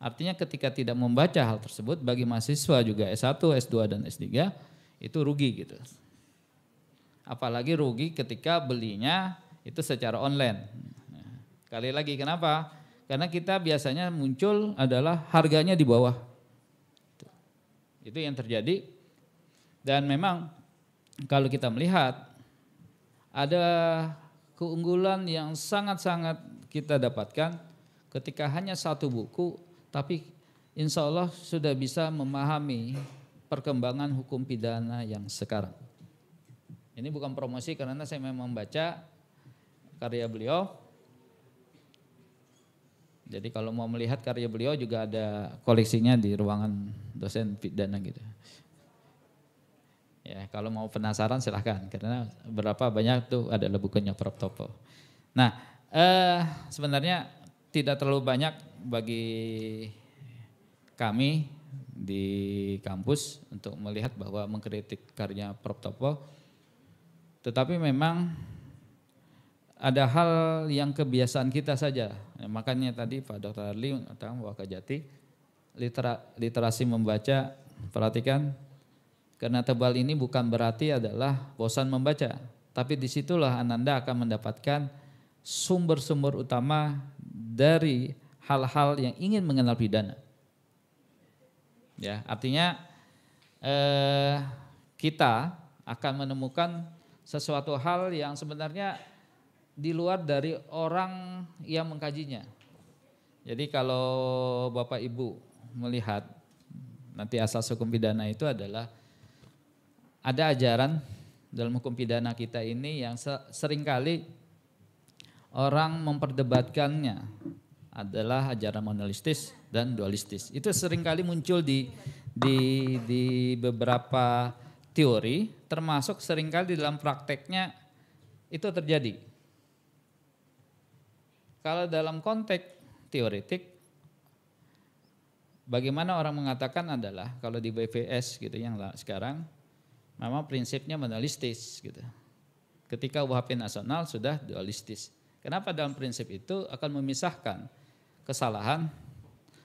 Artinya ketika tidak membaca hal tersebut bagi mahasiswa juga S1, S2, dan S3 itu rugi gitu. Apalagi rugi ketika belinya itu secara online. Kali lagi kenapa? Karena kita biasanya muncul adalah harganya di bawah. Itu yang terjadi. Dan memang kalau kita melihat ada keunggulan yang sangat-sangat kita dapatkan ketika hanya satu buku tapi insya Allah sudah bisa memahami perkembangan hukum pidana yang sekarang. Ini bukan promosi karena saya memang membaca karya beliau. Jadi kalau mau melihat karya beliau juga ada koleksinya di ruangan dosen pidana gitu. Ya, kalau mau penasaran silahkan karena berapa banyak tuh ada bukunya Prof Topo. Nah, eh, sebenarnya tidak terlalu banyak bagi kami di kampus untuk melihat bahwa mengkritik karya Prof Topo tetapi memang ada hal yang kebiasaan kita saja. Ya, makanya tadi Pak Dr. Arli mengatakan bahwa Kajati litera, literasi membaca perhatikan karena tebal ini bukan berarti adalah bosan membaca, tapi disitulah Ananda akan mendapatkan sumber-sumber utama dari hal-hal yang ingin mengenal pidana. Ya, artinya eh, kita akan menemukan sesuatu hal yang sebenarnya di luar dari orang yang mengkajinya. Jadi kalau Bapak Ibu melihat nanti asas hukum pidana itu adalah ada ajaran dalam hukum pidana kita ini yang seringkali orang memperdebatkannya adalah ajaran monolistis dan dualistis. Itu seringkali muncul di di di beberapa teori termasuk seringkali di dalam prakteknya itu terjadi. Kalau dalam konteks teoretik bagaimana orang mengatakan adalah kalau di BVS gitu yang sekarang memang prinsipnya monolistis gitu. Ketika UHP nasional sudah dualistis. Kenapa dalam prinsip itu akan memisahkan kesalahan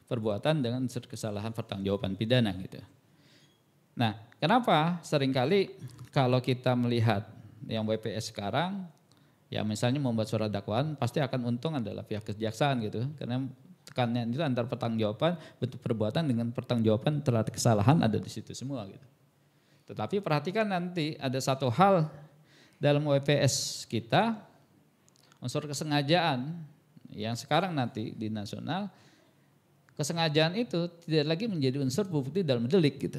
perbuatan dengan kesalahan pertanggungjawaban pidana gitu. Nah, Kenapa? Seringkali kalau kita melihat yang WPS sekarang, ya misalnya membuat surat dakwaan, pasti akan untung adalah pihak kejaksaan gitu. Karena tekanannya itu antar pertanggungjawaban bentuk perbuatan dengan pertanggungjawaban terhadap kesalahan ada di situ semua gitu. Tetapi perhatikan nanti ada satu hal dalam WPS kita unsur kesengajaan yang sekarang nanti di nasional kesengajaan itu tidak lagi menjadi unsur bukti dalam delik gitu.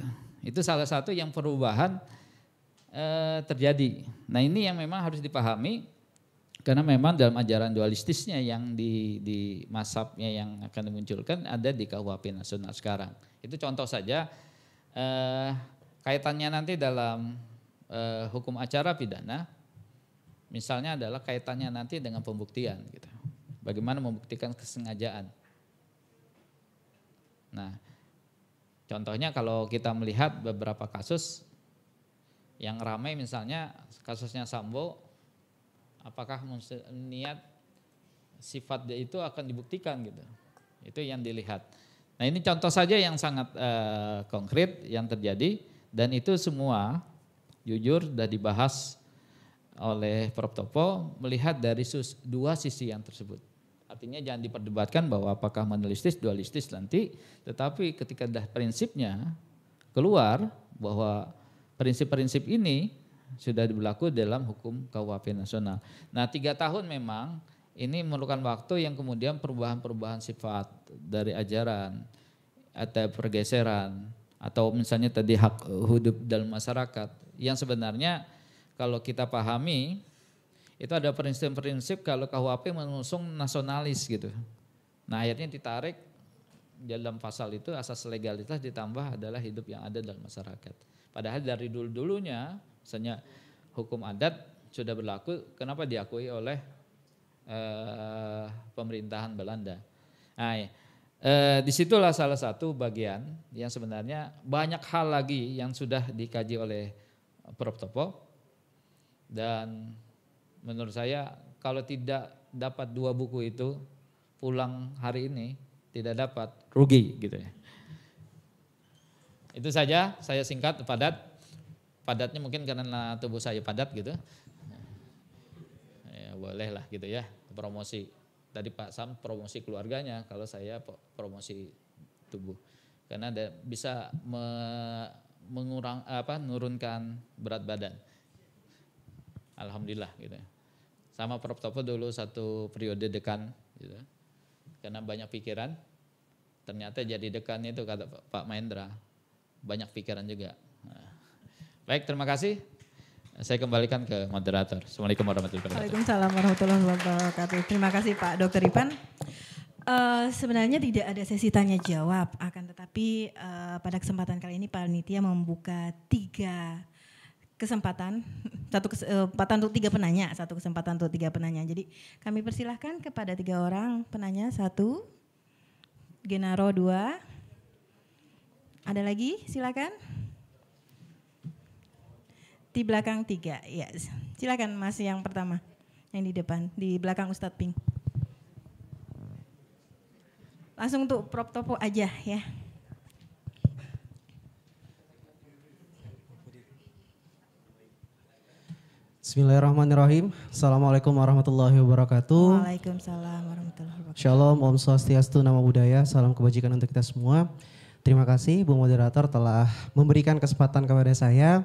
Itu salah satu yang perubahan e, terjadi. Nah ini yang memang harus dipahami karena memang dalam ajaran dualistisnya yang di, di masabnya yang akan dimunculkan ada di KUHP nasional sekarang. Itu contoh saja eh, kaitannya nanti dalam eh, hukum acara pidana misalnya adalah kaitannya nanti dengan pembuktian gitu. Bagaimana membuktikan kesengajaan. Nah, Contohnya kalau kita melihat beberapa kasus yang ramai misalnya kasusnya Sambo, apakah niat sifat itu akan dibuktikan gitu. Itu yang dilihat. Nah ini contoh saja yang sangat uh, konkret yang terjadi dan itu semua jujur sudah dibahas oleh Prof. Topo melihat dari dua sisi yang tersebut. Artinya jangan diperdebatkan bahwa apakah monolistis, dualistis nanti, tetapi ketika dah prinsipnya keluar bahwa prinsip-prinsip ini sudah berlaku dalam hukum KUHP nasional. Nah tiga tahun memang ini memerlukan waktu yang kemudian perubahan-perubahan sifat dari ajaran atau pergeseran atau misalnya tadi hak hidup dalam masyarakat yang sebenarnya kalau kita pahami itu ada prinsip-prinsip kalau KUHP mengusung nasionalis gitu. Nah akhirnya ditarik dalam pasal itu asas legalitas ditambah adalah hidup yang ada dalam masyarakat. Padahal dari dulu-dulunya misalnya hukum adat sudah berlaku, kenapa diakui oleh eh, pemerintahan Belanda? Nah, iya. eh, disitulah salah satu bagian yang sebenarnya banyak hal lagi yang sudah dikaji oleh Prof. Topo dan menurut saya kalau tidak dapat dua buku itu pulang hari ini tidak dapat rugi gitu ya. Itu saja saya singkat padat. Padatnya mungkin karena tubuh saya padat gitu. Ya boleh lah gitu ya promosi. Tadi Pak Sam promosi keluarganya, kalau saya promosi tubuh. Karena ada, bisa me, mengurang apa menurunkan berat badan alhamdulillah gitu sama Prof Topo dulu satu periode dekan gitu karena banyak pikiran ternyata jadi dekan itu kata Pak Mahendra banyak pikiran juga nah, baik terima kasih saya kembalikan ke moderator. Assalamualaikum warahmatullahi wabarakatuh. Waalaikumsalam warahmatullahi wabarakatuh. Terima kasih Pak Dr. Ipan. Uh, sebenarnya tidak ada sesi tanya jawab, akan tetapi uh, pada kesempatan kali ini Pak Nitya membuka tiga kesempatan satu eh, kesempatan untuk tiga penanya satu kesempatan untuk tiga penanya jadi kami persilahkan kepada tiga orang penanya satu Genaro dua ada lagi silakan di belakang tiga ya yes. silakan mas yang pertama yang di depan di belakang Ustadz Pink langsung untuk prop topo aja ya Bismillahirrahmanirrahim. Assalamualaikum warahmatullahi wabarakatuh. Waalaikumsalam warahmatullahi wabarakatuh. Shalom, Om Swastiastu, Nama Budaya, salam kebajikan untuk kita semua. Terima kasih Bu Moderator telah memberikan kesempatan kepada saya.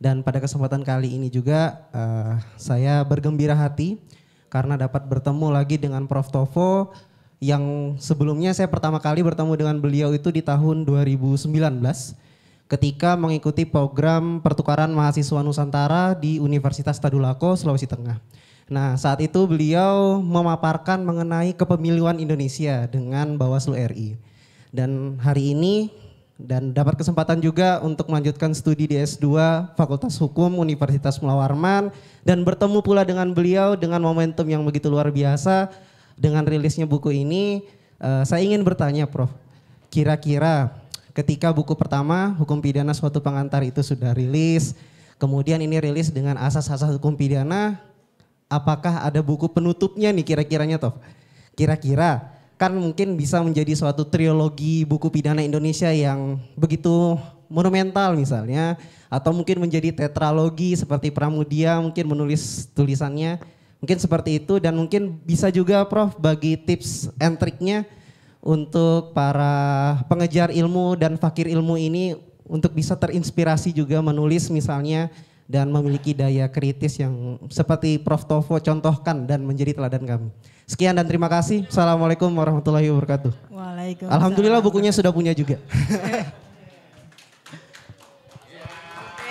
Dan pada kesempatan kali ini juga uh, saya bergembira hati karena dapat bertemu lagi dengan Prof. Tovo yang sebelumnya saya pertama kali bertemu dengan beliau itu di tahun 2019 ketika mengikuti program pertukaran mahasiswa Nusantara di Universitas Tadulako, Sulawesi Tengah. Nah, saat itu beliau memaparkan mengenai kepemiluan Indonesia dengan Bawaslu RI. Dan hari ini dan dapat kesempatan juga untuk melanjutkan studi di S2 Fakultas Hukum Universitas Mulawarman dan bertemu pula dengan beliau dengan momentum yang begitu luar biasa dengan rilisnya buku ini. Uh, saya ingin bertanya, Prof. Kira-kira ketika buku pertama Hukum Pidana Suatu Pengantar itu sudah rilis, kemudian ini rilis dengan asas-asas hukum pidana, apakah ada buku penutupnya nih kira-kiranya Toh? Kira-kira kan mungkin bisa menjadi suatu trilogi buku pidana Indonesia yang begitu monumental misalnya atau mungkin menjadi tetralogi seperti Pramudia mungkin menulis tulisannya mungkin seperti itu dan mungkin bisa juga Prof bagi tips and triknya untuk para pengejar ilmu dan fakir ilmu ini untuk bisa terinspirasi juga menulis misalnya dan memiliki daya kritis yang seperti Prof. Tovo contohkan dan menjadi teladan kami. Sekian dan terima kasih. Assalamualaikum warahmatullahi wabarakatuh. Waalaikumsalam. Alhamdulillah bukunya sudah punya juga.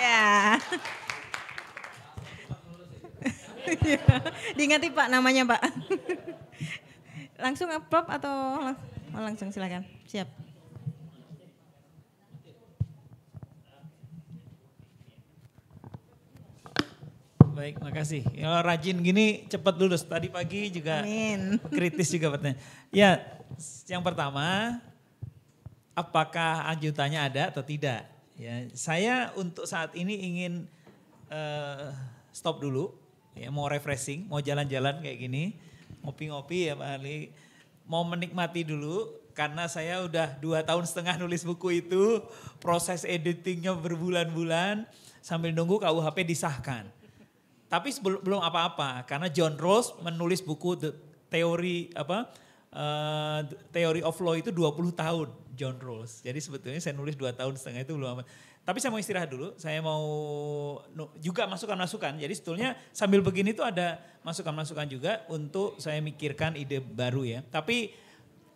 ya. ya. Diingati Pak namanya Pak. Langsung upload atau Oh, langsung silakan. Siap. Baik, makasih. Ya rajin gini cepat lulus. Tadi pagi juga Amin. kritis juga pertanyaan. Ya, yang pertama apakah ajutannya ada atau tidak? Ya, saya untuk saat ini ingin uh, stop dulu. Ya, mau refreshing, mau jalan-jalan kayak gini, ngopi-ngopi ya Pak Ali mau menikmati dulu karena saya udah dua tahun setengah nulis buku itu proses editingnya berbulan-bulan sambil nunggu KUHP disahkan. Tapi sebelum, belum apa-apa karena John Rose menulis buku The Theory apa uh, Theory of Law itu 20 tahun John Rose. Jadi sebetulnya saya nulis dua tahun setengah itu belum apa. Tapi saya mau istirahat dulu, saya mau juga masukan-masukan. Jadi sebetulnya sambil begini tuh ada masukan-masukan juga untuk saya mikirkan ide baru ya. Tapi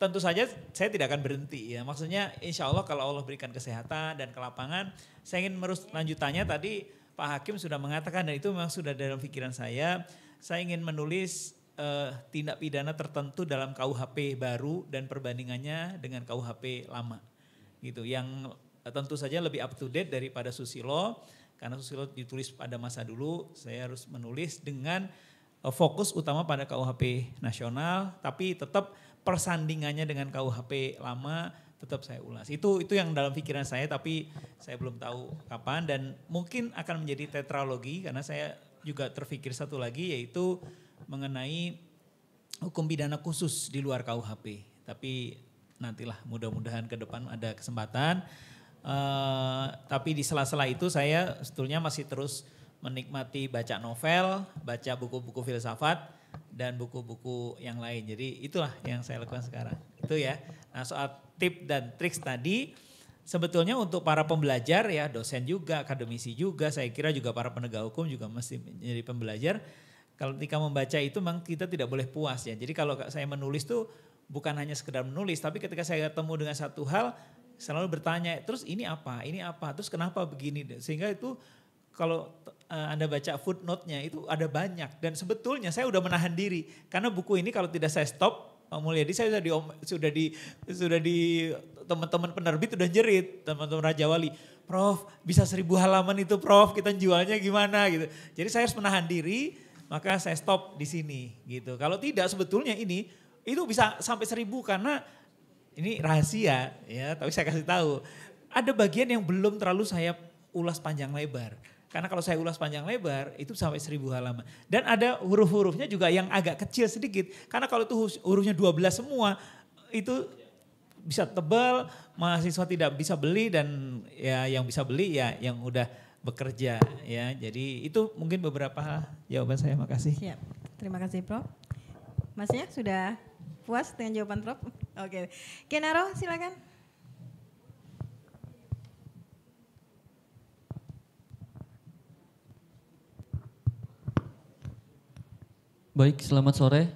tentu saja saya tidak akan berhenti ya. Maksudnya insya Allah kalau Allah berikan kesehatan dan kelapangan, saya ingin merus lanjutannya tadi Pak Hakim sudah mengatakan dan itu memang sudah dalam pikiran saya. Saya ingin menulis eh, tindak pidana tertentu dalam KUHP baru dan perbandingannya dengan KUHP lama gitu yang Eh, tentu saja lebih up to date daripada Susilo karena Susilo ditulis pada masa dulu saya harus menulis dengan eh, fokus utama pada KUHP nasional tapi tetap persandingannya dengan KUHP lama tetap saya ulas. Itu itu yang dalam pikiran saya tapi saya belum tahu kapan dan mungkin akan menjadi tetralogi karena saya juga terpikir satu lagi yaitu mengenai hukum pidana khusus di luar KUHP. Tapi nantilah mudah-mudahan ke depan ada kesempatan Eh, tapi di sela-sela itu saya sebetulnya masih terus menikmati baca novel, baca buku-buku filsafat dan buku-buku yang lain. Jadi itulah yang saya lakukan sekarang. Itu ya. Nah, soal tip dan triks tadi sebetulnya untuk para pembelajar ya, dosen juga, akademisi juga, saya kira juga para penegak hukum juga mesti menjadi pembelajar. Kalau ketika membaca itu memang kita tidak boleh puas ya. Jadi kalau saya menulis tuh bukan hanya sekedar menulis, tapi ketika saya ketemu dengan satu hal, selalu bertanya, terus ini apa, ini apa, terus kenapa begini, sehingga itu kalau uh, Anda baca footnote-nya itu ada banyak dan sebetulnya saya udah menahan diri karena buku ini kalau tidak saya stop Pak Mulyadi saya sudah di sudah di sudah di teman-teman penerbit udah jerit teman-teman Raja Wali Prof bisa seribu halaman itu Prof kita jualnya gimana gitu jadi saya harus menahan diri maka saya stop di sini gitu kalau tidak sebetulnya ini itu bisa sampai seribu karena ini rahasia ya, tapi saya kasih tahu. Ada bagian yang belum terlalu saya ulas panjang lebar. Karena kalau saya ulas panjang lebar itu sampai seribu halaman. Dan ada huruf-hurufnya juga yang agak kecil sedikit. Karena kalau itu hurufnya 12 semua itu bisa tebal, mahasiswa tidak bisa beli dan ya yang bisa beli ya yang udah bekerja ya. Jadi itu mungkin beberapa jawaban saya. Makasih. Siap. Terima kasih, Prof. Masnya sudah puas dengan jawaban Prof? Oke, okay. Kenaro silakan. Baik, selamat sore.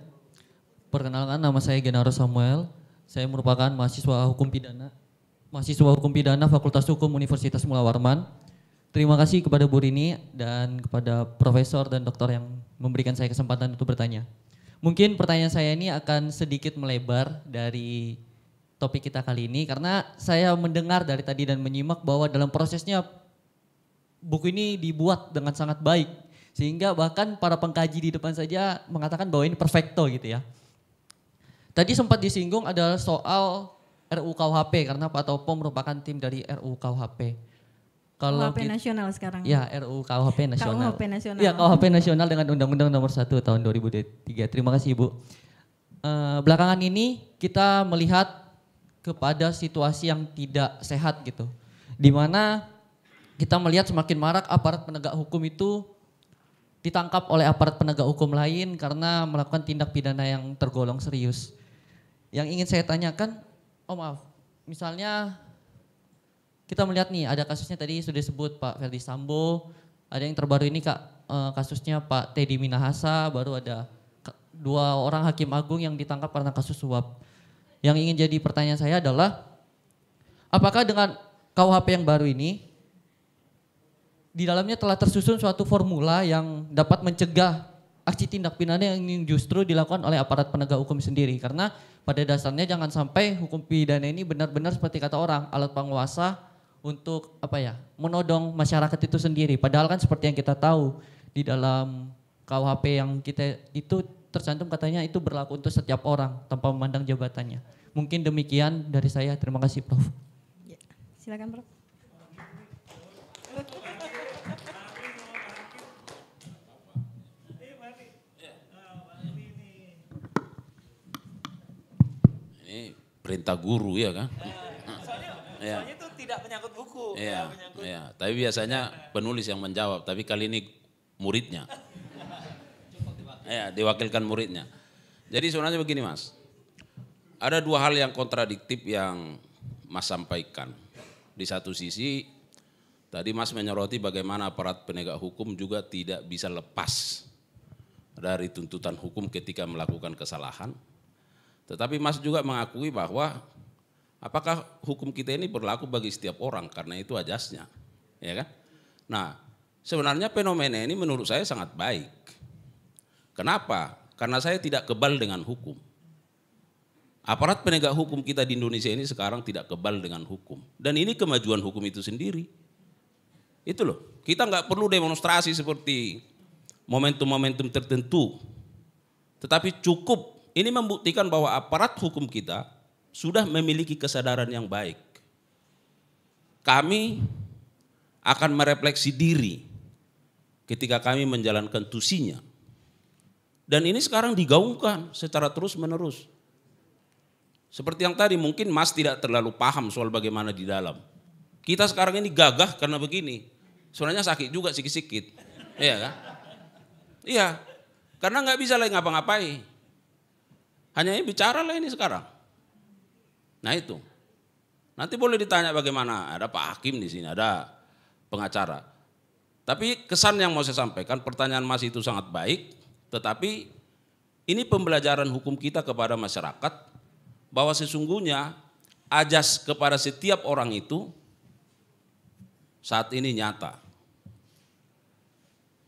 Perkenalkan nama saya Genaro Samuel. Saya merupakan mahasiswa hukum pidana, mahasiswa hukum pidana Fakultas Hukum Universitas Mula Warman. Terima kasih kepada Bu Rini dan kepada profesor dan dokter yang memberikan saya kesempatan untuk bertanya. Mungkin pertanyaan saya ini akan sedikit melebar dari topik kita kali ini karena saya mendengar dari tadi dan menyimak bahwa dalam prosesnya buku ini dibuat dengan sangat baik sehingga bahkan para pengkaji di depan saja mengatakan bahwa ini perfecto gitu ya. Tadi sempat disinggung adalah soal RUKHP karena Pak Topo merupakan tim dari RUKHP kalau KUHP kita, gitu- nasional sekarang. Ya, RUU KUHP nasional. KUHP nasional. Ya, KUHP nasional dengan Undang-Undang Nomor 1 Tahun 2003. Terima kasih Ibu. Uh, belakangan ini kita melihat kepada situasi yang tidak sehat gitu. Di mana kita melihat semakin marak aparat penegak hukum itu ditangkap oleh aparat penegak hukum lain karena melakukan tindak pidana yang tergolong serius. Yang ingin saya tanyakan, oh maaf, misalnya kita melihat nih ada kasusnya tadi sudah disebut Pak Ferdi Sambo, ada yang terbaru ini Kak eh, kasusnya Pak Teddy Minahasa, baru ada dua orang hakim agung yang ditangkap karena kasus suap. Yang ingin jadi pertanyaan saya adalah apakah dengan KUHP yang baru ini di dalamnya telah tersusun suatu formula yang dapat mencegah aksi tindak pidana yang justru dilakukan oleh aparat penegak hukum sendiri karena pada dasarnya jangan sampai hukum pidana ini benar-benar seperti kata orang alat penguasa untuk apa ya menodong masyarakat itu sendiri. Padahal kan seperti yang kita tahu di dalam KUHP yang kita itu tercantum katanya itu berlaku untuk setiap orang tanpa memandang jabatannya. Mungkin demikian dari saya. Terima kasih, Prof. Ya, silakan, Prof. Ini perintah guru ya kan? Iya. soalnya itu tidak menyangkut buku yeah. menyangkut yeah. tapi biasanya penulis yang menjawab tapi kali ini muridnya iya, diwakilkan muridnya jadi sebenarnya begini mas ada dua hal yang kontradiktif yang mas sampaikan di satu sisi Tadi Mas menyoroti bagaimana aparat penegak hukum juga tidak bisa lepas dari tuntutan hukum ketika melakukan kesalahan. Tetapi Mas juga mengakui bahwa Apakah hukum kita ini berlaku bagi setiap orang karena itu ajasnya, ya kan? Nah, sebenarnya fenomena ini menurut saya sangat baik. Kenapa? Karena saya tidak kebal dengan hukum. Aparat penegak hukum kita di Indonesia ini sekarang tidak kebal dengan hukum. Dan ini kemajuan hukum itu sendiri. Itu loh, kita nggak perlu demonstrasi seperti momentum-momentum tertentu. Tetapi cukup, ini membuktikan bahwa aparat hukum kita sudah memiliki kesadaran yang baik. Kami akan merefleksi diri ketika kami menjalankan tusinya. Dan ini sekarang digaungkan secara terus-menerus. Seperti yang tadi mungkin Mas tidak terlalu paham soal bagaimana di dalam. Kita sekarang ini gagah karena begini. Sebenarnya sakit juga sikit-sikit. Iya kan? Iya. Karena nggak bisa lagi ngapa-ngapain. Hanya ini bicara lah ini sekarang. Nah itu. Nanti boleh ditanya bagaimana, ada Pak Hakim di sini, ada pengacara. Tapi kesan yang mau saya sampaikan, pertanyaan Mas itu sangat baik, tetapi ini pembelajaran hukum kita kepada masyarakat bahwa sesungguhnya ajas kepada setiap orang itu saat ini nyata.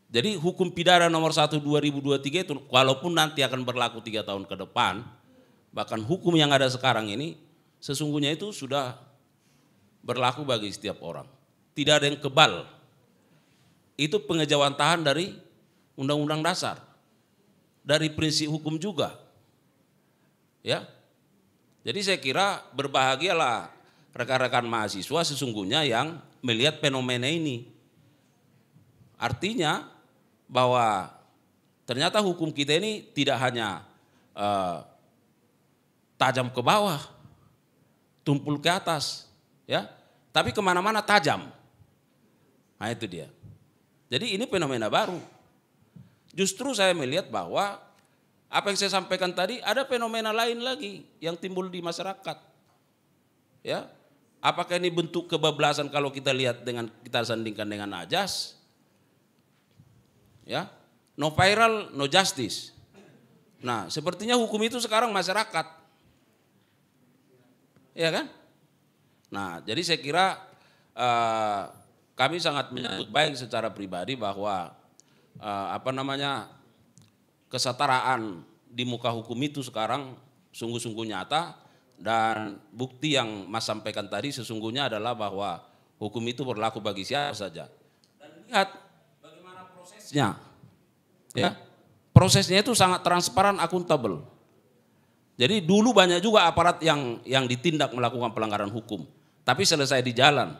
Jadi hukum pidana nomor 1 2023 itu walaupun nanti akan berlaku tiga tahun ke depan, bahkan hukum yang ada sekarang ini Sesungguhnya itu sudah berlaku bagi setiap orang. Tidak ada yang kebal. Itu pengejawantahan dari undang-undang dasar. Dari prinsip hukum juga. Ya. Jadi saya kira berbahagialah rekan-rekan mahasiswa sesungguhnya yang melihat fenomena ini. Artinya bahwa ternyata hukum kita ini tidak hanya eh, tajam ke bawah, tumpul ke atas, ya. Tapi kemana-mana tajam. Nah itu dia. Jadi ini fenomena baru. Justru saya melihat bahwa apa yang saya sampaikan tadi ada fenomena lain lagi yang timbul di masyarakat. Ya. Apakah ini bentuk kebablasan kalau kita lihat dengan kita sandingkan dengan Najas? Ya. No viral, no justice. Nah, sepertinya hukum itu sekarang masyarakat ya kan? Nah, jadi saya kira uh, kami sangat menyambut baik secara pribadi bahwa uh, apa namanya kesetaraan di muka hukum itu sekarang sungguh-sungguh nyata dan bukti yang Mas sampaikan tadi sesungguhnya adalah bahwa hukum itu berlaku bagi siapa saja. Dan lihat bagaimana prosesnya. Ya. Prosesnya itu sangat transparan, akuntabel. Jadi dulu banyak juga aparat yang yang ditindak melakukan pelanggaran hukum, tapi selesai di jalan.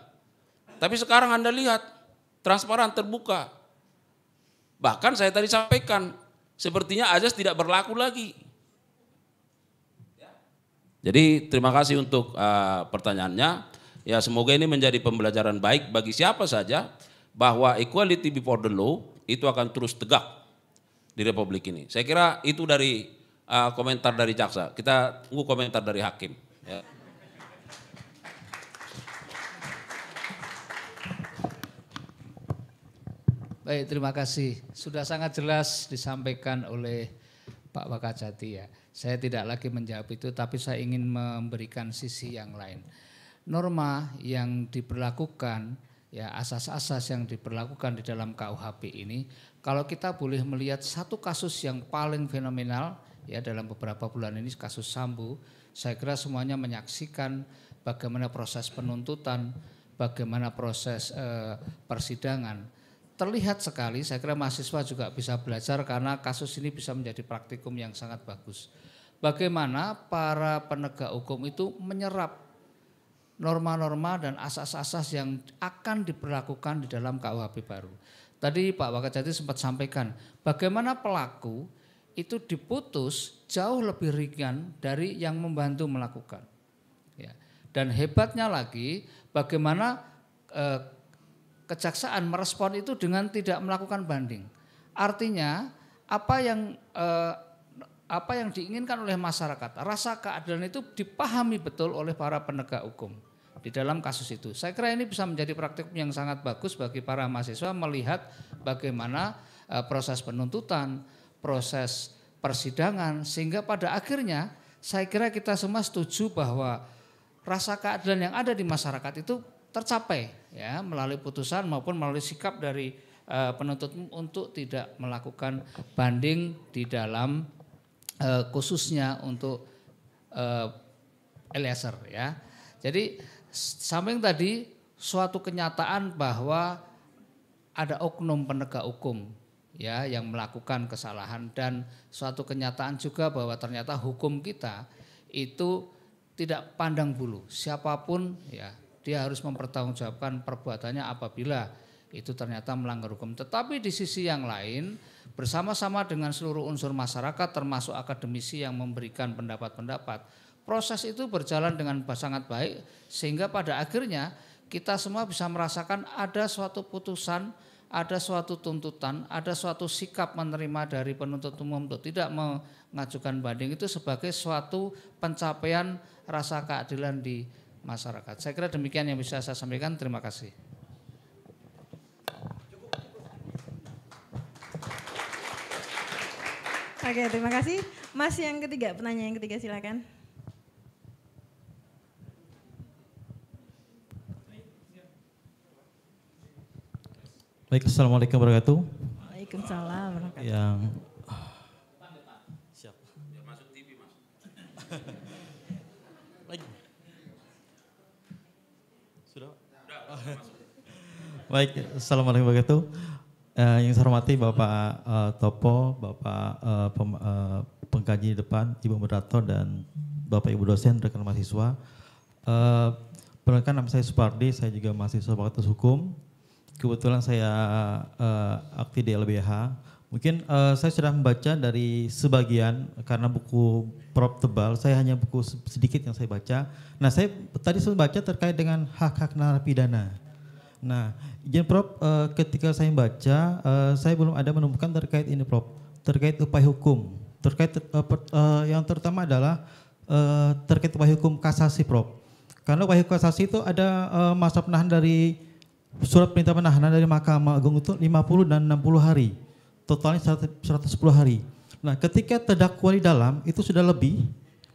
Tapi sekarang Anda lihat transparan terbuka. Bahkan saya tadi sampaikan, sepertinya ajas tidak berlaku lagi. Jadi terima kasih untuk uh, pertanyaannya. Ya semoga ini menjadi pembelajaran baik bagi siapa saja bahwa equality before the law itu akan terus tegak di republik ini. Saya kira itu dari uh, komentar dari jaksa. Kita tunggu komentar dari hakim. Ya. Baik, terima kasih. Sudah sangat jelas disampaikan oleh Pak Wakajati ya. Saya tidak lagi menjawab itu, tapi saya ingin memberikan sisi yang lain. Norma yang diberlakukan, ya asas-asas yang diberlakukan di dalam KUHP ini, kalau kita boleh melihat satu kasus yang paling fenomenal, ya dalam beberapa bulan ini kasus Sambu, saya kira semuanya menyaksikan bagaimana proses penuntutan, bagaimana proses eh, persidangan. Terlihat sekali, saya kira mahasiswa juga bisa belajar karena kasus ini bisa menjadi praktikum yang sangat bagus. Bagaimana para penegak hukum itu menyerap norma-norma dan asas-asas yang akan diperlakukan di dalam KUHP baru. Tadi Pak Wakajati sempat sampaikan, bagaimana pelaku itu diputus jauh lebih ringan dari yang membantu melakukan. Ya. Dan hebatnya lagi bagaimana eh, kejaksaan merespon itu dengan tidak melakukan banding. Artinya apa yang eh, apa yang diinginkan oleh masyarakat, rasa keadilan itu dipahami betul oleh para penegak hukum di dalam kasus itu. Saya kira ini bisa menjadi praktik yang sangat bagus bagi para mahasiswa melihat bagaimana e, proses penuntutan, proses persidangan sehingga pada akhirnya saya kira kita semua setuju bahwa rasa keadilan yang ada di masyarakat itu tercapai ya melalui putusan maupun melalui sikap dari uh, penuntut untuk tidak melakukan banding di dalam uh, khususnya untuk uh, Eliezer ya. Jadi samping tadi suatu kenyataan bahwa ada oknum penegak hukum ya yang melakukan kesalahan dan suatu kenyataan juga bahwa ternyata hukum kita itu tidak pandang bulu siapapun ya dia harus mempertanggungjawabkan perbuatannya apabila itu ternyata melanggar hukum tetapi di sisi yang lain bersama-sama dengan seluruh unsur masyarakat termasuk akademisi yang memberikan pendapat-pendapat proses itu berjalan dengan sangat baik sehingga pada akhirnya kita semua bisa merasakan ada suatu putusan ada suatu tuntutan, ada suatu sikap menerima dari penuntut umum untuk tidak mengajukan banding itu sebagai suatu pencapaian rasa keadilan di masyarakat. Saya kira demikian yang bisa saya sampaikan. Terima kasih. Oke, terima kasih. Mas yang ketiga, penanya yang ketiga silakan. Baik, Assalamualaikum warahmatullahi wabarakatuh. Waalaikumsalam warahmatullahi Yang siap. masuk TV, Mas. Baik, Assalamualaikum warahmatullahi wabarakatuh. Eh, yang saya hormati Bapak uh, Topo, Bapak uh, pem, uh, pengkaji depan, Ibu Moderator dan Bapak Ibu dosen rekan mahasiswa. Uh, Perkenalkan nama saya Supardi, saya juga mahasiswa Fakultas Hukum kebetulan saya uh, aktif di LBH. Mungkin uh, saya sudah membaca dari sebagian karena buku prop tebal, saya hanya buku sedikit yang saya baca. Nah, saya tadi sudah baca terkait dengan hak-hak narapidana. Nah, izin prop uh, ketika saya membaca, uh, saya belum ada menemukan terkait ini prop, terkait upaya hukum, terkait uh, per, uh, yang terutama adalah uh, terkait upaya hukum kasasi prop. Karena upaya hukum kasasi itu ada uh, masa penahan dari surat perintah penahanan dari Mahkamah Agung itu 50 dan 60 hari. Totalnya 110 hari. Nah, ketika terdakwa di dalam itu sudah lebih.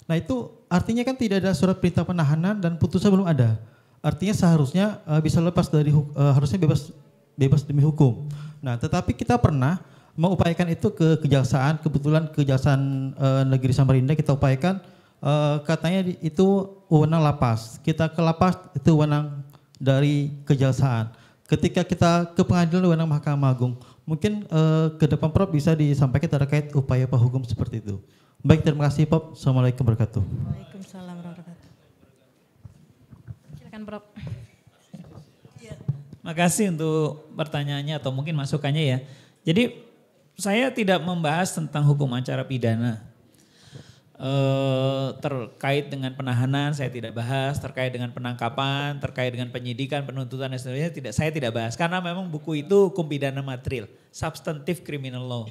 Nah, itu artinya kan tidak ada surat perintah penahanan dan putusan belum ada. Artinya seharusnya uh, bisa lepas dari uh, harusnya bebas bebas demi hukum. Nah, tetapi kita pernah mengupayakan itu ke kejaksaan, kebetulan kejaksaan uh, negeri Samarinda kita upayakan uh, katanya itu wewenang lapas. Kita ke lapas itu wewenang dari kejaksaan. Ketika kita ke pengadilan wewenang Mahkamah Agung, mungkin uh, ke depan Prof bisa disampaikan terkait upaya hukum seperti itu. Baik, terima kasih Prof. Assalamualaikum warahmatullahi wabarakatuh. Waalaikumsalam warahmatullahi Silakan Prof. Iya. Terima kasih untuk pertanyaannya atau mungkin masukannya ya. Jadi saya tidak membahas tentang hukum acara pidana Eh, terkait dengan penahanan saya tidak bahas, terkait dengan penangkapan, terkait dengan penyidikan, penuntutan dan sebagainya tidak saya tidak bahas karena memang buku itu hukum pidana material, substantive criminal law.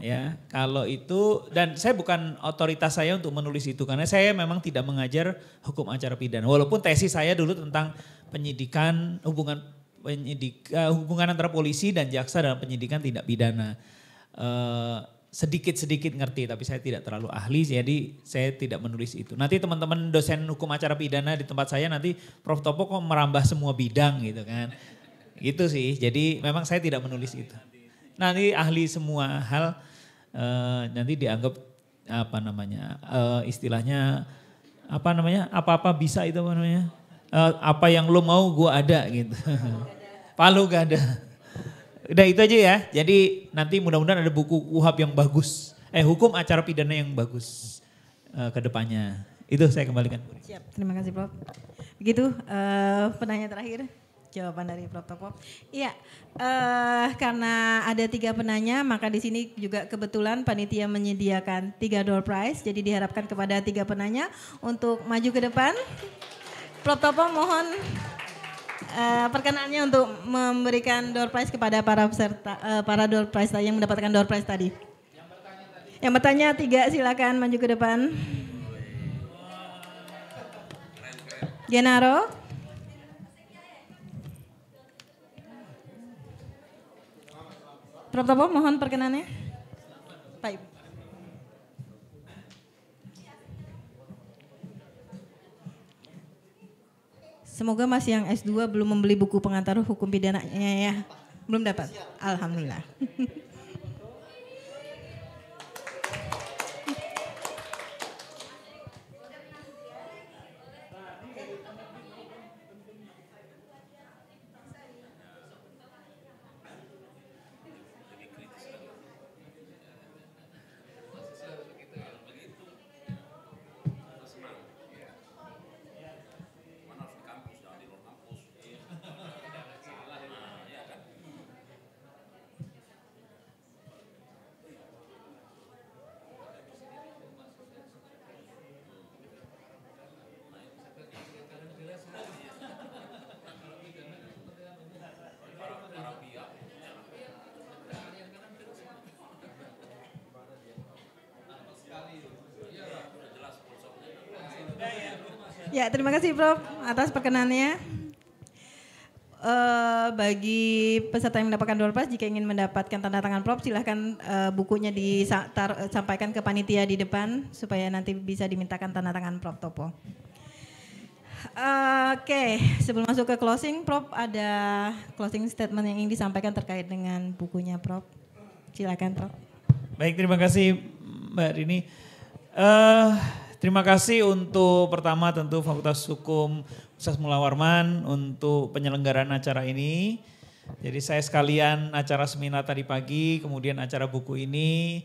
Ya, kalau itu dan saya bukan otoritas saya untuk menulis itu karena saya memang tidak mengajar hukum acara pidana. Walaupun tesis saya dulu tentang penyidikan hubungan penyidik eh, hubungan antara polisi dan jaksa dalam penyidikan tindak pidana. Eh, sedikit-sedikit ngerti tapi saya tidak terlalu ahli jadi saya tidak menulis itu. Nanti teman-teman dosen hukum acara pidana di tempat saya nanti Prof Topo kok merambah semua bidang gitu kan. Gitu sih. Jadi memang saya tidak menulis itu. Nanti ahli semua hal uh, nanti dianggap apa namanya? Uh, istilahnya apa namanya? Apa-apa bisa itu apa namanya? Uh, apa yang lo mau gue ada gitu. Palu gak ada. Palu gak ada. Udah itu aja ya. Jadi nanti mudah-mudahan ada buku UHAP yang bagus. Eh hukum acara pidana yang bagus uh, ke depannya. Itu saya kembalikan. Siap, terima kasih Prof. Begitu uh, penanya terakhir jawaban dari Prof. Topo. Iya, uh, karena ada tiga penanya, maka di sini juga kebetulan panitia menyediakan tiga door prize. Jadi diharapkan kepada tiga penanya untuk maju ke depan. Prof. Topo mohon uh, eh, perkenaannya untuk memberikan door prize kepada para peserta uh, para door prize yang mendapatkan door prize tadi. Yang bertanya, tadi. Yang bertanya tiga silakan maju ke depan. Genaro. Prof mohon perkenannya. Semoga Mas yang S2 belum membeli buku pengantar hukum pidananya ya. Belum dapat. Alhamdulillah. Ya, terima kasih Prof atas perkenannya. Uh, bagi peserta yang mendapatkan door pass, jika ingin mendapatkan tanda tangan Prof silahkan uh, bukunya disampaikan eh, ke panitia di depan supaya nanti bisa dimintakan tanda tangan Prof Topo. Uh, Oke, okay. sebelum masuk ke closing, Prof ada closing statement yang ingin disampaikan terkait dengan bukunya Prof. Silakan Prof. Baik, terima kasih Mbak Rini. Uh, Terima kasih untuk pertama tentu Fakultas Hukum Ustaz Mula Warman untuk penyelenggaraan acara ini. Jadi saya sekalian acara seminar tadi pagi, kemudian acara buku ini,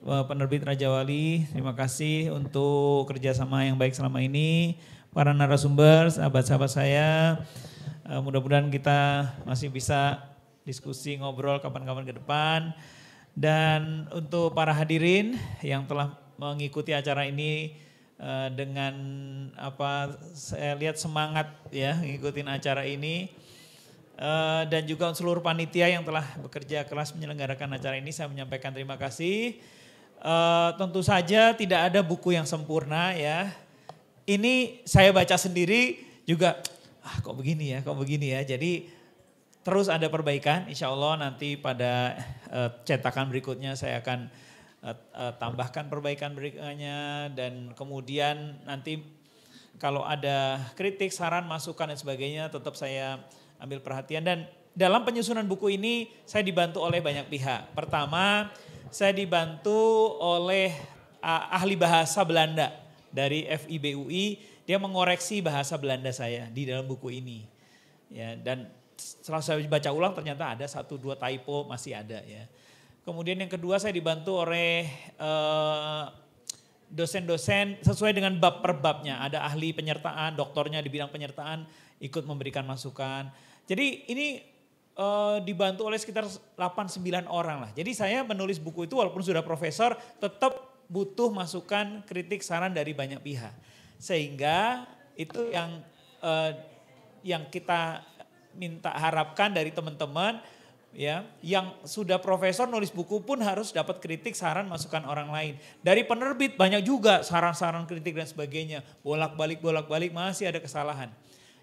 e, penerbit Raja Wali, terima kasih untuk kerjasama yang baik selama ini. Para narasumber, sahabat-sahabat saya, e, mudah-mudahan kita masih bisa diskusi, ngobrol kapan-kapan ke depan. Dan untuk para hadirin yang telah mengikuti acara ini Eh, dengan apa saya lihat semangat ya ngikutin acara ini eh, dan juga seluruh panitia yang telah bekerja keras menyelenggarakan acara ini saya menyampaikan terima kasih. Eh, tentu saja tidak ada buku yang sempurna ya. Ini saya baca sendiri juga ah kok begini ya, kok begini ya. Jadi terus ada perbaikan insya Allah nanti pada cetakan berikutnya saya akan uh, tambahkan perbaikan berikutnya dan kemudian nanti kalau ada kritik, saran, masukan dan sebagainya tetap saya ambil perhatian dan dalam penyusunan buku ini saya dibantu oleh banyak pihak. Pertama, saya dibantu oleh uh, ahli bahasa Belanda dari FIBUI, dia mengoreksi bahasa Belanda saya di dalam buku ini. Ya, dan setelah saya baca ulang ternyata ada satu dua typo masih ada ya. Kemudian yang kedua saya dibantu oleh eh, dosen-dosen uh, sesuai dengan bab per babnya. Ada ahli penyertaan, doktornya di bidang penyertaan ikut memberikan masukan. Jadi ini uh, dibantu oleh sekitar 8-9 orang lah. Jadi saya menulis buku itu walaupun sudah profesor tetap butuh masukan, kritik, saran dari banyak pihak. Sehingga itu yang uh, yang kita minta harapkan dari teman-teman ya yang sudah profesor nulis buku pun harus dapat kritik saran masukan orang lain dari penerbit banyak juga saran-saran kritik dan sebagainya bolak-balik bolak-balik masih ada kesalahan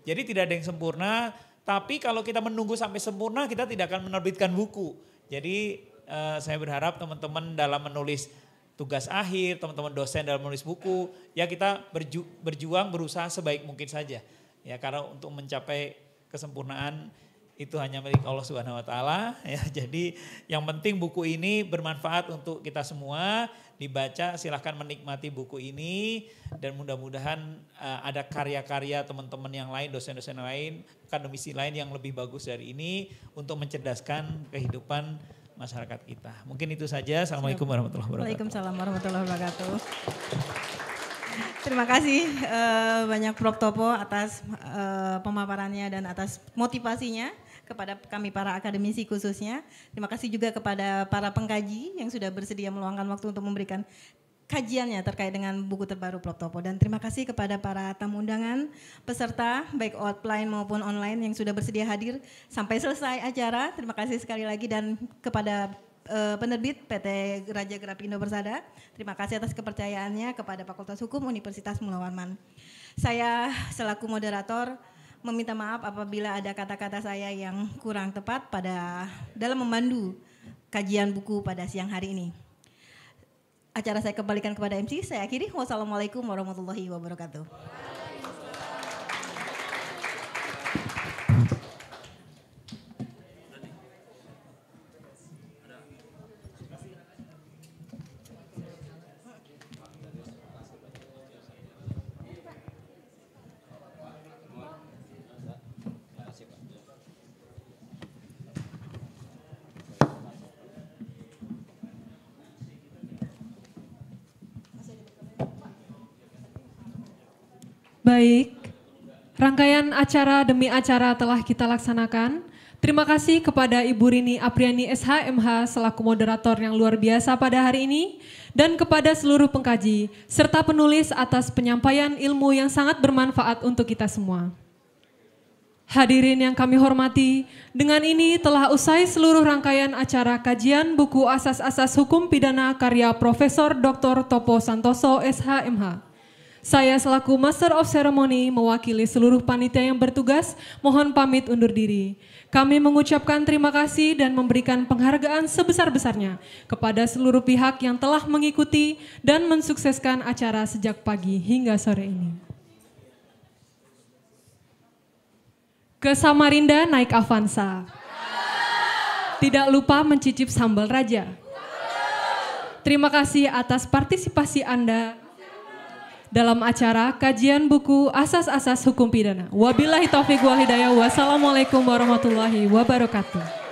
jadi tidak ada yang sempurna tapi kalau kita menunggu sampai sempurna kita tidak akan menerbitkan buku jadi eh, saya berharap teman-teman dalam menulis tugas akhir teman-teman dosen dalam menulis buku ya kita berju berjuang berusaha sebaik mungkin saja ya karena untuk mencapai kesempurnaan itu hanya milik Allah Subhanahu wa taala ya. Jadi yang penting buku ini bermanfaat untuk kita semua, dibaca silahkan menikmati buku ini dan mudah-mudahan uh, ada karya-karya teman-teman yang lain, dosen-dosen lain, akademisi lain yang lebih bagus dari ini untuk mencerdaskan kehidupan masyarakat kita. Mungkin itu saja. Assalamualaikum warahmatullahi wabarakatuh. Waalaikumsalam warahmatullahi wabarakatuh. Terima kasih eh, banyak Prof Topo atas eh, pemaparannya dan atas motivasinya kepada kami para akademisi khususnya. Terima kasih juga kepada para pengkaji yang sudah bersedia meluangkan waktu untuk memberikan kajiannya terkait dengan buku terbaru Plop Topo. Dan terima kasih kepada para tamu undangan, peserta baik offline maupun online yang sudah bersedia hadir sampai selesai acara. Terima kasih sekali lagi dan kepada eh, penerbit PT Raja Grapindo Persada. Terima kasih atas kepercayaannya kepada Fakultas Hukum Universitas Mulawarman. Saya selaku moderator meminta maaf apabila ada kata-kata saya yang kurang tepat pada dalam memandu kajian buku pada siang hari ini. Acara saya kembalikan kepada MC, saya akhiri. Wassalamualaikum warahmatullahi wabarakatuh. Baik, rangkaian acara demi acara telah kita laksanakan. Terima kasih kepada Ibu Rini Apriani SHMH selaku moderator yang luar biasa pada hari ini dan kepada seluruh pengkaji serta penulis atas penyampaian ilmu yang sangat bermanfaat untuk kita semua. Hadirin yang kami hormati, dengan ini telah usai seluruh rangkaian acara kajian buku asas-asas hukum pidana karya Profesor Dr. Topo Santoso SHMH. Saya selaku Master of Ceremony mewakili seluruh panitia yang bertugas mohon pamit undur diri. Kami mengucapkan terima kasih dan memberikan penghargaan sebesar-besarnya kepada seluruh pihak yang telah mengikuti dan mensukseskan acara sejak pagi hingga sore ini. Ke Samarinda naik Avanza. Tidak lupa mencicip sambal raja. Terima kasih atas partisipasi Anda dalam acara kajian buku Asas-Asas Hukum Pidana. Wabillahi taufiq wal hidayah. Wassalamualaikum warahmatullahi wabarakatuh.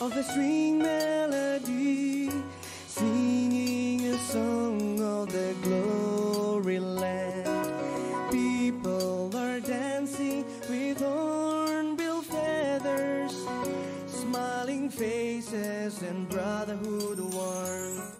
of a string melody, singing a song of the glory land. People are dancing with hornbill feathers, smiling faces and brotherhood warmth.